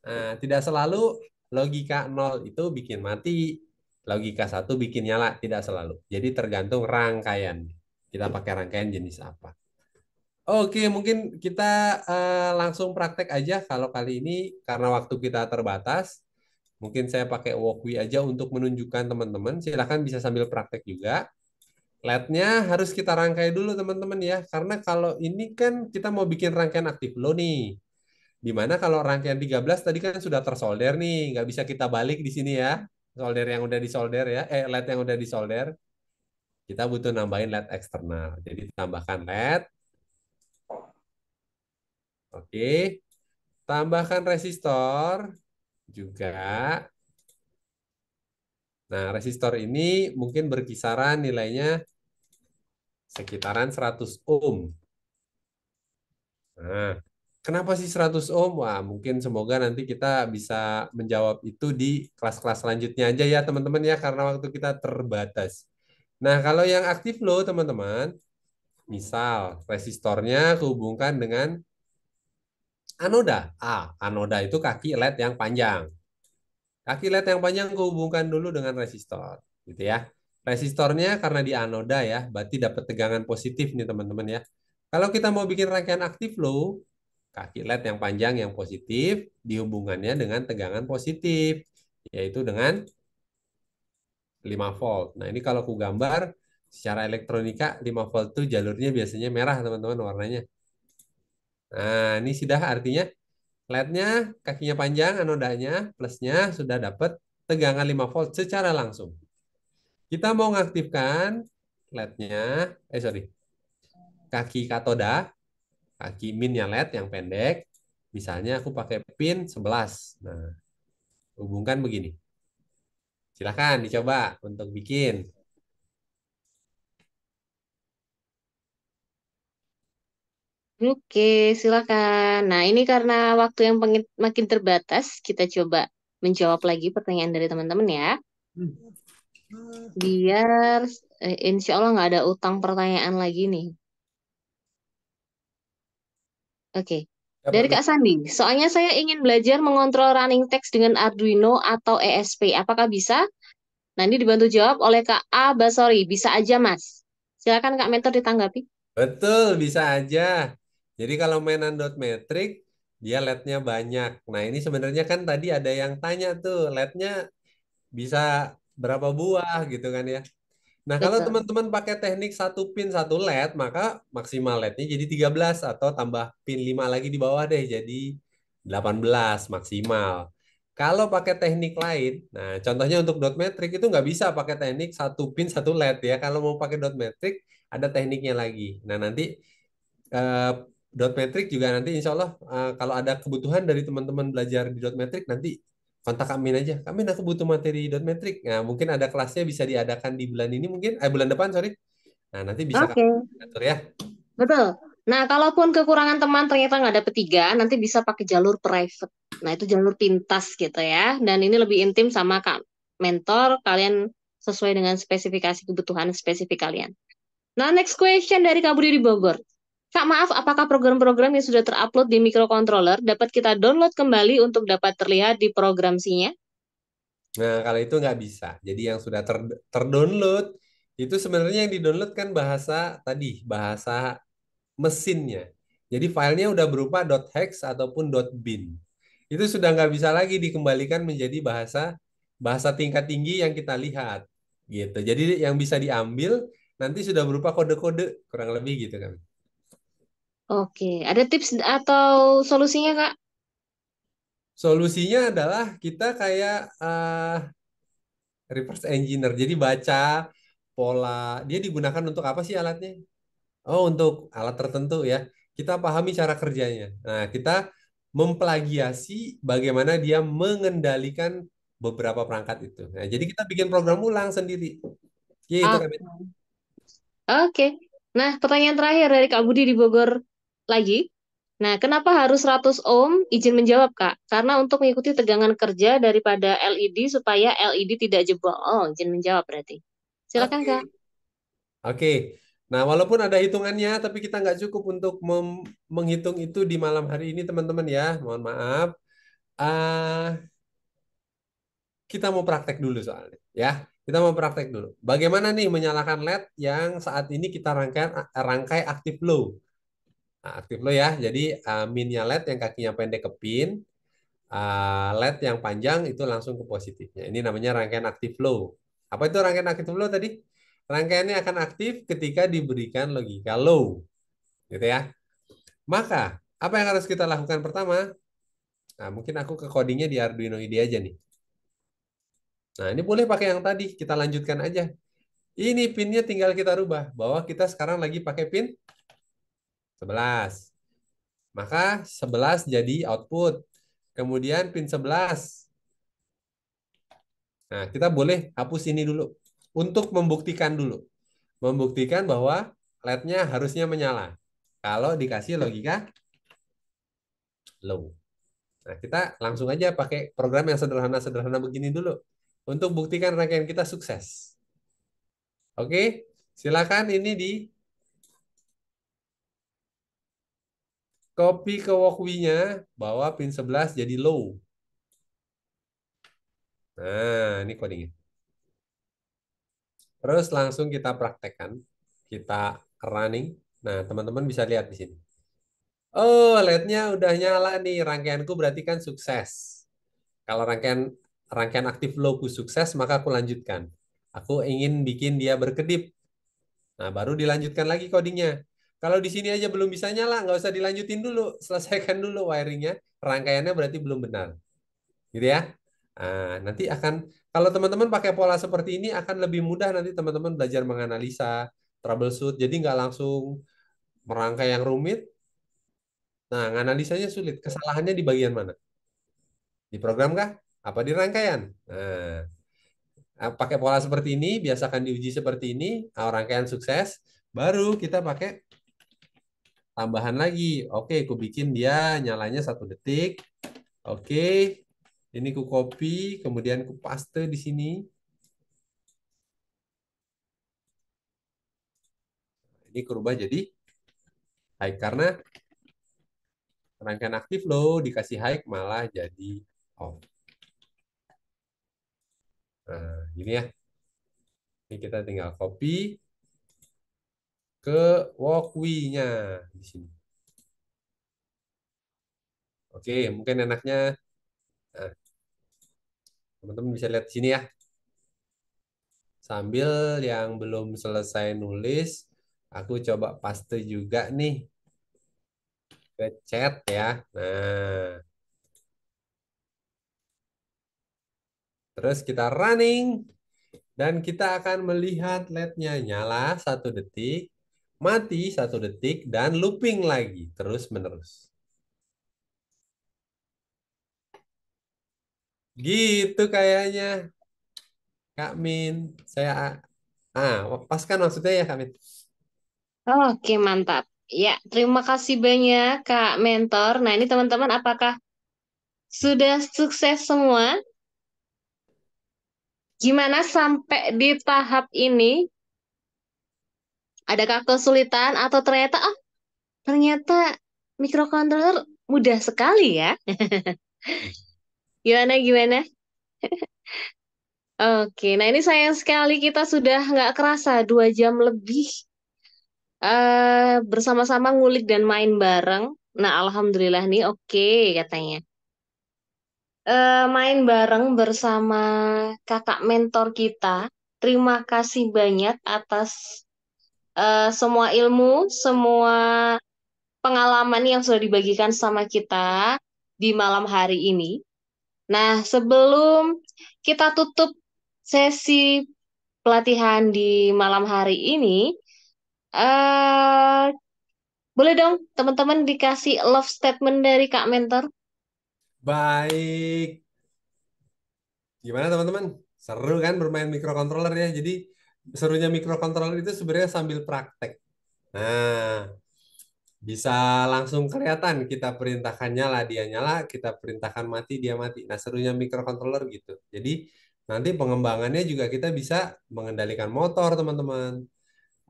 Nah, tidak selalu logika nol itu bikin mati, logika satu bikin nyala, tidak selalu. Jadi tergantung rangkaian. Kita pakai rangkaian jenis apa. Oke, mungkin kita uh, langsung praktek aja kalau kali ini karena waktu kita terbatas. Mungkin saya pakai walkway aja untuk menunjukkan teman-teman. Silahkan bisa sambil praktek juga. LED-nya harus kita rangkai dulu teman-teman ya. Karena kalau ini kan kita mau bikin rangkaian aktif lo nih. Dimana kalau rangkaian 13 tadi kan sudah tersolder nih, nggak bisa kita balik di sini ya. Solder yang udah disolder ya, eh LED yang udah disolder. Kita butuh nambahin LED eksternal. Jadi tambahkan LED. Oke. Tambahkan resistor juga. Nah, resistor ini mungkin berkisaran nilainya sekitaran 100 ohm. Nah, Kenapa sih 100 ohm? Wah, mungkin semoga nanti kita bisa menjawab itu di kelas-kelas selanjutnya aja ya teman-teman ya karena waktu kita terbatas. Nah, kalau yang aktif low, teman-teman, misal resistornya kehubungkan dengan anoda. A, anoda itu kaki led yang panjang. Kaki led yang panjang kehubungkan dulu dengan resistor, gitu ya. Resistornya karena di anoda ya, berarti dapat tegangan positif nih teman-teman ya. Kalau kita mau bikin rangkaian aktif low, kaki led yang panjang yang positif dihubungannya dengan tegangan positif, yaitu dengan 5 volt. Nah ini kalau aku gambar secara elektronika 5 volt itu jalurnya biasanya merah teman-teman warnanya. Nah ini sudah artinya LED-nya kakinya panjang, anodanya, plusnya sudah dapat tegangan 5 volt secara langsung. Kita mau mengaktifkan LED-nya, eh sorry, kaki katoda kaki min yang led yang pendek. Misalnya aku pakai pin 11. Nah, hubungkan begini. Silahkan dicoba untuk bikin. Oke, silakan. Nah, ini karena waktu yang makin terbatas, kita coba menjawab lagi pertanyaan dari teman-teman ya. Hmm. Biar eh, insya Allah nggak ada utang pertanyaan lagi nih. Oke. Okay. Dari Kak Sandi, soalnya saya ingin belajar mengontrol running text dengan Arduino atau ESP. Apakah bisa? Nanti dibantu jawab oleh Kak A. Basori. Bisa aja, Mas. Silakan Kak Mentor ditanggapi. Betul, bisa aja. Jadi kalau mainan dot metric, dia LED-nya banyak. Nah, ini sebenarnya kan tadi ada yang tanya tuh, LED-nya bisa berapa buah gitu kan ya. Nah, Betul. kalau gitu. teman-teman pakai teknik satu pin satu LED, maka maksimal LED-nya jadi 13 atau tambah pin 5 lagi di bawah deh jadi 18 maksimal. Kalau pakai teknik lain, nah contohnya untuk dot matrix itu nggak bisa pakai teknik satu pin satu LED ya. Kalau mau pakai dot matrix ada tekniknya lagi. Nah, nanti eh, dot matrix juga nanti insya Allah eh, kalau ada kebutuhan dari teman-teman belajar di dot matrix nanti kontak kami aja. Kami aku butuh materi dot metric. Nah, mungkin ada kelasnya bisa diadakan di bulan ini mungkin eh bulan depan sorry. Nah, nanti bisa okay. atur ya. Betul. Nah, kalaupun kekurangan teman ternyata nggak ada tiga, nanti bisa pakai jalur private. Nah, itu jalur pintas gitu ya. Dan ini lebih intim sama Kak mentor, kalian sesuai dengan spesifikasi kebutuhan spesifik kalian. Nah, next question dari Kak Budi di Bogor. Kak, maaf, apakah program-program yang sudah terupload di microcontroller dapat kita download kembali untuk dapat terlihat di program sinyal? Nah, kalau itu nggak bisa. Jadi yang sudah ter terdownload itu sebenarnya yang didownload kan bahasa tadi, bahasa mesinnya. Jadi filenya udah berupa .hex ataupun .bin. Itu sudah nggak bisa lagi dikembalikan menjadi bahasa bahasa tingkat tinggi yang kita lihat gitu. Jadi yang bisa diambil nanti sudah berupa kode-kode kurang lebih gitu kan. Oke, ada tips atau solusinya, Kak? Solusinya adalah kita kayak uh, reverse engineer. Jadi baca pola, dia digunakan untuk apa sih alatnya? Oh, untuk alat tertentu ya. Kita pahami cara kerjanya. Nah, kita memplagiasi bagaimana dia mengendalikan beberapa perangkat itu. Nah, jadi kita bikin program ulang sendiri. Gitu, Oke. Okay. Okay. Nah, pertanyaan terakhir dari Kak Budi di Bogor lagi. Nah, kenapa harus 100 ohm? Izin menjawab, Kak. Karena untuk mengikuti tegangan kerja daripada LED supaya LED tidak jebol. Oh, izin menjawab berarti. Silakan, okay. Kak. Oke. Okay. Nah, walaupun ada hitungannya, tapi kita nggak cukup untuk menghitung itu di malam hari ini, teman-teman ya. Mohon maaf. Uh, kita mau praktek dulu soalnya, ya. Kita mau praktek dulu. Bagaimana nih menyalakan LED yang saat ini kita rangkai, rangkai active low? Nah, aktif lo ya. Jadi uh, minnya led yang kakinya pendek ke pin, uh, eh, led yang panjang itu langsung ke positifnya. Ini namanya rangkaian aktif low. Apa itu rangkaian aktif low tadi? Rangkaiannya akan aktif ketika diberikan logika low. Gitu ya. Maka, apa yang harus kita lakukan pertama? Nah, mungkin aku ke codingnya di Arduino IDE aja nih. Nah, ini boleh pakai yang tadi. Kita lanjutkan aja. Ini pinnya tinggal kita rubah. Bahwa kita sekarang lagi pakai pin 11. Maka 11 jadi output. Kemudian pin 11. Nah, kita boleh hapus ini dulu. Untuk membuktikan dulu. Membuktikan bahwa LED-nya harusnya menyala. Kalau dikasih logika low. Nah, kita langsung aja pakai program yang sederhana-sederhana begini dulu. Untuk buktikan rangkaian kita sukses. Oke, silakan ini di Copy ke walkway-nya, bawa pin 11 jadi low. Nah, ini codingnya. Terus langsung kita praktekkan. Kita running. Nah, teman-teman bisa lihat di sini. Oh, LED-nya udah nyala nih. Rangkaianku berarti kan sukses. Kalau rangkaian rangkaian aktif low-ku sukses, maka aku lanjutkan. Aku ingin bikin dia berkedip. Nah, baru dilanjutkan lagi codingnya. Kalau di sini aja belum bisa nyala, nggak usah dilanjutin dulu. Selesaikan dulu wiringnya. Rangkaiannya berarti belum benar. Gitu ya. Nah, nanti akan, kalau teman-teman pakai pola seperti ini, akan lebih mudah nanti teman-teman belajar menganalisa, troubleshoot. Jadi nggak langsung merangkai yang rumit. Nah, analisanya sulit. Kesalahannya di bagian mana? Di program kah? Apa di rangkaian? Nah, eh, pakai pola seperti ini, biasakan diuji seperti ini, ah, rangkaian sukses, baru kita pakai tambahan lagi. Oke, aku bikin dia nyalanya satu detik. Oke, ini ku copy, kemudian aku paste di sini. Ini ku jadi high karena rangkaian aktif loh dikasih high malah jadi off. Nah, ini ya. Ini kita tinggal copy, ke walkway-nya di sini. Oke, mungkin enaknya teman eh, teman-teman bisa lihat di sini ya. Sambil yang belum selesai nulis, aku coba paste juga nih ke chat ya. Nah. Terus kita running dan kita akan melihat LED-nya nyala satu detik mati satu detik, dan looping lagi terus-menerus. Gitu kayaknya. Kak Min, saya ah pas kan maksudnya ya Kak Min. Oke, mantap. Ya, terima kasih banyak Kak Mentor. Nah, ini teman-teman apakah sudah sukses semua? Gimana sampai di tahap ini? Adakah kesulitan atau ternyata oh ternyata mikrokontroler mudah sekali ya? gimana gimana? Oke, nah ini sayang sekali kita sudah nggak kerasa dua jam lebih uh, bersama-sama ngulik dan main bareng. Nah, alhamdulillah nih, oke okay, katanya. Uh, main bareng bersama kakak mentor kita. Terima kasih banyak atas uh, semua ilmu, semua pengalaman yang sudah dibagikan sama kita di malam hari ini. Nah, sebelum kita tutup sesi pelatihan di malam hari ini, uh, boleh dong teman-teman dikasih love statement dari Kak Mentor? Baik. Gimana teman-teman? Seru kan bermain mikrokontroler ya? Jadi serunya mikrokontroler itu sebenarnya sambil praktek. Nah, bisa langsung kelihatan kita perintahkan nyala dia nyala, kita perintahkan mati dia mati. Nah, serunya mikrokontroler gitu. Jadi nanti pengembangannya juga kita bisa mengendalikan motor, teman-teman.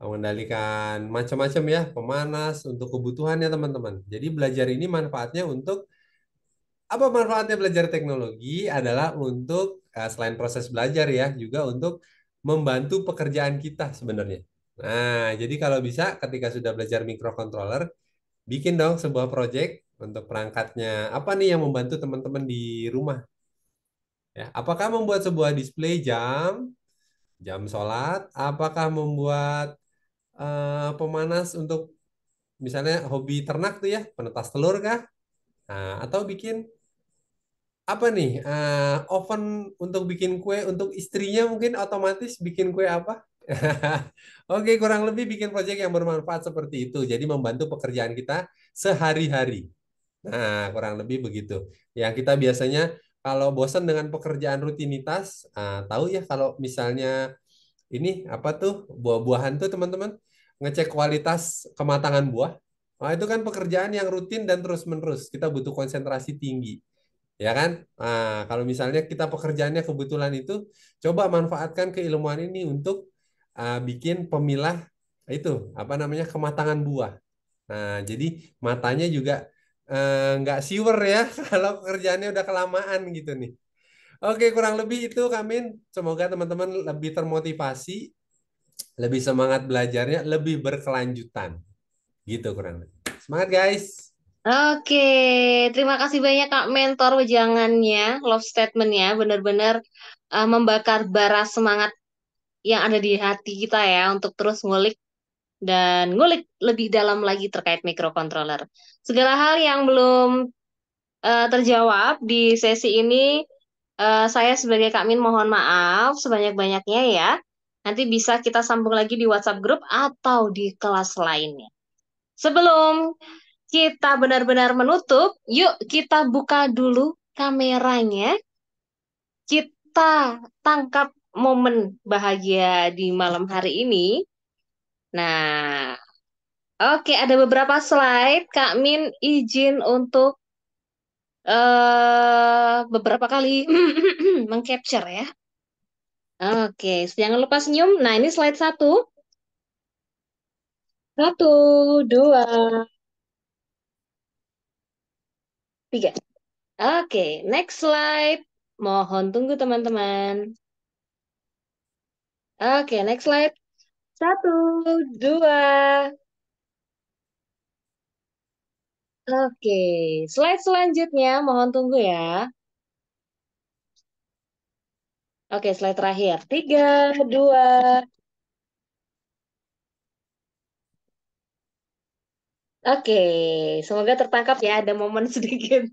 Mengendalikan macam-macam ya, pemanas untuk kebutuhannya, teman-teman. Jadi belajar ini manfaatnya untuk apa manfaatnya belajar teknologi adalah untuk eh, selain proses belajar ya, juga untuk membantu pekerjaan kita sebenarnya. Nah, jadi kalau bisa ketika sudah belajar microcontroller, bikin dong sebuah project untuk perangkatnya. Apa nih yang membantu teman-teman di rumah? Ya, apakah membuat sebuah display jam, jam sholat? Apakah membuat uh, pemanas untuk misalnya hobi ternak tuh ya, penetas telur kah? Nah, atau bikin apa nih uh, oven untuk bikin kue untuk istrinya mungkin otomatis bikin kue apa? Oke, kurang lebih bikin proyek yang bermanfaat seperti itu. Jadi membantu pekerjaan kita sehari-hari. Nah, kurang lebih begitu. Ya, kita biasanya kalau bosan dengan pekerjaan rutinitas, uh, tahu ya kalau misalnya ini apa tuh buah-buahan tuh teman-teman ngecek kualitas kematangan buah. Nah, itu kan pekerjaan yang rutin dan terus-menerus. Kita butuh konsentrasi tinggi ya kan? Nah, kalau misalnya kita pekerjaannya kebetulan itu, coba manfaatkan keilmuan ini untuk uh, bikin pemilah itu apa namanya kematangan buah. Nah, jadi matanya juga uh, nggak siwer ya kalau kerjanya udah kelamaan gitu nih. Oke, kurang lebih itu Kamin. Semoga teman-teman lebih termotivasi, lebih semangat belajarnya, lebih berkelanjutan. Gitu kurang lebih. Semangat guys! Oke, terima kasih banyak Kak Mentor wejangannya, love statementnya, benar-benar uh, membakar bara semangat yang ada di hati kita ya untuk terus ngulik dan ngulik lebih dalam lagi terkait microcontroller. Segala hal yang belum uh, terjawab di sesi ini, uh, saya sebagai Kak Min mohon maaf sebanyak-banyaknya ya. Nanti bisa kita sambung lagi di WhatsApp grup atau di kelas lainnya. Sebelum kita benar-benar menutup, yuk kita buka dulu kameranya. Kita tangkap momen bahagia di malam hari ini. Nah, oke ada beberapa slide. Kak Min izin untuk uh, beberapa kali mengcapture ya. Oke, jangan lupa senyum. Nah, ini slide satu. Satu, dua, Tiga. Oke, okay, next slide. Mohon tunggu teman-teman. Oke, okay, next slide. Satu, dua. Oke, okay, slide selanjutnya mohon tunggu ya. Oke, slide terakhir. Tiga, dua, Oke, semoga tertangkap ya ada momen sedikit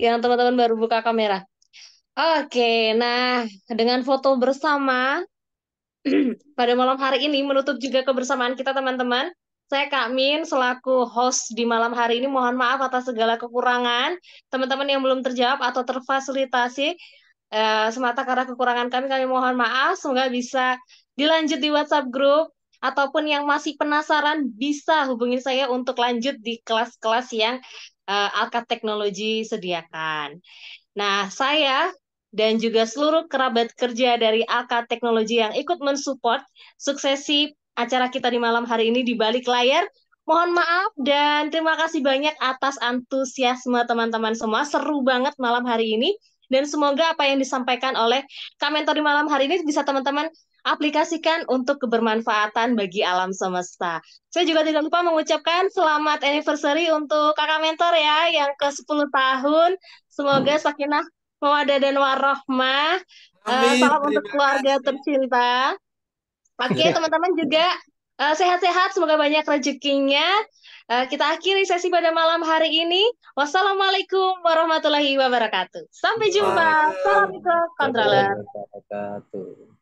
yang teman-teman baru buka kamera. Oke, nah dengan foto bersama pada malam hari ini menutup juga kebersamaan kita teman-teman. Saya Kak Min selaku host di malam hari ini mohon maaf atas segala kekurangan teman-teman yang belum terjawab atau terfasilitasi eh, semata karena kekurangan kami kami mohon maaf. Semoga bisa dilanjut di WhatsApp grup ataupun yang masih penasaran bisa hubungi saya untuk lanjut di kelas-kelas yang uh, Alkat Teknologi sediakan. Nah, saya dan juga seluruh kerabat kerja dari Alkat Teknologi yang ikut mensupport suksesi acara kita di malam hari ini di balik layar. Mohon maaf dan terima kasih banyak atas antusiasme teman-teman semua. Seru banget malam hari ini dan semoga apa yang disampaikan oleh komentar di malam hari ini bisa teman-teman aplikasikan untuk kebermanfaatan bagi alam semesta. Saya juga tidak lupa mengucapkan selamat anniversary untuk kakak mentor ya yang ke-10 tahun. Semoga hmm. sakinah mawadah dan warohmah. Uh, eh, salam untuk keluarga tercinta. Oke, okay, iya. teman-teman juga sehat sehat-sehat, semoga banyak rezekinya. Uh, kita akhiri sesi pada malam hari ini. Wassalamualaikum warahmatullahi wabarakatuh. Sampai jumpa. Salam wabarakatuh.